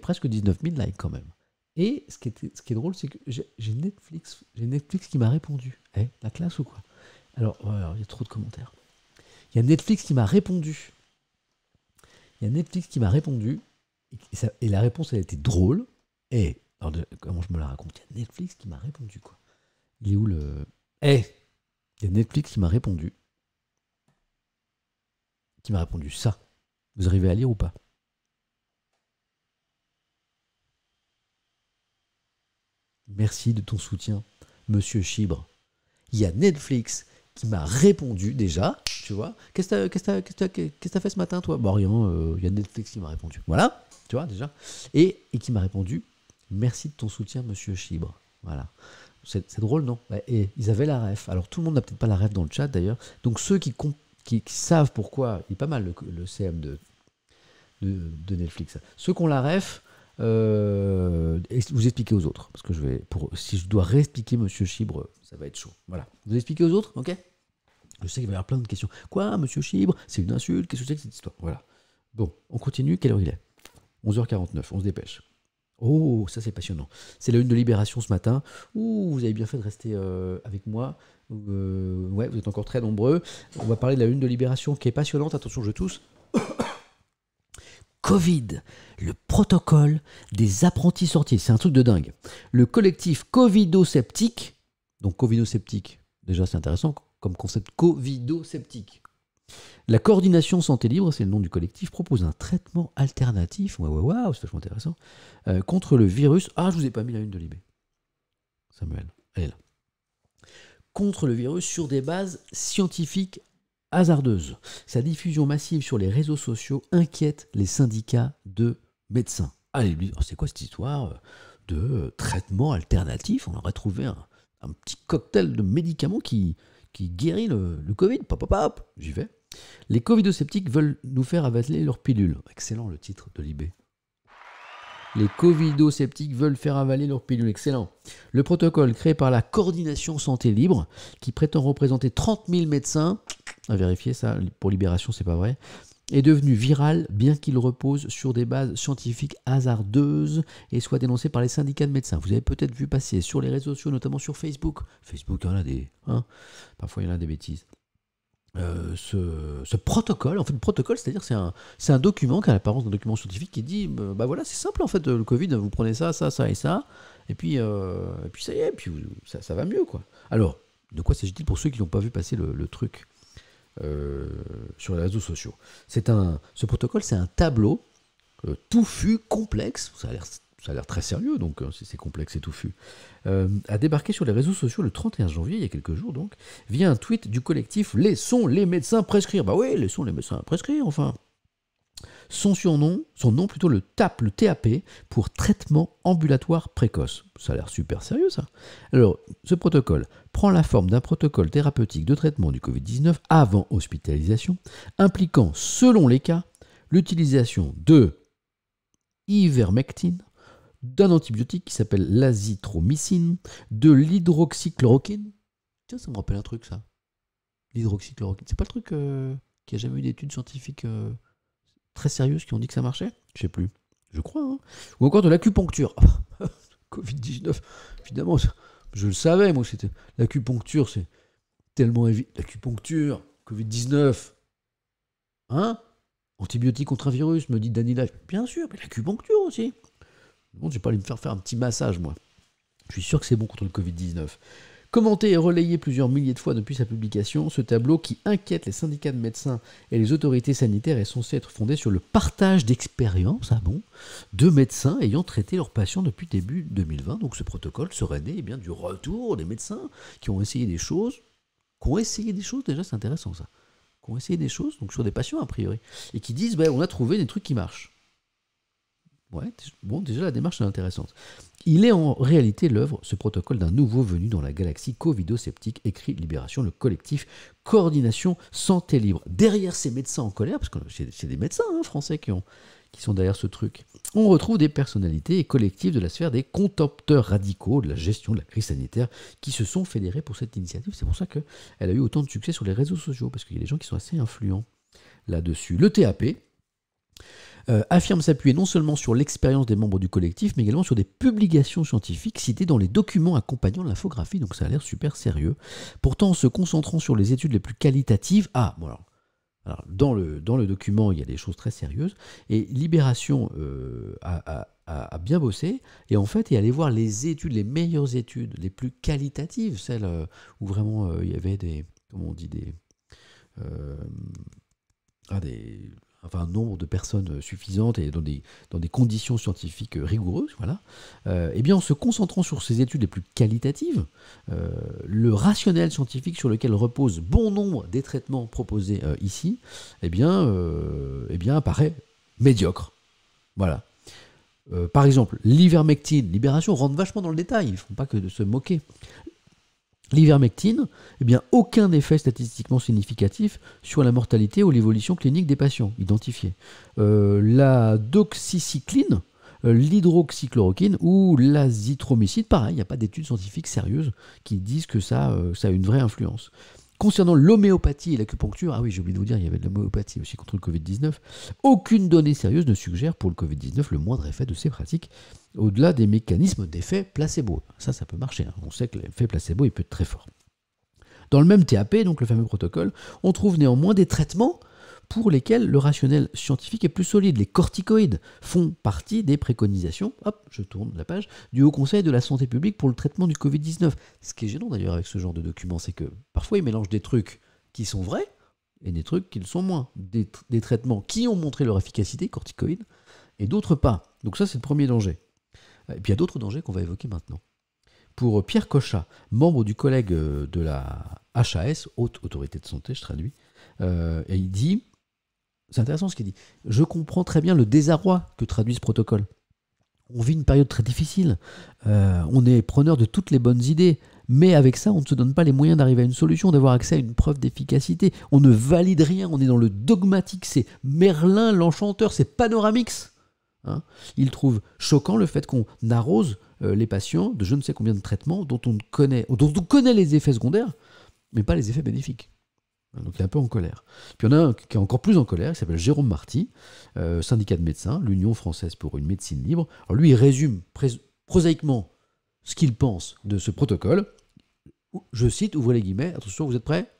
presque 19 000 likes quand même. Et ce qui est, drôle, c'est que j'ai Netflix, Netflix qui m'a répondu. Eh, la classe ou quoi alors, il y a trop de commentaires. Il y a Netflix qui m'a répondu. Il y a Netflix qui m'a répondu. Et, la réponse, elle était drôle. Et eh, alors, comment je me la raconte Il y a Netflix qui m'a répondu, quoi. Il est où le. Eh Il y a Netflix qui m'a répondu. Qui m'a répondu ça. Vous arrivez à lire ou pas Merci de ton soutien, monsieur Chibre. Il y a Netflix qui m'a répondu déjà, tu vois. Qu'est-ce que t'as fait ce matin, toi Bon rien, euh, il y a Netflix qui m'a répondu. Voilà, tu vois déjà. et qui m'a répondu Merci de ton soutien, monsieur Chibre. Voilà. C'est drôle, non bah, Et ils avaient la ref. Alors tout le monde n'a peut-être pas la ref dans le chat d'ailleurs. Donc ceux qui, savent pourquoi, il est pas mal le, CM de, de, Netflix. Ceux qui ont la ref, euh, vous expliquez aux autres. Parce que je vais, pour, si je dois réexpliquer Monsieur Chibre, ça va être chaud. Voilà. Vous expliquez aux autres, ok Je sais qu'il va y avoir plein de questions. Quoi, Monsieur Chibre C'est une insulte Qu'est-ce que c'est que cette histoire Voilà. Bon, on continue. Quelle heure il est 11h49. On se dépêche. Oh, ça c'est passionnant. C'est la une de Libération ce matin. Ouh, vous avez bien fait de rester euh, avec moi. Euh, ouais, vous êtes encore très nombreux. On va parler de la lune de Libération qui est passionnante. Attention, je tousse. Covid, le protocole des apprentis sortiers. C'est un truc de dingue. Le collectif covido-sceptique, donc covido-sceptique, déjà c'est intéressant comme concept, covido-sceptique. La coordination Santé Libre, c'est le nom du collectif, propose un traitement alternatif, waouh, c'est vachement intéressant, euh, contre le virus. Ah, je vous ai pas mis la une de l'IB. Samuel, elle est là. Contre le virus sur des bases scientifiques hasardeuses. Sa diffusion massive sur les réseaux sociaux inquiète les syndicats de médecins. Allez, oh, c'est quoi cette histoire de euh, traitement alternatif On aurait trouvé un, petit cocktail de médicaments qui, guérit le, Covid. Pop, pop, pop. J'y vais. Les covidosceptiques veulent nous faire avaler leurs pilules. Excellent le titre de Libé. Les covidosceptiques veulent faire avaler leurs pilules. Excellent. Le protocole créé par la Coordination Santé Libre, qui prétend représenter 30 000 médecins, à vérifier ça, pour Libération, c'est pas vrai, est devenu viral bien qu'il repose sur des bases scientifiques hasardeuses et soit dénoncé par les syndicats de médecins. Vous avez peut-être vu passer sur les réseaux sociaux, notamment sur Facebook. Facebook, il des. Hein. Parfois, il y en a des bêtises. Euh, ce, protocole. En fait, le protocole, c'est-à-dire c'est un, un, document qui a l'apparence d'un document scientifique qui dit, euh, bah, voilà, c'est simple en fait, le Covid, vous prenez ça, ça, ça et ça, et puis, euh, et puis ça y est, puis ça, ça va mieux quoi. Alors, de quoi s'agit-il pour ceux qui n'ont pas vu passer le, truc sur les réseaux sociaux C'est un, ce protocole, c'est un tableau touffu, complexe. Ça a l'air ça a l'air très sérieux, donc hein, c'est complexe et touffu, euh, a débarqué sur les réseaux sociaux le 31 janvier, il y a quelques jours donc, via un tweet du collectif Laissons les médecins prescrire. Bah oui, laissons les médecins prescrire, enfin. Son surnom, son nom plutôt le TAP, le TAP, pour traitement ambulatoire précoce. Ça a l'air super sérieux ça. Alors, ce protocole prend la forme d'un protocole thérapeutique de traitement du Covid-19 avant hospitalisation, impliquant, selon les cas, l'utilisation de ivermectine, d'un antibiotique qui s'appelle l'azithromycine, de l'hydroxychloroquine. Tiens, ça me rappelle un truc, ça. L'hydroxychloroquine. C'est pas le truc euh, qui a jamais eu d'études scientifiques euh, très sérieuses qui ont dit que ça marchait Je sais plus. Je crois. Hein. Ou encore de l'acupuncture. Covid-19, évidemment, je le savais, moi, c'était. L'acupuncture, c'est tellement évident. L'acupuncture, Covid-19. Hein Antibiotique contre un virus, me dit Danila. Bien sûr, mais l'acupuncture aussi. Je j'ai pas aller me faire faire un petit massage, moi. Je suis sûr que c'est bon contre le Covid-19. Commenté et relayé plusieurs milliers de fois depuis sa publication, ce tableau qui inquiète les syndicats de médecins et les autorités sanitaires est censé être fondé sur le partage d'expériences, ah bon, de médecins ayant traité leurs patients depuis début 2020. Donc ce protocole serait né eh bien, du retour des médecins qui ont essayé des choses, qui ont essayé des choses, déjà c'est intéressant ça, qui ont essayé des choses, donc sur des patients a priori, et qui disent ben, on a trouvé des trucs qui marchent bon, déjà la démarche est intéressante. Il est en réalité l'œuvre, ce protocole d'un nouveau venu dans la galaxie covidosceptique écrit Libération, le collectif Coordination Santé Libre. Derrière ces médecins en colère, parce que c'est des médecins hein, français qui, qui sont derrière ce truc, on retrouve des personnalités et collectifs de la sphère des contempteurs radicaux de la gestion de la crise sanitaire qui se sont fédérés pour cette initiative. C'est pour ça qu'elle a eu autant de succès sur les réseaux sociaux, parce qu'il y a des gens qui sont assez influents là-dessus. Le TAP. Euh, affirme s'appuyer non seulement sur l'expérience des membres du collectif, mais également sur des publications scientifiques citées dans les documents accompagnant l'infographie, donc ça a l'air super sérieux. Pourtant, en se concentrant sur les études les plus qualitatives, ah, bon alors, dans, le, dans le document, il y a des choses très sérieuses. Et Libération euh, a, bien bossé. Et en fait, est allé voir les études, les meilleures études, les plus qualitatives, celles euh, où vraiment il y avait des. Comment on dit Des. ah, des enfin un nombre de personnes euh, suffisantes et dans des, conditions scientifiques euh, rigoureuses, voilà, euh, eh bien en se concentrant sur ces études les plus qualitatives, le rationnel scientifique sur lequel repose bon nombre des traitements proposés ici, eh bien, eh bien apparaît médiocre. Voilà. par exemple, l'ivermectine, Libération rentre vachement dans le détail, ils ne font pas que de se moquer l'ivermectine, eh bien, aucun effet statistiquement significatif sur la mortalité ou l'évolution clinique des patients identifiés. Euh, la doxycycline, euh, l'hydroxychloroquine ou l'azithromycine, pareil, il n'y a pas d'études scientifiques sérieuses qui disent que ça euh, a une vraie influence. Concernant l'homéopathie et l'acupuncture, ah oui, j'ai oublié de vous dire, il y avait de l'homéopathie aussi contre le Covid-19, aucune donnée sérieuse ne suggère pour le Covid-19 le moindre effet de ces pratiques au-delà des mécanismes d'effet placebo. Ça, ça peut marcher. Hein. On sait que l'effet placebo, il peut être très fort. Dans le même TAP, donc le fameux protocole, on trouve néanmoins des traitements pour lesquels le rationnel scientifique est plus solide. Les corticoïdes font partie des préconisations, hop, je tourne la page, du Haut Conseil de la Santé publique pour le traitement du Covid-19. Ce qui est gênant d'ailleurs avec ce genre de document, c'est que parfois ils mélangent des trucs qui sont vrais et des trucs qui le sont moins. Des, traitements qui ont montré leur efficacité, corticoïdes, et d'autres pas. Donc ça, c'est le premier danger. Et puis il y a d'autres dangers qu'on va évoquer maintenant. Pour Pierre Cochat, membre du collègue euh, de la HAS, Haute Autorité de Santé, je traduis, euh, et il dit c'est intéressant ce qu'il dit. Je comprends très bien le désarroi que traduit ce protocole. On vit une période très difficile. Euh, on est preneur de toutes les bonnes idées. Mais avec ça, on ne se donne pas les moyens d'arriver à une solution, d'avoir accès à une preuve d'efficacité. On ne valide rien, on est dans le dogmatique. C'est Merlin l'enchanteur, c'est Panoramix. Hein. Il trouve choquant le fait qu'on arrose euh, les patients de je ne sais combien de traitements dont on connaît, dont on connaît les effets secondaires, mais pas les effets bénéfiques. Donc il est un peu en colère. Puis il y en a un qui est encore plus en colère, il s'appelle Jérôme Marty, euh, syndicat de médecins, l'Union française pour une médecine libre. Alors lui, il résume prosaïquement ce qu'il pense de ce protocole. Je cite, ouvrez les guillemets, attention, vous êtes prêts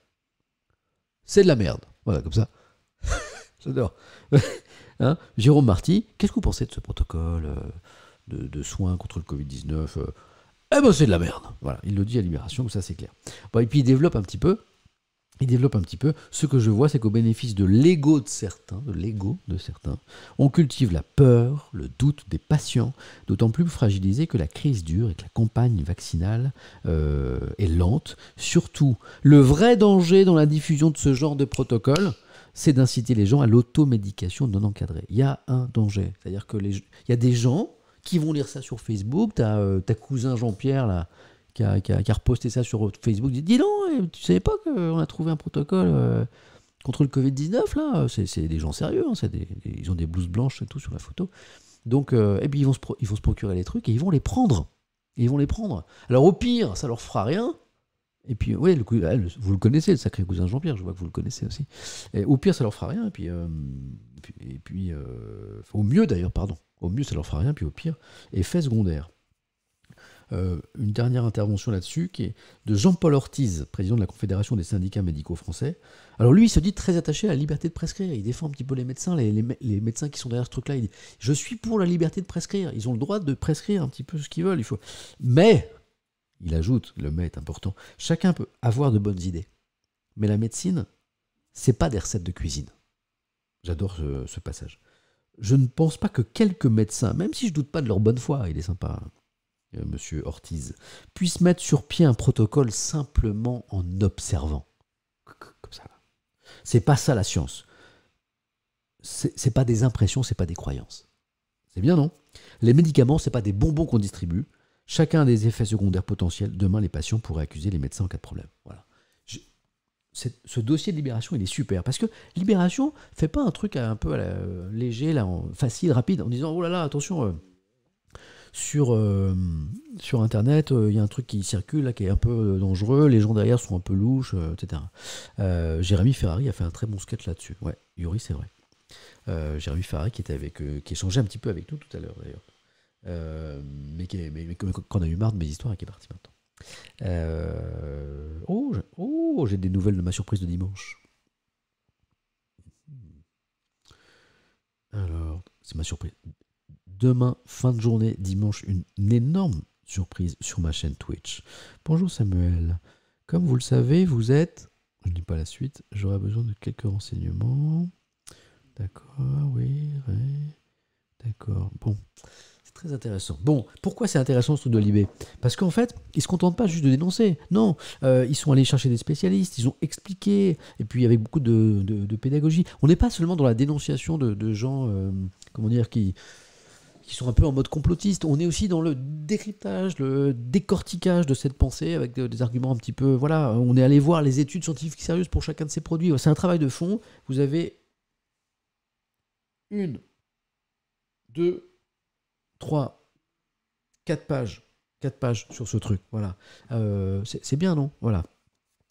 C'est de la merde. Voilà, comme ça. J'adore. Hein Jérôme Marty, qu'est-ce que vous pensez de ce protocole euh, de, soins contre le Covid-19 euh, Eh ben c'est de la merde. Voilà, il le dit à Libération, comme ça c'est clair. Bon, et puis il développe un petit peu il développe un petit peu. Ce que je vois, c'est qu'au bénéfice de l'ego de certains, de l'ego de certains, on cultive la peur, le doute des patients, d'autant plus fragilisés que la crise dure et que la campagne vaccinale euh, est lente. Surtout, le vrai danger dans la diffusion de ce genre de protocole, c'est d'inciter les gens à l'automédication non encadrée. Il y a un danger, c'est-à-dire que les, il y a des gens qui vont lire ça sur Facebook. Tu as euh, ta cousin Jean-Pierre là qui a, reposté ça sur Facebook. Dit, dis donc, euh, tu savais pas qu'on a trouvé un protocole euh, contre le Covid-19 là C'est des gens sérieux, hein, ils ont des blouses blanches et tout sur la photo. Donc, euh, et puis ils vont, se procurer les trucs et ils vont les prendre. ils vont les prendre. Alors au pire, ça leur fera rien. Et puis, oui, vous le connaissez, le sacré cousin Jean-Pierre, je vois que vous le connaissez aussi. au pire, ça leur fera rien. et puis, et au mieux d'ailleurs, pardon. Au mieux, ça leur fera rien. Puis au pire, effet secondaire. Euh, une dernière intervention là-dessus, qui est de Jean-Paul Ortiz, président de la Confédération des syndicats médicaux français. Alors lui, il se dit très attaché à la liberté de prescrire. Il défend un petit peu les médecins, les, médecins qui sont derrière ce truc-là. Il dit Je suis pour la liberté de prescrire. Ils ont le droit de prescrire un petit peu ce qu'ils veulent. Il faut... Mais, il ajoute, le mais est important, chacun peut avoir de bonnes idées. Mais la médecine, c'est pas des recettes de cuisine. J'adore ce, ce, passage. Je ne pense pas que quelques médecins, même si je doute pas de leur bonne foi, il est sympa, hein. Euh, monsieur Ortiz, puisse mettre sur pied un protocole simplement en observant. Comme ça. C'est pas ça la science. C'est pas des impressions, c'est pas des croyances. C'est bien, non Les médicaments, c'est pas des bonbons qu'on distribue. Chacun a des effets secondaires potentiels. Demain, les patients pourraient accuser les médecins en cas de problème. Voilà. ce dossier de Libération, il est super. Parce que Libération fait pas un truc un peu euh, léger, là, en, facile, rapide, en disant Oh là là, attention. Euh, sur, euh, sur Internet, euh, il y a un truc qui circule là, qui est un peu euh, dangereux, les gens derrière sont un peu louches, etc. Jérémy Ferrari a fait un très bon sketch là-dessus. Ouais, Yuri, c'est vrai. Jérémy Ferrari qui était avec, qui échangeait un petit peu avec nous tout à l'heure d'ailleurs, mais qui mais, qu'on a eu marre de mes histoires qui est parti maintenant. Oh, oh, j'ai des nouvelles de ma surprise de dimanche. Hmm. Alors, c'est ma surprise demain, fin de journée, dimanche, une, énorme surprise sur ma chaîne Twitch. Bonjour Samuel. Comme vous le savez, vous êtes. Je ne dis pas la suite, j'aurais besoin de quelques renseignements. D'accord, oui, oui. D'accord, bon. C'est très intéressant. Bon, pourquoi c'est intéressant ce truc de l'IB Parce qu'en fait, ils ne se contentent pas juste de dénoncer. Non, euh, ils sont allés chercher des spécialistes, ils ont expliqué, et puis avec beaucoup de, de, de pédagogie. On n'est pas seulement dans la dénonciation de, gens, euh, comment dire, qui, qui sont un peu en mode complotiste. On est aussi dans le décryptage, le décortiquage de cette pensée avec euh, des arguments un petit peu. Voilà, on est allé voir les études scientifiques sérieuses pour chacun de ces produits. C'est un travail de fond. Vous avez une, deux, trois, quatre pages, quatre pages sur ce truc. Voilà, euh, c'est bien, non Voilà.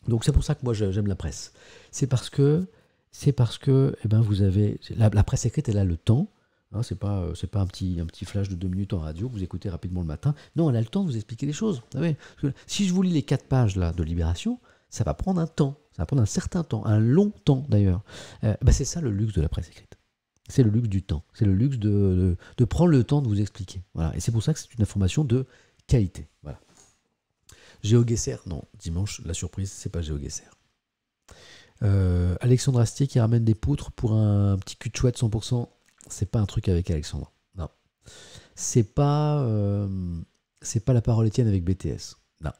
Donc c'est pour ça que moi j'aime la presse. C'est parce que c'est parce que eh ben vous avez la, la presse écrite elle a le temps ce c'est pas, euh, c'est pas un petit, un petit flash de deux minutes en radio que vous écoutez rapidement le matin. Non, elle a le temps de vous expliquer les choses. Vous ah si je vous lis les quatre pages là de Libération, ça va prendre un temps. Ça va prendre un certain temps, un long temps d'ailleurs. Euh, bah, c'est ça le luxe de la presse écrite. C'est le luxe du temps. C'est le luxe de, prendre le temps de vous expliquer. Voilà. Et c'est pour ça que c'est une information de qualité. Voilà. non, dimanche, la surprise, c'est pas Géo euh, Alexandre Astier qui ramène des poutres pour un petit cul de chouette 100% c'est pas un truc avec Alexandre. Non. C'est pas, euh, c'est pas la parole Étienne avec BTS. Non.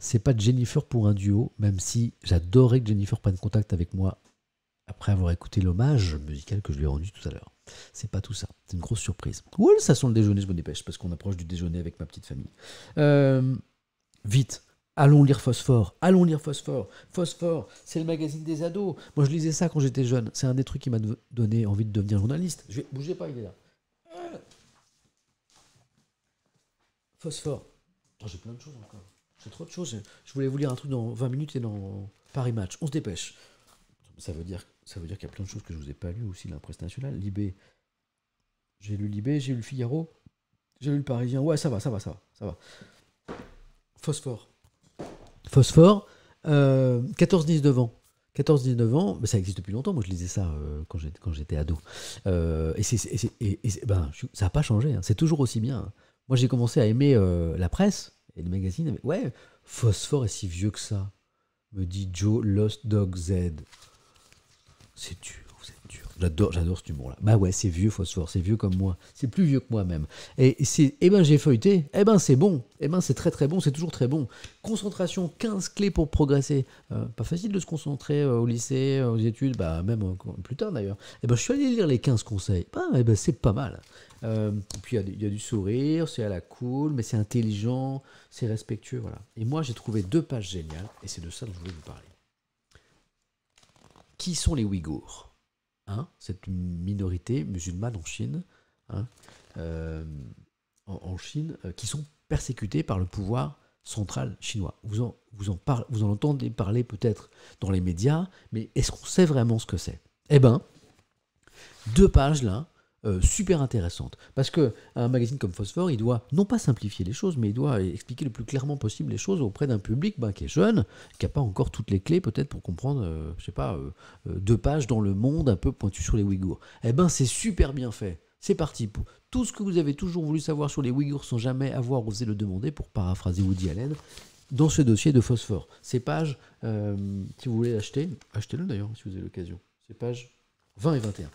C'est pas Jennifer pour un duo, même si j'adorais que Jennifer prenne contact avec moi après avoir écouté l'hommage musical que je lui ai rendu tout à l'heure. C'est pas tout ça. C'est une grosse surprise. Ouh, ça sent le déjeuner, je me dépêche, parce qu'on approche du déjeuner avec ma petite famille. Euh, vite, Allons lire Phosphore, allons lire Phosphore. Phosphore, c'est le magazine des ados. Moi, je lisais ça quand j'étais jeune. C'est un des trucs qui m'a donné envie de devenir journaliste. Je vais... Bougez pas, il est là. Phosphore. J'ai plein de choses encore. J'ai trop de choses. Je voulais vous lire un truc dans 20 minutes et dans Paris Match. On se dépêche. Ça veut dire, ça veut dire qu'il y a plein de choses que je vous ai pas lues aussi, la presse nationale. Libé. J'ai lu Libé, j'ai lu le Figaro, j'ai lu le Parisien. Ouais, ça va, ça va, ça va, ça va. Phosphore. Phosphore, 14-19 euh, ans. 14-19 ans, mais ça existe depuis longtemps. Moi, je lisais ça euh, quand j'étais ado. et, ça n'a pas changé. Hein. C'est toujours aussi bien. Moi, j'ai commencé à aimer euh, la presse et les magazines. ouais, Phosphore est si vieux que ça, me dit Joe Lost Dog Z. C'est dur. J'adore, j'adore ce humour-là. Bah ouais, c'est vieux Phosphore, c'est vieux comme moi, c'est plus vieux que moi-même. Et c'est, eh ben j'ai feuilleté, eh ben c'est bon, eh ben c'est très très bon, c'est toujours très bon. Concentration, 15 clés pour progresser. Euh, pas facile de se concentrer euh, au lycée, euh, aux études, bah même plus tard d'ailleurs. Eh ben je suis allé lire les 15 conseils. Bah, eh ben c'est pas mal. puis il y, a du sourire, c'est à la cool, mais c'est intelligent, c'est respectueux, voilà. Et moi j'ai trouvé deux pages géniales, et c'est de ça dont je voulais vous parler. Qui sont les Ouïghours Hein, cette minorité musulmane en Chine, hein, euh, en, Chine, euh, qui sont persécutés par le pouvoir central chinois. Vous en, vous en, vous en entendez parler peut-être dans les médias, mais est-ce qu'on sait vraiment ce que c'est Eh bien, deux pages là euh, super intéressante. Parce que un magazine comme Phosphore, il doit non pas simplifier les choses, mais il doit expliquer le plus clairement possible les choses auprès d'un public ben, qui est jeune, qui n'a pas encore toutes les clés peut-être pour comprendre, euh, je sais pas, euh, deux pages dans le monde un peu pointu sur les Ouïghours. Eh ben c'est super bien fait. C'est parti pour tout ce que vous avez toujours voulu savoir sur les Ouïghours sans jamais avoir osé le demander, pour paraphraser Woody Allen dans ce dossier de phosphore. Ces pages, si vous voulez acheter, achetez-le d'ailleurs si vous avez l'occasion. Ces pages 20 et 21.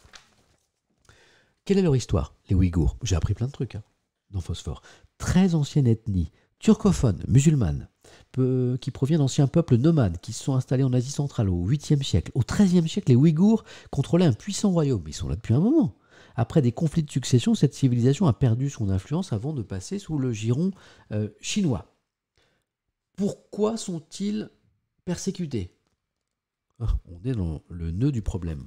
Quelle est leur histoire Les Ouïghours, j'ai appris plein de trucs hein, dans Phosphore. Très ancienne ethnie, turcophone, musulmane, qui provient d'anciens peuples nomades qui se sont installés en Asie centrale au 8e siècle. Au 13e siècle, les Ouïghours contrôlaient un puissant royaume. Ils sont là depuis un moment. Après des conflits de succession, cette civilisation a perdu son influence avant de passer sous le giron euh, chinois. Pourquoi sont-ils persécutés ah, On est dans le nœud du problème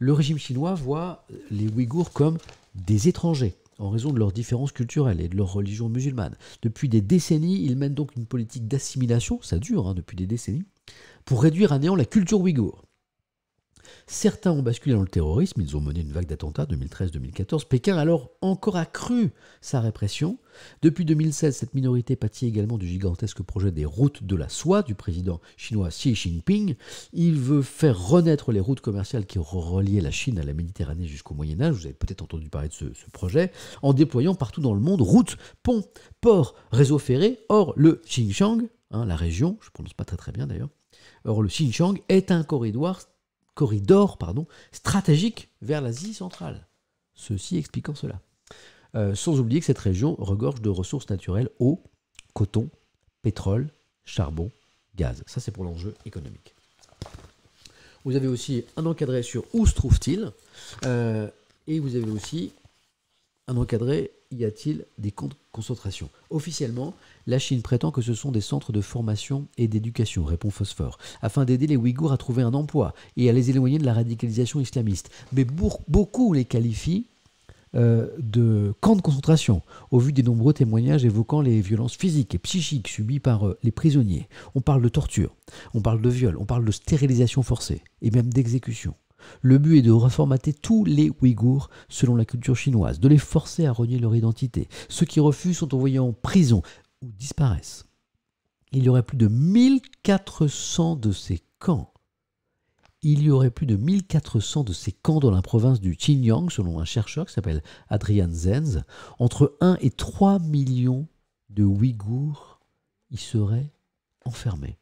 le régime chinois voit les Ouïghours comme des étrangers en raison de leurs différences culturelles et de leur religion musulmane. Depuis des décennies, ils mènent donc une politique d'assimilation, ça dure hein, depuis des décennies, pour réduire à néant la culture ouïghour. Certains ont basculé dans le terrorisme, ils ont mené une vague d'attentats 2013-2014. Pékin alors encore accru sa répression. Depuis 2016, cette minorité pâtit également du gigantesque projet des routes de la soie du président chinois Xi Jinping. Il veut faire renaître les routes commerciales qui reliaient la Chine à la Méditerranée jusqu'au Moyen Âge, vous avez peut-être entendu parler de ce, projet, en déployant partout dans le monde routes, ponts, ports, réseaux ferrés. Or, le Xinjiang, hein, la région, je ne prononce pas très très bien d'ailleurs, or le Xinjiang est un corridor corridor pardon, stratégique vers l'Asie centrale. Ceci expliquant cela. Euh, sans oublier que cette région regorge de ressources naturelles eau, coton, pétrole, charbon, gaz. Ça, c'est pour l'enjeu économique. Vous avez aussi un encadré sur où se trouve-t-il euh, et vous avez aussi un encadré y a-t-il des camps de concentration Officiellement, la Chine prétend que ce sont des centres de formation et d'éducation, répond Phosphore, afin d'aider les Ouïghours à trouver un emploi et à les éloigner de la radicalisation islamiste. Mais beaucoup les qualifient euh, de camps de concentration, au vu des nombreux témoignages évoquant les violences physiques et psychiques subies par euh, les prisonniers. On parle de torture, on parle de viol, on parle de stérilisation forcée, et même d'exécution. Le but est de reformater tous les Ouïghours selon la culture chinoise, de les forcer à renier leur identité. Ceux qui refusent sont envoyés en prison ou disparaissent. Il y aurait plus de 1400 de ces camps. Il y aurait plus de de ces camps dans la province du Xinjiang, selon un chercheur qui s'appelle Adrian Zenz. Entre 1 et 3 millions de Ouïghours y seraient enfermés.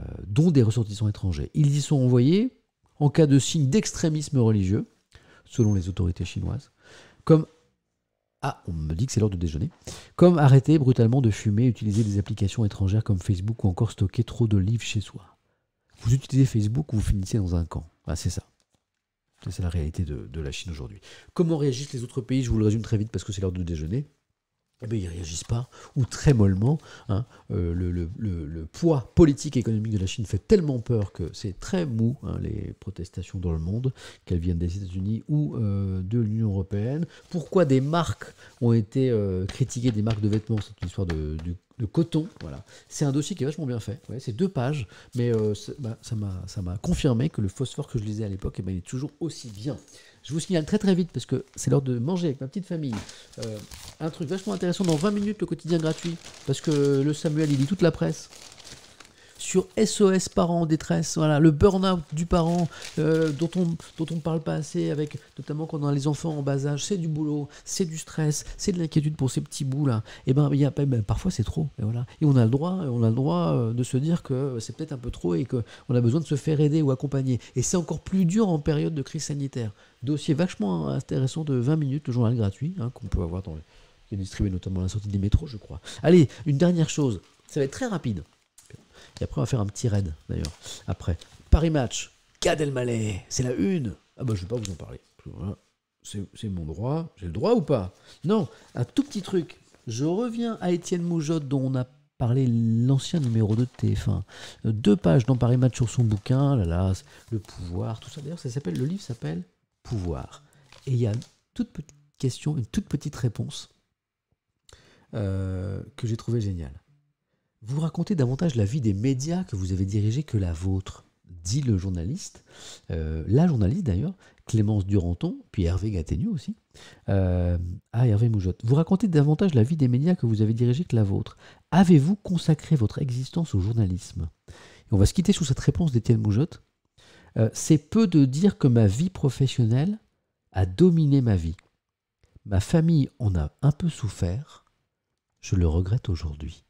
Euh, dont des ressortissants étrangers. Ils y sont envoyés en cas de signe d'extrémisme religieux, selon les autorités chinoises, comme ah, on me dit que c'est l'heure de déjeuner. Comme arrêter brutalement de fumer, utiliser des applications étrangères comme Facebook ou encore stocker trop de livres chez soi. Vous utilisez Facebook ou vous finissez dans un camp. Ah, c'est ça. C'est la réalité de la Chine aujourd'hui. Comment réagissent les autres pays Je vous le résume très vite parce que c'est l'heure de déjeuner eh ah bien, ils ne réagissent pas, ou très mollement. Hein. Euh, le, poids politique et économique de la Chine fait tellement peur que c'est très mou, hein, les protestations dans le monde, qu'elles viennent des États-Unis ou euh, de l'Union européenne. Pourquoi des marques ont été euh, critiquées, des marques de vêtements, c'est une histoire de, du de coton. Voilà. C'est un dossier qui est vachement bien fait. c'est deux pages, mais euh, bah, ça m'a confirmé que le phosphore que je lisais à l'époque, eh ben, il est toujours aussi bien. Je vous signale très très vite parce que c'est l'heure de manger avec ma petite famille. Euh, un truc vachement intéressant dans 20 minutes, le quotidien gratuit, parce que le Samuel il lit toute la presse sur SOS Parents en détresse. Voilà, le burn-out du parent euh, dont on ne parle pas assez, avec notamment quand on a les enfants en bas âge, c'est du boulot, c'est du stress, c'est de l'inquiétude pour ces petits bouts là. Et eh ben, y a, ben, parfois c'est trop. Et ben, voilà, et on a le droit, euh, on a le droit euh, de se dire que c'est peut-être un peu trop et que on a besoin de se faire aider ou accompagner. Et c'est encore plus dur en période de crise sanitaire. Dossier vachement intéressant de 20 minutes, le journal gratuit hein, qu'on peut avoir dans est distribué notamment à la sortie des métros, je crois. Allez, une dernière chose, ça va être très rapide. Et après, on va faire un petit raid, d'ailleurs. Après, Paris Match, Kadel Malé, c'est la une. Ah bah, je vais pas vous en parler. C'est mon droit. J'ai le droit ou pas Non, un tout petit truc. Je reviens à Étienne Moujotte, dont on a parlé l'ancien numéro 2 de TF1. Euh, deux pages dans Paris Match sur son bouquin, là là, le pouvoir, tout ça. D'ailleurs, ça s'appelle, le livre s'appelle Pouvoir. Et il y a une toute petite question, une toute petite réponse euh, que j'ai trouvée géniale. Vous racontez davantage la vie des médias que vous avez dirigés que la vôtre, dit le journaliste, euh, la journaliste d'ailleurs, Clémence Duranton, puis Hervé Gattegno aussi. ah, Hervé Moujotte. Vous racontez davantage la vie des médias que vous avez dirigés que la vôtre. Avez-vous consacré votre existence au journalisme On va se quitter sous cette réponse d'Étienne Moujotte. Euh, c'est peu de dire que ma vie professionnelle a dominé ma vie. Ma famille en a un peu souffert. Je le regrette aujourd'hui.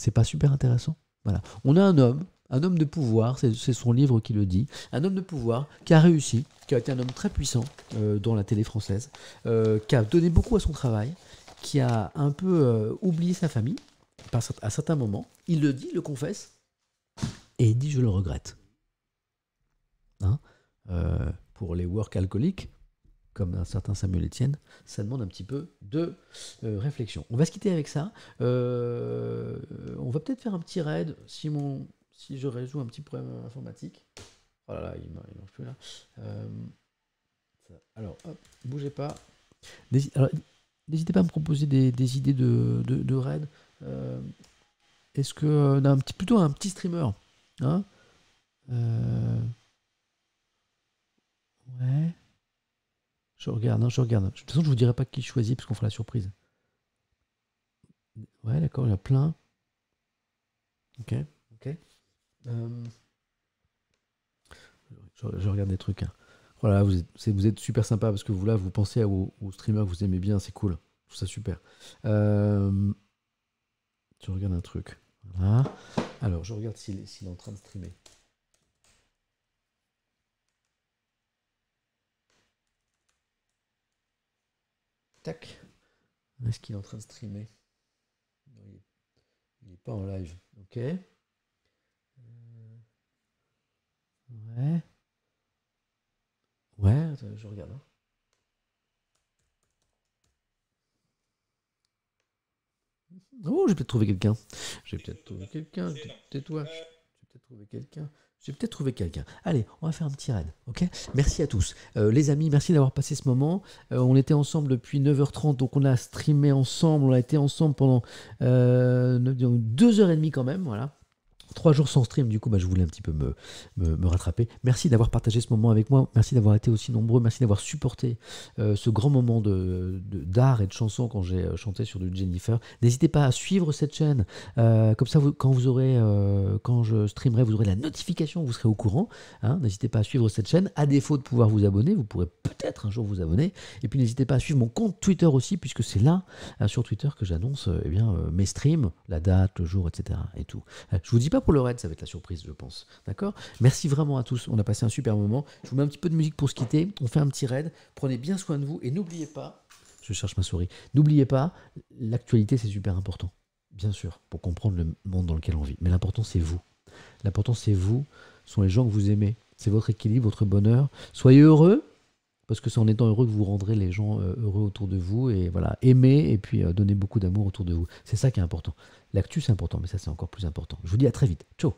C'est pas super intéressant. Voilà. On a un homme, un homme de pouvoir, c'est son livre qui le dit, un homme de pouvoir qui a réussi, qui a été un homme très puissant euh, dans la télé française, euh, qui a donné beaucoup à son travail, qui a un peu euh, oublié sa famille à certains moments. Il le dit, il le confesse, et il dit je le regrette. Hein pour les work alcooliques, comme un certain Samuel Etienne, ça demande un petit peu de euh, réflexion. On va se quitter avec ça. Euh, on va peut-être faire un petit raid si, si je résous un petit problème informatique. Oh là là, il marche plus là. Euh, alors, hop, bougez pas. N'hésitez pas à me proposer des, idées de, raid. Est-ce que plutôt un petit streamer hein, Ouais. Je regarde, hein, je regarde. De toute façon, je ne vous dirai pas qui choisit parce qu'on fera la surprise. Ouais, d'accord, il y a plein. Ok, ok. Euh, je, regarde des trucs. Hein. Voilà, vous êtes, super sympa parce que vous là, vous pensez aux, au streamers que vous aimez bien, c'est cool. Je trouve ça super. Euh, je regarde un truc. Alors, je regarde s'il est en train de streamer. Tac. Est-ce qu'il est en train de streamer il n'est pas en live. Ok. Euh, ouais. Ouais, je regarde. Hein. Oh, j'ai peut-être trouvé quelqu'un. J'ai peut-être trouvé quelqu'un. Tais-toi. J'ai peut-être trouvé quelqu'un. J'ai peut-être trouvé quelqu'un. Allez, on va faire un petit raid. Ok Merci à tous. Euh, les amis, merci d'avoir passé ce moment. Euh, on était ensemble depuis 9h30, donc on a streamé ensemble. On a été ensemble pendant euh, 2h30 quand même. Voilà. Trois jours sans stream, du coup, bah, je voulais un petit peu me, me, rattraper. Merci d'avoir partagé ce moment avec moi. Merci d'avoir été aussi nombreux. Merci d'avoir supporté euh, ce grand moment d'art et de chanson quand j'ai euh, chanté sur du Jennifer. N'hésitez pas à suivre cette chaîne. Euh, comme ça, quand vous aurez, quand je streamerai, vous aurez la notification, vous serez au courant. Hein. N'hésitez pas à suivre cette chaîne. À défaut de pouvoir vous abonner, vous pourrez peut-être un jour vous abonner. Et puis n'hésitez pas à suivre mon compte Twitter aussi, puisque c'est là, sur Twitter, que j'annonce eh bien mes streams, la date, le jour, etc. Et tout. Je vous dis pas pour le raid, ça va être la surprise, je pense. D'accord Merci vraiment à tous. On a passé un super moment. Je vous mets un petit peu de musique pour se quitter. On fait un petit raid. Prenez bien soin de vous et n'oubliez pas, je cherche ma souris, n'oubliez pas, l'actualité, c'est super important. Bien sûr, pour comprendre le monde dans lequel on vit. Mais l'important, c'est vous. L'important, c'est vous, ce sont les gens que vous aimez. C'est votre équilibre, votre bonheur. Soyez heureux, parce que c'est en étant heureux que vous rendrez les gens euh, heureux autour de vous. Et voilà, aimer et puis euh, donner beaucoup d'amour autour de vous. C'est ça qui est important. L'actu, c'est important, mais ça, c'est encore plus important. Je vous dis à très vite. Ciao